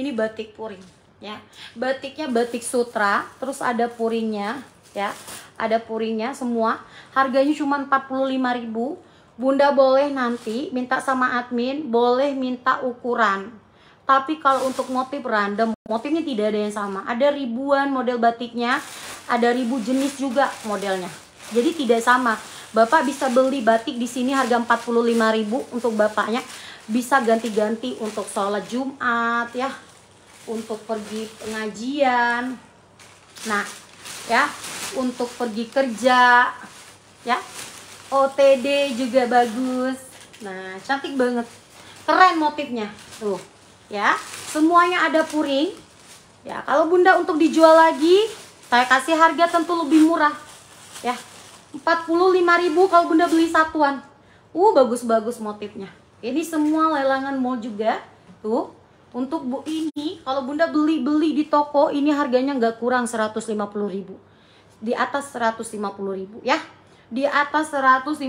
Speaker 1: ini batik puring ya batiknya batik sutra terus ada puringnya ya ada puringnya semua harganya cuma ribu, bunda boleh nanti minta sama admin boleh minta ukuran tapi kalau untuk motif random motifnya tidak ada yang sama ada ribuan model batiknya ada ribu jenis juga modelnya. Jadi tidak sama. Bapak bisa beli batik di sini harga 45.000 untuk bapaknya. Bisa ganti-ganti untuk sholat Jumat ya, untuk pergi pengajian. Nah, ya, untuk pergi kerja ya. OTD juga bagus. Nah, cantik banget. Keren motifnya. Tuh, ya. Semuanya ada puring. Ya, kalau Bunda untuk dijual lagi saya kasih harga tentu lebih murah. Ya. 45.000 kalau Bunda beli satuan. Uh, bagus-bagus motifnya. Ini semua lelangan mall juga. Tuh. Untuk Bu ini, kalau Bunda beli-beli di toko, ini harganya nggak kurang 150.000. Di atas 150.000 ya. Di atas 150.000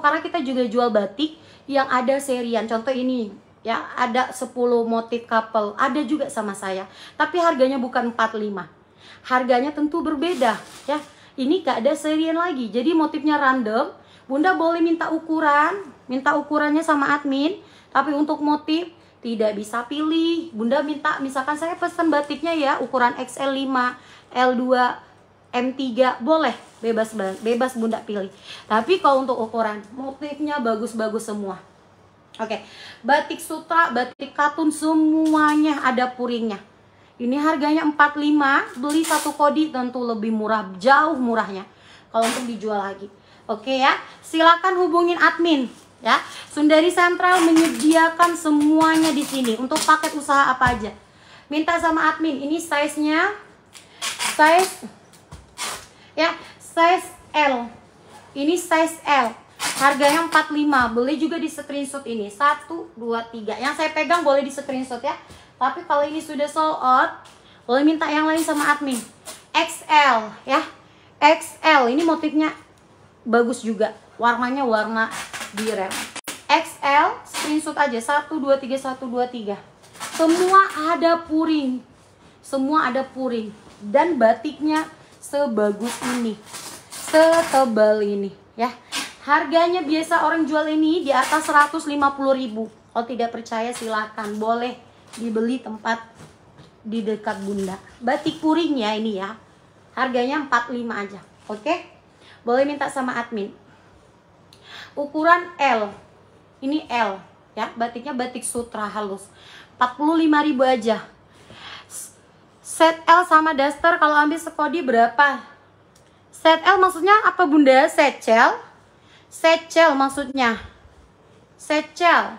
Speaker 1: karena kita juga jual batik yang ada serian. Contoh ini ya, ada 10 motif couple, ada juga sama saya. Tapi harganya bukan 45 harganya tentu berbeda ya ini gak ada serian lagi jadi motifnya random bunda boleh minta ukuran minta ukurannya sama admin tapi untuk motif tidak bisa pilih bunda minta misalkan saya pesan batiknya ya ukuran XL5 L2 M3 boleh bebas bebas bunda pilih tapi kalau untuk ukuran motifnya bagus-bagus semua oke okay. batik sutra batik katun semuanya ada puringnya ini harganya 45, beli satu kodi tentu lebih murah, jauh murahnya kalau untuk dijual lagi. Oke ya, silakan hubungin admin ya. Sundari Sentral menyediakan semuanya di sini untuk paket usaha apa aja. Minta sama admin, ini size-nya size ya, size L. Ini size L. Harganya 45. Beli juga di screenshot ini. 1 2 3. Yang saya pegang boleh di screenshot ya. Tapi kalau ini sudah sold out, boleh minta yang lain sama admin. XL ya. XL ini motifnya bagus juga. Warnanya warna biru XL screenshot aja 1 2 3 1 2 3. Semua ada puring. Semua ada puring dan batiknya sebagus ini. Setebal ini ya. Harganya biasa orang jual ini di atas 150.000. Kalau tidak percaya silahkan boleh dibeli tempat di dekat bunda batik puringnya ini ya harganya 45 aja oke okay? boleh minta sama admin ukuran L ini L ya batiknya batik sutra halus ribu aja set L sama daster kalau ambil sekodi berapa set L maksudnya apa bunda secel secel maksudnya secel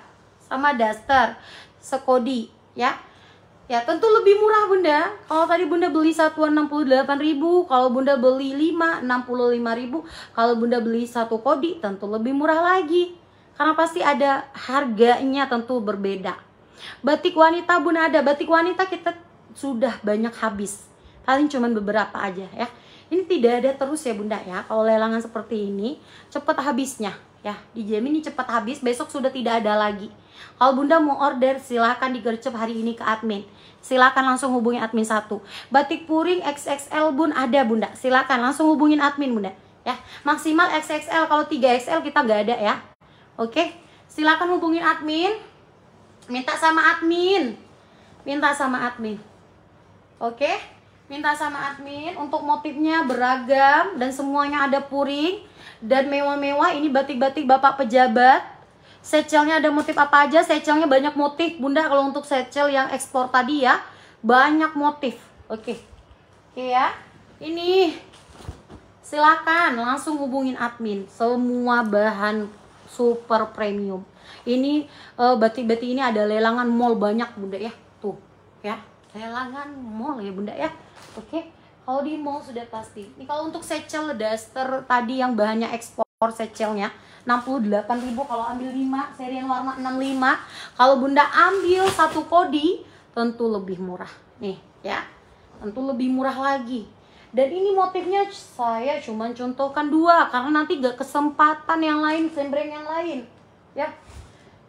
Speaker 1: sama daster sekodi ya ya tentu lebih murah bunda kalau tadi bunda beli satuan 68.000 kalau bunda beli 5 65.000 kalau bunda beli satu kodi tentu lebih murah lagi karena pasti ada harganya tentu berbeda batik wanita bunda ada batik wanita kita sudah banyak habis paling cuman beberapa aja ya ini tidak ada terus ya bunda ya kalau lelangan seperti ini cepat habisnya ya dijamin ini cepat habis besok sudah tidak ada lagi kalau Bunda mau order, silahkan digercep hari ini ke admin. Silahkan langsung hubungi admin satu. Batik puring XXL bun ada Bunda. Silahkan langsung hubungin admin Bunda. Ya, maksimal XXL kalau 3XL kita nggak ada ya. Oke, silahkan hubungin admin. Minta sama admin. Minta sama admin. Oke, minta sama admin untuk motifnya beragam dan semuanya ada puring dan mewah-mewah ini batik-batik Bapak pejabat Secelnya ada motif apa aja? Secelnya banyak motif, Bunda. Kalau untuk secel yang ekspor tadi ya, banyak motif. Oke. Oke ya. Ini silakan langsung hubungin admin. Semua bahan super premium. Ini eh, batik-batik ini ada lelangan mall banyak, Bunda ya. Tuh, ya. Lelangan mall ya, Bunda ya. Oke. Okay. Kalau di mall sudah pasti. Ini kalau untuk secel daster tadi yang bahannya ekspor secelnya 68.000 kalau ambil 5 seri yang warna 65 kalau bunda ambil satu kodi tentu lebih murah nih ya tentu lebih murah lagi dan ini motifnya saya cuman contohkan dua karena nanti gak kesempatan yang lain sembreng yang lain ya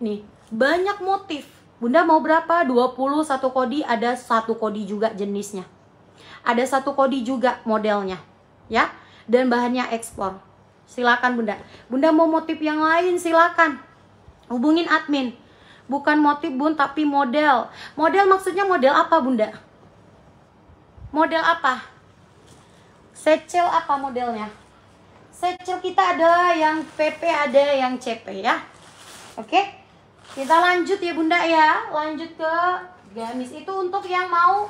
Speaker 1: nih banyak motif Bunda mau berapa? 20 satu kodi ada satu kodi juga jenisnya ada satu kodi juga modelnya ya dan bahannya ekspor Silakan Bunda. Bunda mau motif yang lain silakan. Hubungin admin. Bukan motif Bun tapi model. Model maksudnya model apa Bunda? Model apa? secil apa modelnya? secil kita ada yang PP ada yang CP ya. Oke. Kita lanjut ya Bunda ya. Lanjut ke gamis itu untuk yang mau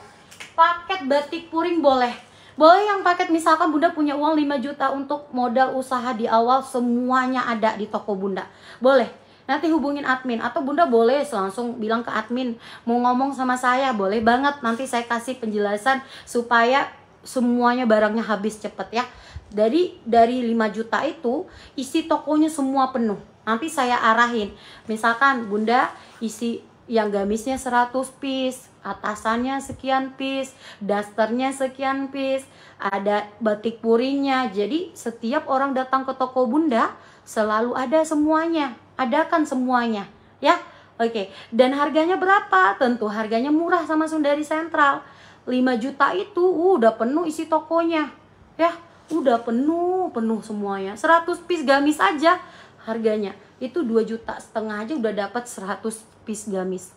Speaker 1: paket batik puring boleh boleh yang paket misalkan Bunda punya uang 5 juta untuk modal usaha di awal semuanya ada di toko Bunda. Boleh. Nanti hubungin admin atau Bunda boleh langsung bilang ke admin mau ngomong sama saya, boleh banget nanti saya kasih penjelasan supaya semuanya barangnya habis cepet ya. Dari dari 5 juta itu isi tokonya semua penuh. Nanti saya arahin. Misalkan Bunda isi yang gamisnya 100 piece, atasannya sekian piece, dasternya sekian piece, ada batik purinya. Jadi setiap orang datang ke toko Bunda selalu ada semuanya, adakan semuanya, ya. Oke, dan harganya berapa? Tentu harganya murah sama Sundari Sentral. 5 juta itu uh, udah penuh isi tokonya. Ya, udah penuh, penuh semuanya. 100 piece gamis aja harganya itu 2 juta setengah aja udah dapat 100 piece gamis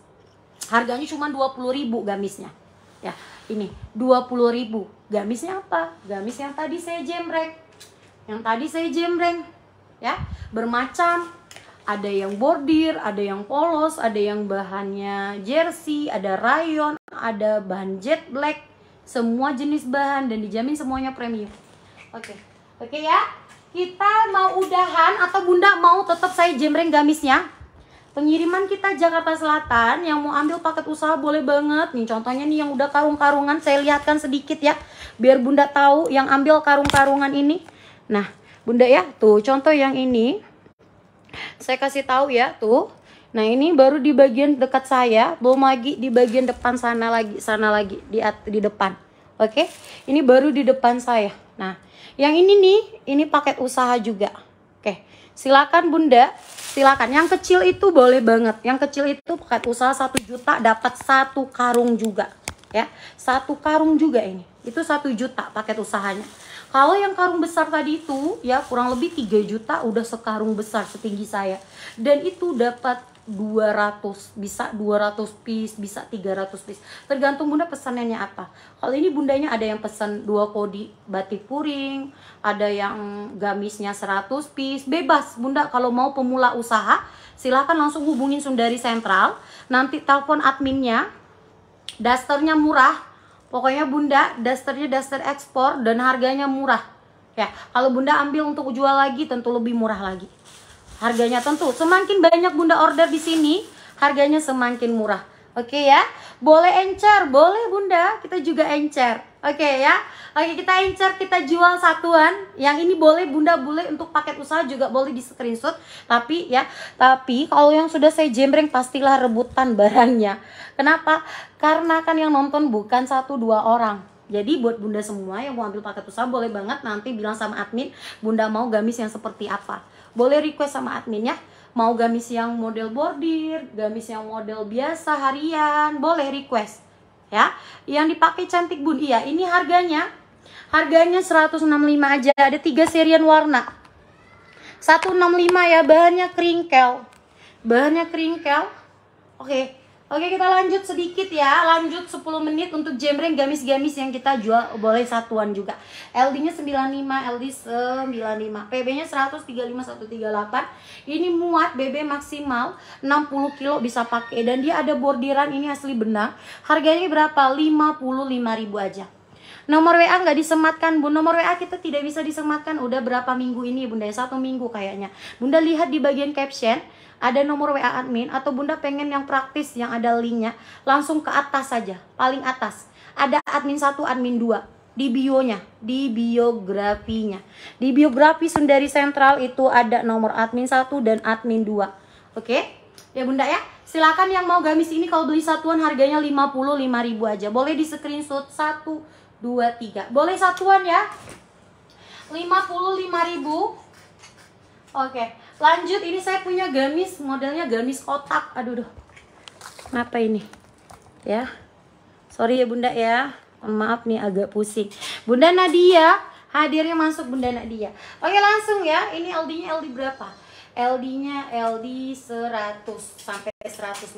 Speaker 1: harganya cuma 20 ribu gamisnya ya ini 20 ribu gamisnya apa gamis yang tadi saya jemrek yang tadi saya jembreng ya bermacam ada yang bordir ada yang polos ada yang bahannya jersey ada rayon ada bahan jet black semua jenis bahan dan dijamin semuanya premium oke okay. oke okay, ya kita mau udahan atau Bunda mau tetap saya jemreng gamisnya? Pengiriman kita Jakarta Selatan yang mau ambil paket usaha boleh banget. Nih contohnya nih yang udah karung-karungan saya lihatkan sedikit ya. Biar Bunda tahu yang ambil karung-karungan ini. Nah, Bunda ya, tuh contoh yang ini. Saya kasih tahu ya, tuh. Nah, ini baru di bagian dekat saya, belum lagi di bagian depan sana lagi, sana lagi di di depan. Oke. Ini baru di depan saya. Nah, yang ini nih, ini paket usaha juga. Oke, silakan Bunda, silakan. Yang kecil itu boleh banget. Yang kecil itu paket usaha 1 juta dapat satu karung juga. Ya, satu karung juga ini. Itu satu juta paket usahanya. Kalau yang karung besar tadi itu ya kurang lebih 3 juta udah sekarung besar setinggi saya. Dan itu dapat 200 bisa 200 piece bisa 300 piece tergantung bunda pesanannya apa kalau ini bundanya ada yang pesan dua kodi batik puring ada yang gamisnya 100 piece bebas bunda kalau mau pemula usaha silahkan langsung hubungin Sundari Sentral nanti telepon adminnya dasternya murah pokoknya bunda dasternya daster ekspor dan harganya murah ya kalau bunda ambil untuk jual lagi tentu lebih murah lagi harganya tentu semakin banyak bunda order di sini harganya semakin murah oke okay ya boleh encer boleh bunda kita juga encer oke okay ya oke okay, kita encer kita jual satuan yang ini boleh bunda boleh untuk paket usaha juga boleh di screenshot tapi ya tapi kalau yang sudah saya jembreng pastilah rebutan barangnya kenapa karena kan yang nonton bukan satu dua orang jadi buat bunda semua yang mau ambil paket usaha boleh banget nanti bilang sama admin bunda mau gamis yang seperti apa boleh request sama admin ya mau gamis yang model bordir gamis yang model biasa harian boleh request ya yang dipakai cantik bun iya ini harganya harganya 165 aja ada tiga serian warna 165 ya bahannya keringkel bahannya keringkel oke Oke kita lanjut sedikit ya Lanjut 10 menit untuk jembreng gamis-gamis yang kita jual Boleh satuan juga LD nya 95 LD 95 PB nya 135 138 Ini muat BB maksimal 60 kilo bisa pakai Dan dia ada bordiran ini asli benang Harganya berapa? 55 ribu aja Nomor WA nggak disematkan, Bu. Nomor WA kita tidak bisa disematkan. Udah berapa minggu ini, Bunda? satu minggu kayaknya. Bunda lihat di bagian caption, ada nomor WA admin. Atau Bunda pengen yang praktis, yang ada linknya. Langsung ke atas saja, paling atas. Ada admin satu, admin dua. di bio-nya, di biografinya. Di biografi Sundari Sentral itu ada nomor admin satu dan admin 2. Oke? Ya Bunda ya. Silakan yang mau gamis ini kalau beli satuan harganya 55.000 aja. Boleh di screenshot satu dua, tiga. Boleh satuan ya? 55.000 Oke, lanjut ini saya punya gamis modelnya gamis kotak. Aduh, duh. Apa ini? Ya. Sorry ya Bunda ya. Oh, maaf nih agak pusing. Bunda Nadia, hadirnya masuk Bunda Nadia. Oke, langsung ya. Ini LD-nya LD berapa? LD-nya LD 100 sampai 105,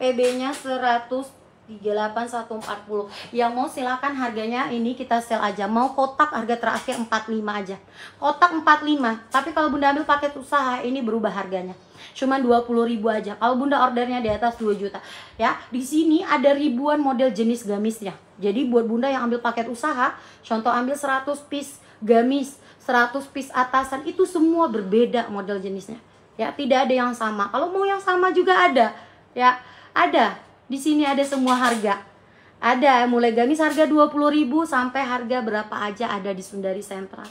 Speaker 1: PB-nya 100 38140 yang mau silakan harganya ini kita sel aja mau kotak harga terakhir 45 aja kotak 45 tapi kalau bunda ambil paket usaha ini berubah harganya cuman 20 ribu aja kalau bunda ordernya di atas 2 juta ya di sini ada ribuan model jenis gamisnya jadi buat bunda yang ambil paket usaha contoh ambil 100 piece gamis 100 piece atasan itu semua berbeda model jenisnya ya tidak ada yang sama kalau mau yang sama juga ada ya ada di sini ada semua harga. Ada mulai gamis harga 20.000 sampai harga berapa aja ada di Sundari Sentral.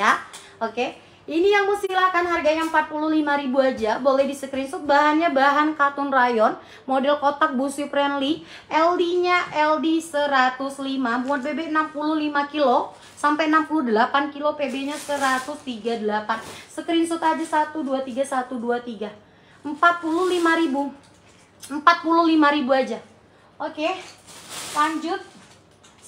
Speaker 1: Ya. Oke. Okay. Ini yang mau silakan harganya 45.000 aja. Boleh di screenshot bahannya bahan katun rayon, model kotak busi friendly, LD-nya LD 105, buat BB 65 kilo sampai 68 kilo, PB-nya 138. Screenshot aja 1 2 3 123 123. 45.000 ribu aja. Oke. lanjut.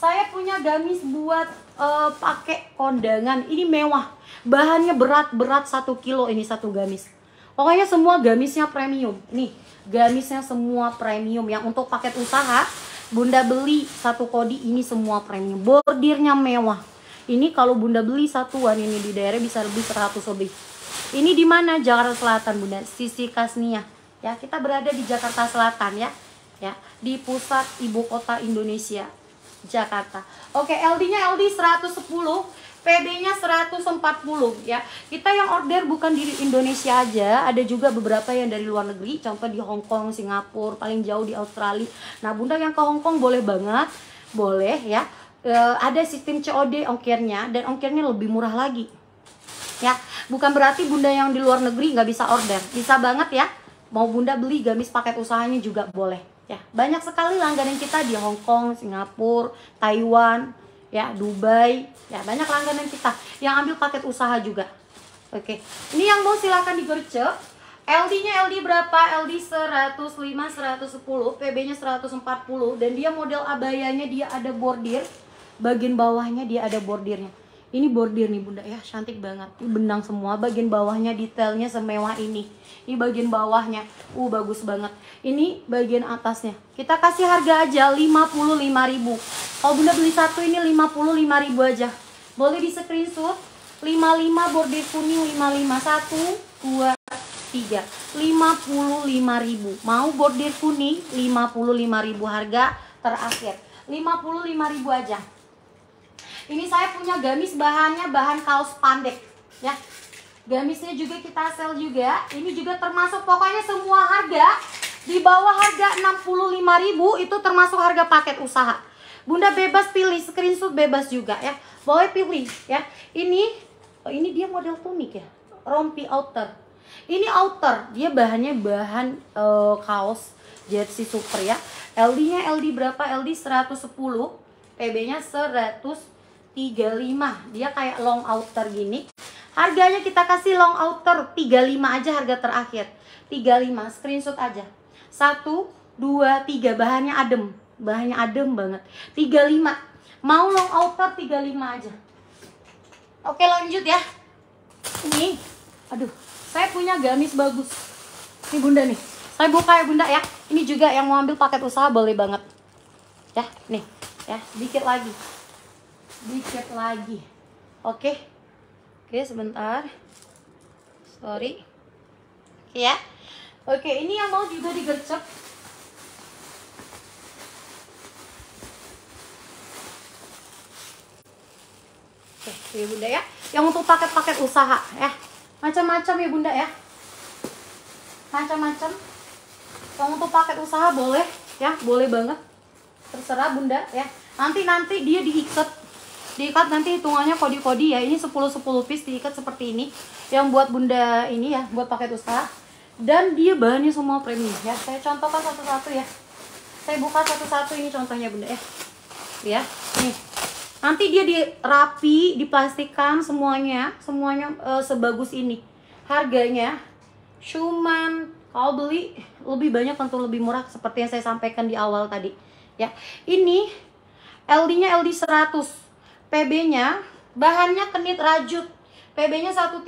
Speaker 1: Saya punya gamis buat uh, pakai kondangan. Ini mewah. Bahannya berat-berat 1 kilo ini satu gamis. Pokoknya semua gamisnya premium. Nih, gamisnya semua premium yang untuk paket usaha Bunda beli satu kodi ini semua premium. Bordirnya mewah. Ini kalau Bunda beli satuan ini di daerah bisa lebih 100 lebih. Ini di mana? Jakarta Selatan, Bunda. Sisi Kasnia ya kita berada di Jakarta Selatan ya ya di pusat ibu kota Indonesia Jakarta oke LD-nya LD 110 PD-nya 140 ya kita yang order bukan di Indonesia aja ada juga beberapa yang dari luar negeri contoh di Hong Kong Singapura paling jauh di Australia nah bunda yang ke Hong Kong boleh banget boleh ya e, ada sistem COD ongkirnya dan ongkirnya lebih murah lagi ya bukan berarti bunda yang di luar negeri nggak bisa order bisa banget ya mau bunda beli gamis paket usahanya juga boleh ya banyak sekali langganan kita di Hong Kong Singapura Taiwan ya Dubai ya banyak langganan kita yang ambil paket usaha juga oke ini yang mau silahkan digercep LD nya LD berapa? LD 105, 110, PB nya 140 Dan dia model abayanya dia ada bordir Bagian bawahnya dia ada bordirnya ini bordir nih bunda ya cantik banget ini benang semua bagian bawahnya detailnya semewah ini ini bagian bawahnya uh bagus banget ini bagian atasnya kita kasih harga aja 55.000 kalau bunda beli satu ini 55.000 aja boleh di screenshot 55 bordir kuning 55 1 2 3 55.000 mau bordir kuning 55.000 harga terakhir 55.000 aja ini saya punya gamis bahannya bahan kaos pandek ya. Gamisnya juga kita sel juga. Ini juga termasuk pokoknya semua harga di bawah harga 65.000 itu termasuk harga paket usaha. Bunda bebas pilih, screenshot bebas juga ya. Boleh pilih ya. Ini oh ini dia model tunik ya. Rompi outer. Ini outer, dia bahannya bahan uh, kaos jersey super ya. LD-nya LD berapa? LD 110, PB nya 100 35 dia kayak long outer gini harganya kita kasih long outer 35 aja harga terakhir 35 screenshot aja 1, 2, 3 bahannya adem bahannya adem banget 35 mau long outer 35 aja oke lanjut ya ini aduh saya punya gamis bagus ini bunda nih saya buka ya bunda ya ini juga yang mau ambil paket usaha boleh banget ya nih ya sedikit lagi dikit lagi oke okay. oke okay, sebentar sorry ya yeah. oke okay, ini yang mau juga digercep oke ya bunda ya yang untuk paket-paket usaha ya macam-macam ya bunda ya macam-macam yang untuk paket usaha boleh ya boleh banget terserah bunda ya nanti nanti dia diikat diikat nanti hitungannya kodi-kodi ya ini 10-10 piece diikat seperti ini yang buat bunda ini ya buat paket usaha dan dia bahannya semua premium ya saya contohkan satu-satu ya saya buka satu-satu ini contohnya bunda ya ya nih nanti dia dirapi diplastikan semuanya semuanya e, sebagus ini harganya cuman kalau beli lebih banyak tentu lebih murah seperti yang saya sampaikan di awal tadi ya ini LD nya LD 100 PB-nya bahannya kenit rajut. PB-nya 135.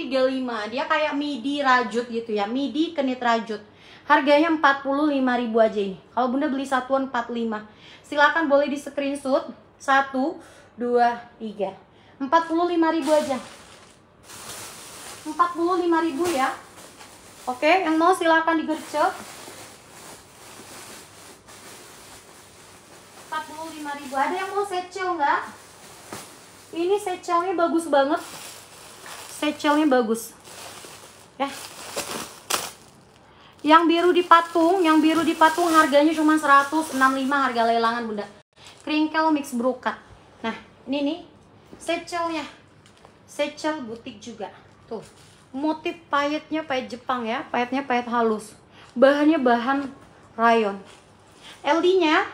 Speaker 1: Dia kayak midi rajut gitu ya. Midi kenit rajut. Harganya 45.000 aja ini. Kalau Bunda beli satuan 45. Silakan boleh di screenshot. 1 2 3. 45.000 aja. 45.000 ya. Oke, yang mau silakan digercep. 45.000. Ada yang mau secil nggak? Ini secelnya bagus banget. Secelnya bagus. Ya. Yang biru di patung, yang biru di patung harganya cuma 165 harga lelangan, Bunda. Kringkel mix brokat. Nah, ini nih secelnya. Secel butik juga. Tuh. Motif payetnya payet Jepang ya, payetnya payet halus. Bahannya bahan rayon. LD-nya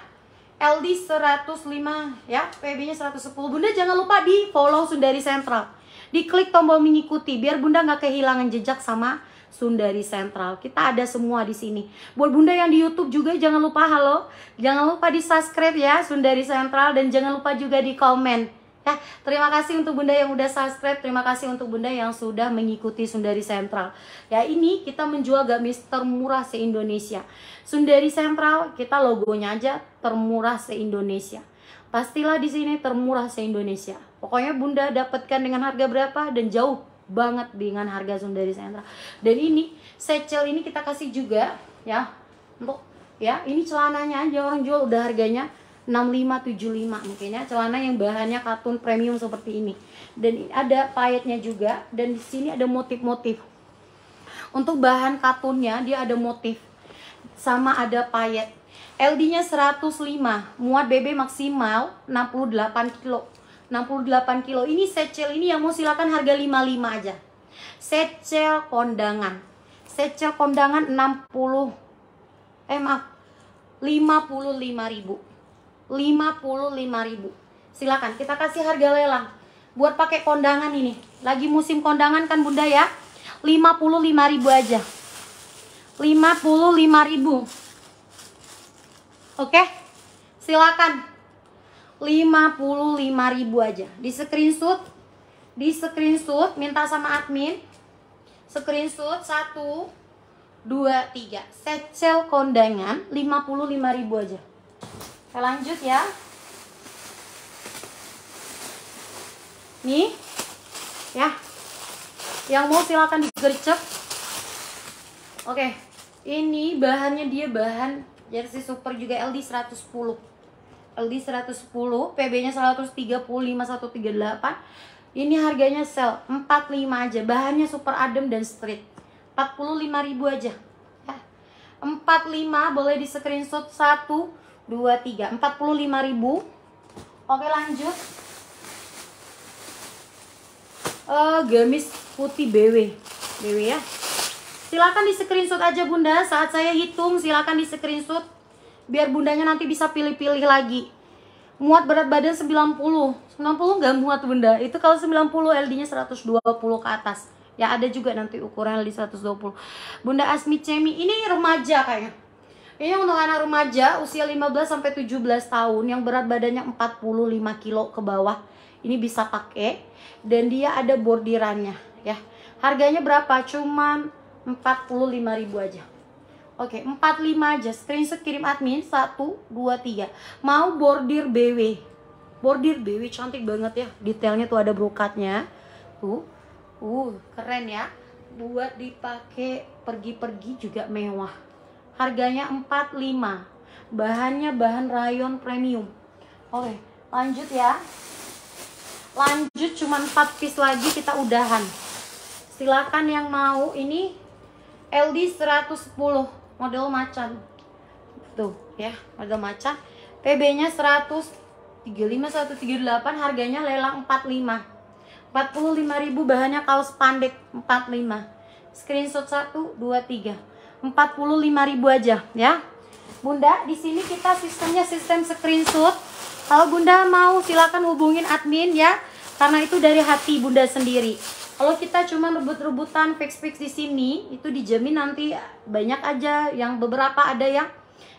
Speaker 1: LD 105 ya, PB-nya 110. Bunda jangan lupa di follow Sundari Sentral. Diklik tombol mengikuti biar Bunda nggak kehilangan jejak sama Sundari Sentral. Kita ada semua di sini. Buat Bunda yang di YouTube juga jangan lupa halo, jangan lupa di subscribe ya Sundari Sentral dan jangan lupa juga di komen. Nah, terima kasih untuk Bunda yang sudah subscribe, terima kasih untuk Bunda yang sudah mengikuti Sundari Sentral. Ya, ini kita menjual gamis termurah se-Indonesia. Sundari Sentral, kita logonya aja termurah se-Indonesia. Pastilah di sini termurah se-Indonesia. Pokoknya Bunda dapatkan dengan harga berapa dan jauh banget dengan harga Sundari Sentral. Dan ini secel ini kita kasih juga ya untuk ya ini celananya aja orang jual udah harganya 6575 mungkin ya celana yang bahannya katun premium seperti ini dan ada payetnya juga dan di sini ada motif-motif untuk bahan katunnya dia ada motif sama ada payet LD-nya 105 muat BB maksimal 68 kilo 68 kilo ini secel ini yang mau silakan harga 55 aja secel kondangan secel kondangan 60 eh maaf 55 ribu 55.000. Silakan kita kasih harga lelang. Buat pakai kondangan ini. Lagi musim kondangan kan Bunda ya? 55.000 aja. 55.000. Oke? Silakan. 55.000 aja. Di screenshot, di screenshot minta sama admin. Screenshot 1 2 3. Secel kondangan 55.000 aja. Oke, lanjut ya. Nih. Ya. Yang mau silakan digercep. Oke. Ini bahannya dia bahan jersey super juga LD 110. LD 110, PB-nya 130 5138. Ini harganya sel 45 aja. Bahannya super adem dan street. 45.000 aja. 45 ya. boleh di screenshot 1 dua tiga empat ribu oke lanjut uh, gamis putih BW BW ya Silahkan di screenshot aja bunda saat saya hitung silahkan di screenshot biar bundanya nanti bisa pilih-pilih lagi muat berat badan 90 90 gak muat bunda itu kalau 90 LD nya 120 ke atas ya ada juga nanti ukuran LD 120 bunda Asmi Cemi ini remaja kayaknya ini iya, untuk anak remaja usia 15 sampai 17 tahun yang berat badannya 45 kilo ke bawah. Ini bisa pakai dan dia ada bordirannya ya. Harganya berapa? Cuman ribu aja. Oke, 45 aja. Screenshot kirim admin 1 2 3. Mau bordir BW. Bordir BW cantik banget ya. Detailnya tuh ada brokatnya. Tuh. Uh, keren ya. Buat dipakai pergi-pergi juga mewah Harganya 45. Bahannya bahan rayon premium. Oke, lanjut ya. Lanjut cuma 4 piece lagi kita udahan. Silakan yang mau ini LD 110 model macan. Tuh, ya, model macan. PB-nya 135, 138. harganya lelang 45. 45.000 bahannya kaos pandek 45 screenshot 1 2 3 45.000 aja ya. Bunda, di sini kita sistemnya sistem screenshot. Kalau Bunda mau silakan hubungin admin ya, karena itu dari hati Bunda sendiri. Kalau kita cuma rebut-rebutan fix-fix di sini, itu dijamin nanti banyak aja yang beberapa ada yang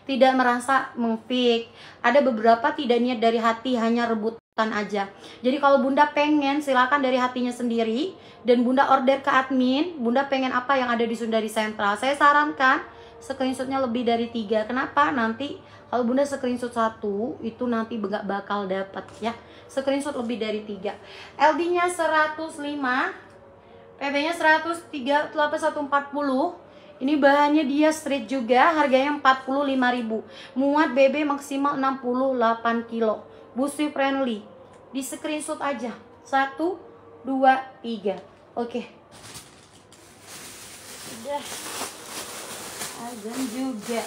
Speaker 1: tidak merasa mengfik. Ada beberapa tidak niat dari hati hanya rebut tan aja. Jadi kalau Bunda pengen silakan dari hatinya sendiri dan Bunda order ke admin, Bunda pengen apa yang ada di Sundari Sentral. Saya sarankan screenshotnya lebih dari tiga. Kenapa? Nanti kalau Bunda screenshot satu itu nanti nggak bakal dapat ya. Screenshot lebih dari tiga. LD-nya 105, PB-nya 103 140 ini bahannya dia street juga, harganya 45.000. Muat BB maksimal 68 kilo. Busi friendly. Di screenshot aja. Satu, dua, tiga. Oke. Udah. Azan juga.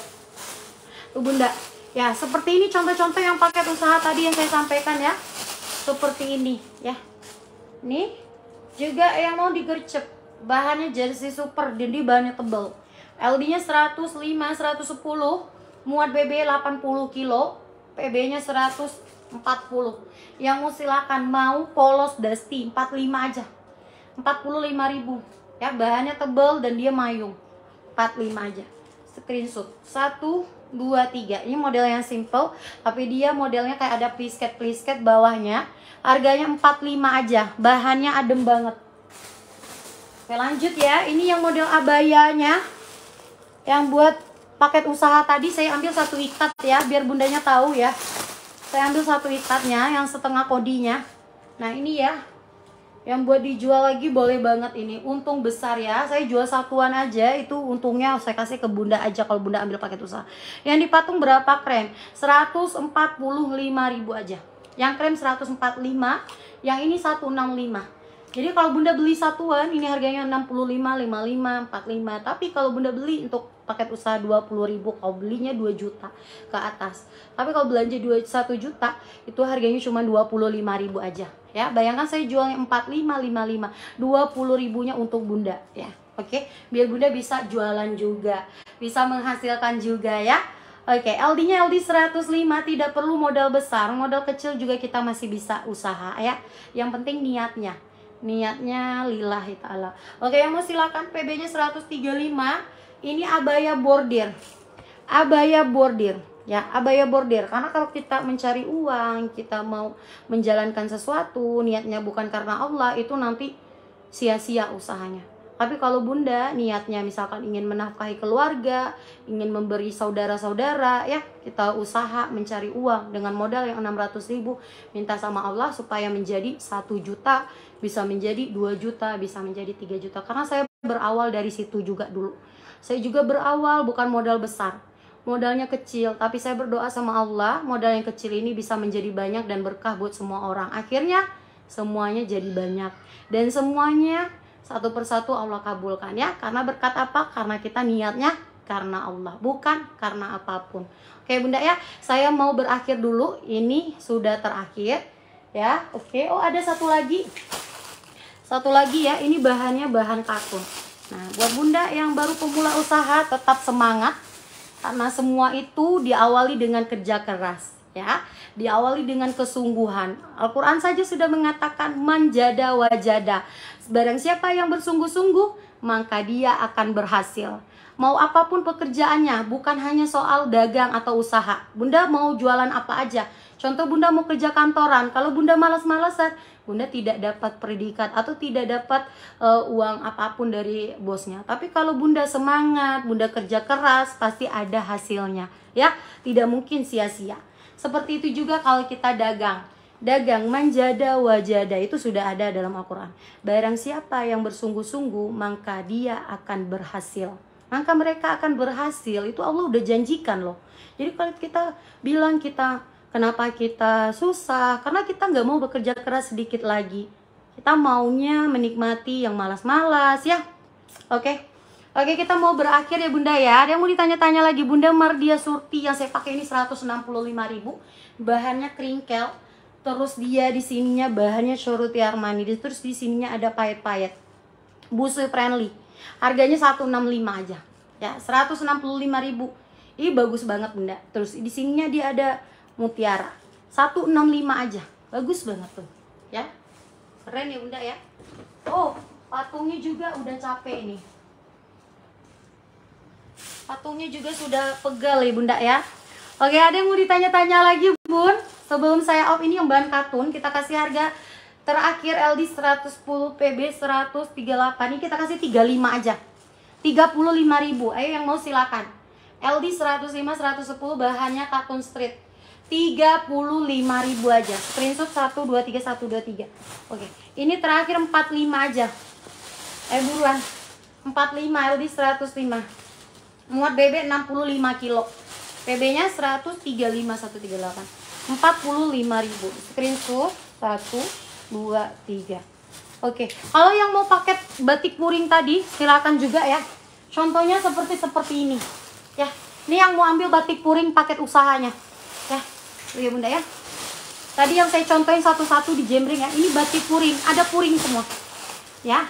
Speaker 1: Tuh bunda. Ya, seperti ini contoh-contoh yang paket usaha tadi yang saya sampaikan ya. Seperti ini ya. Ini Juga yang mau digercep. Bahannya jersey super, jadi bahannya tebal. LD-nya 105, 110, muat BB 80 kilo, PB-nya 100 40 yang mau silakan mau polos dusty 45 aja 45000 ya bahannya tebal dan dia mayung 45 aja screenshot 1 2 3 ini model yang simple tapi dia modelnya kayak ada plisket plisket bawahnya harganya 45 aja bahannya adem banget Oke lanjut ya ini yang model abayanya yang buat paket usaha tadi saya ambil satu ikat ya biar bundanya tahu ya saya ambil satu ikatnya yang setengah kodinya nah ini ya yang buat dijual lagi boleh banget ini untung besar ya saya jual satuan aja itu untungnya saya kasih ke bunda aja kalau bunda ambil paket usaha yang dipatung berapa krem 145.000 aja yang krem 145 yang ini 165 jadi kalau bunda beli satuan ini harganya 65 55 45 tapi kalau bunda beli untuk paket usaha 20 ribu kau belinya 2 juta ke atas tapi kalau belanja 21 juta itu harganya cuma 25 ribu aja ya bayangkan saya jualnya 4555 20 ribunya untuk bunda ya oke okay? biar bunda bisa jualan juga bisa menghasilkan juga ya Oke, okay, LD-nya LD 105 tidak perlu modal besar, modal kecil juga kita masih bisa usaha ya. Yang penting niatnya. Niatnya lillahi ya taala. Oke, okay, yang mau silakan PB-nya 135 ini abaya bordir abaya bordir ya abaya bordir karena kalau kita mencari uang kita mau menjalankan sesuatu niatnya bukan karena Allah itu nanti sia-sia usahanya tapi kalau bunda niatnya misalkan ingin menafkahi keluarga ingin memberi saudara-saudara ya kita usaha mencari uang dengan modal yang 600 ribu minta sama Allah supaya menjadi satu juta bisa menjadi 2 juta bisa menjadi 3 juta karena saya berawal dari situ juga dulu saya juga berawal bukan modal besar. Modalnya kecil, tapi saya berdoa sama Allah, modal yang kecil ini bisa menjadi banyak dan berkah buat semua orang. Akhirnya semuanya jadi banyak dan semuanya satu persatu Allah kabulkan ya. Karena berkat apa? Karena kita niatnya karena Allah, bukan karena apapun. Oke, Bunda ya, saya mau berakhir dulu. Ini sudah terakhir ya. Oke, oh ada satu lagi. Satu lagi ya, ini bahannya bahan kartun. Nah, buat bunda yang baru pemula usaha tetap semangat karena semua itu diawali dengan kerja keras ya. Diawali dengan kesungguhan. Al-Qur'an saja sudah mengatakan manjada wajada. Barang siapa yang bersungguh-sungguh, maka dia akan berhasil. Mau apapun pekerjaannya, bukan hanya soal dagang atau usaha. Bunda mau jualan apa aja. Contoh bunda mau kerja kantoran, kalau bunda malas-malasan, Bunda tidak dapat predikat atau tidak dapat uh, uang apapun dari bosnya. Tapi kalau Bunda semangat, Bunda kerja keras, pasti ada hasilnya, ya. Tidak mungkin sia-sia. Seperti itu juga kalau kita dagang. Dagang manjada wajada itu sudah ada dalam Al-Qur'an. Barang siapa yang bersungguh-sungguh, maka dia akan berhasil maka mereka akan berhasil itu Allah udah janjikan loh jadi kalau kita bilang kita kenapa kita susah karena kita nggak mau bekerja keras sedikit lagi kita maunya menikmati yang malas-malas ya oke okay. oke okay, kita mau berakhir ya bunda ya ada yang mau ditanya-tanya lagi bunda Mardia Surti yang saya pakai ini 165.000 bahannya kringkel terus dia di sininya bahannya Shoruti Armani terus di sininya ada payet-payet busu friendly harganya 165 aja ya 165.000 ini bagus banget bunda terus di sininya dia ada mutiara 165 aja bagus banget tuh ya keren ya bunda ya oh patungnya juga udah capek ini. patungnya juga sudah pegal ya bunda ya oke ada yang mau ditanya-tanya lagi bun sebelum saya off ini yang bahan katun kita kasih harga terakhir LD 110 PB 138 ini kita kasih 35 aja 35.000 ayo yang mau silakan LD 105 110 bahannya katun street 35.000 aja. Screenshot 1 2 3 1 2 3. Oke, ini terakhir 45 aja. Eh buruan. 45 LD 105. Muat BB 65 kilo. PB-nya 135 138. 45.000. Screenshot 1 2 3. Oke, kalau yang mau paket batik puring tadi silakan juga ya. Contohnya seperti seperti ini. Ya, ini yang mau ambil batik puring paket usahanya. Oh iya bunda ya tadi yang saya contohin satu-satu di jemring ya ini batik puring ada puring semua ya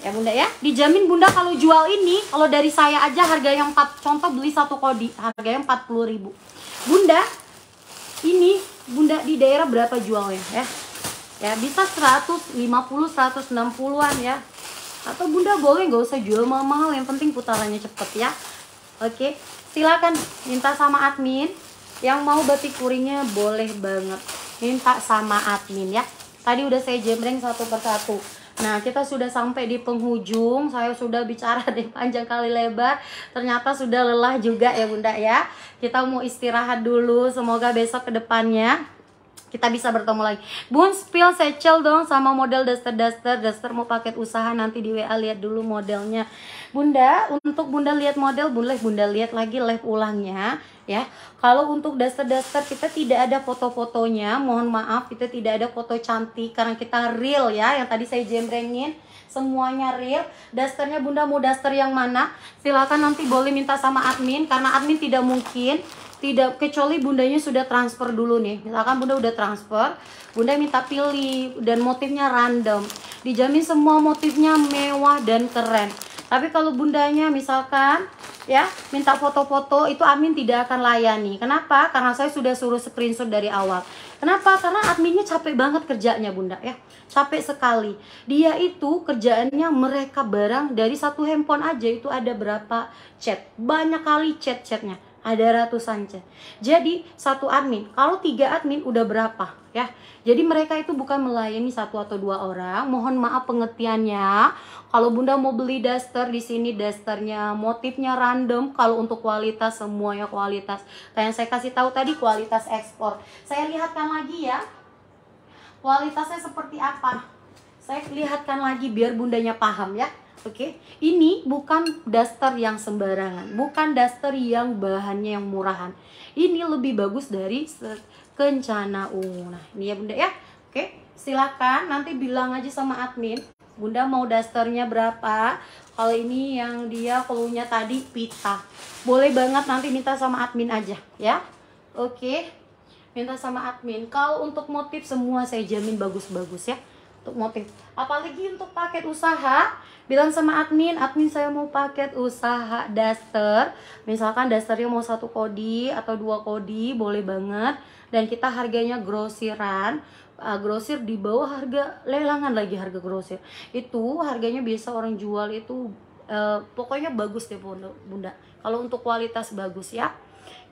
Speaker 1: ya bunda ya dijamin bunda kalau jual ini kalau dari saya aja harga yang 4 contoh beli satu kodi harganya 40 ribu bunda ini bunda di daerah berapa jualnya ya ya bisa 150 160-an ya atau bunda boleh nggak usah jual mahal-mahal yang penting putarannya cepet ya oke silakan minta sama admin yang mau batik kurinya boleh banget minta sama admin ya tadi udah saya jembreng satu persatu Nah, kita sudah sampai di penghujung. Saya sudah bicara di panjang kali lebar. Ternyata sudah lelah juga ya, Bunda ya. Kita mau istirahat dulu. Semoga besok kedepannya kita bisa bertemu lagi. Bun spill secel dong sama model daster-daster. Daster mau paket usaha nanti di WA lihat dulu modelnya. Bunda, untuk Bunda lihat model, boleh Bunda lihat lagi live ulangnya ya. Kalau untuk daster-daster kita tidak ada foto-fotonya, mohon maaf kita tidak ada foto cantik karena kita real ya. Yang tadi saya jembrengin semuanya real. Dasternya Bunda mau daster yang mana? Silakan nanti boleh minta sama admin karena admin tidak mungkin tidak kecuali bundanya sudah transfer dulu nih misalkan bunda udah transfer bunda minta pilih dan motifnya random dijamin semua motifnya mewah dan keren tapi kalau bundanya misalkan ya minta foto-foto itu admin tidak akan layani. Kenapa? Karena saya sudah suruh screenshot dari awal. Kenapa? Karena adminnya capek banget kerjanya bunda ya. Capek sekali. Dia itu kerjaannya mereka barang dari satu handphone aja itu ada berapa chat. Banyak kali chat-chatnya ada ratusan chat. Jadi satu admin, kalau tiga admin udah berapa ya? Jadi mereka itu bukan melayani satu atau dua orang. Mohon maaf pengertiannya. Kalau bunda mau beli daster di sini dasternya motifnya random. Kalau untuk kualitas semuanya kualitas. Kayak yang saya kasih tahu tadi kualitas ekspor. Saya lihatkan lagi ya. Kualitasnya seperti apa? Saya lihatkan lagi biar bundanya paham ya. Oke, okay? ini bukan daster yang sembarangan, bukan daster yang bahannya yang murahan. Ini lebih bagus dari kencana ungu. Nah, ini ya Bunda ya. Oke, okay? silakan nanti bilang aja sama admin. Bunda mau dasternya berapa? Kalau ini yang dia keluhnya tadi pita. Boleh banget nanti minta sama admin aja ya. Oke. Okay? Minta sama admin. Kalau untuk motif semua saya jamin bagus-bagus ya. Untuk motif. Apalagi untuk paket usaha bilang sama admin admin saya mau paket usaha daster misalkan dasternya mau satu kodi atau dua kodi boleh banget dan kita harganya grosiran uh, grosir di bawah harga lelangan lagi harga grosir itu harganya biasa orang jual itu uh, pokoknya bagus deh bunda kalau untuk kualitas bagus ya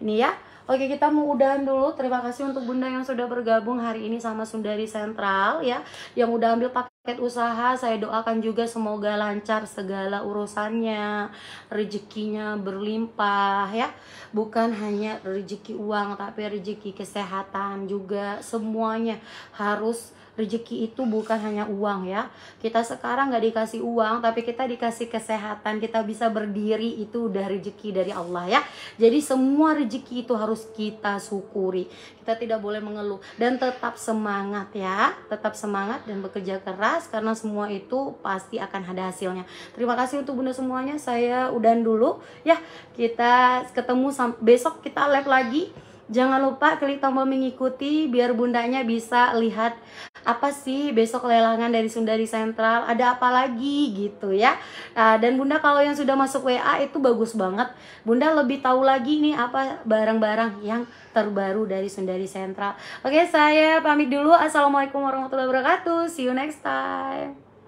Speaker 1: ini ya Oke kita mau udahan dulu Terima kasih untuk bunda yang sudah bergabung hari ini sama Sundari Sentral ya Yang udah ambil paket Paket usaha saya doakan juga semoga lancar segala urusannya rezekinya berlimpah ya bukan hanya rezeki uang tapi rezeki kesehatan juga semuanya harus Rezeki itu bukan hanya uang ya. Kita sekarang nggak dikasih uang, tapi kita dikasih kesehatan. Kita bisa berdiri itu udah rezeki dari Allah ya. Jadi semua rezeki itu harus kita syukuri. Kita tidak boleh mengeluh dan tetap semangat ya. Tetap semangat dan bekerja keras karena semua itu pasti akan ada hasilnya. Terima kasih untuk bunda semuanya. Saya udahan dulu ya. Kita ketemu besok kita live lagi. Jangan lupa klik tombol mengikuti biar bundanya bisa lihat apa sih besok lelangan dari Sundari Sentral ada apa lagi gitu ya nah, dan bunda kalau yang sudah masuk WA itu bagus banget bunda lebih tahu lagi nih apa barang-barang yang terbaru dari Sundari Sentral oke saya pamit dulu assalamualaikum warahmatullahi wabarakatuh see you next time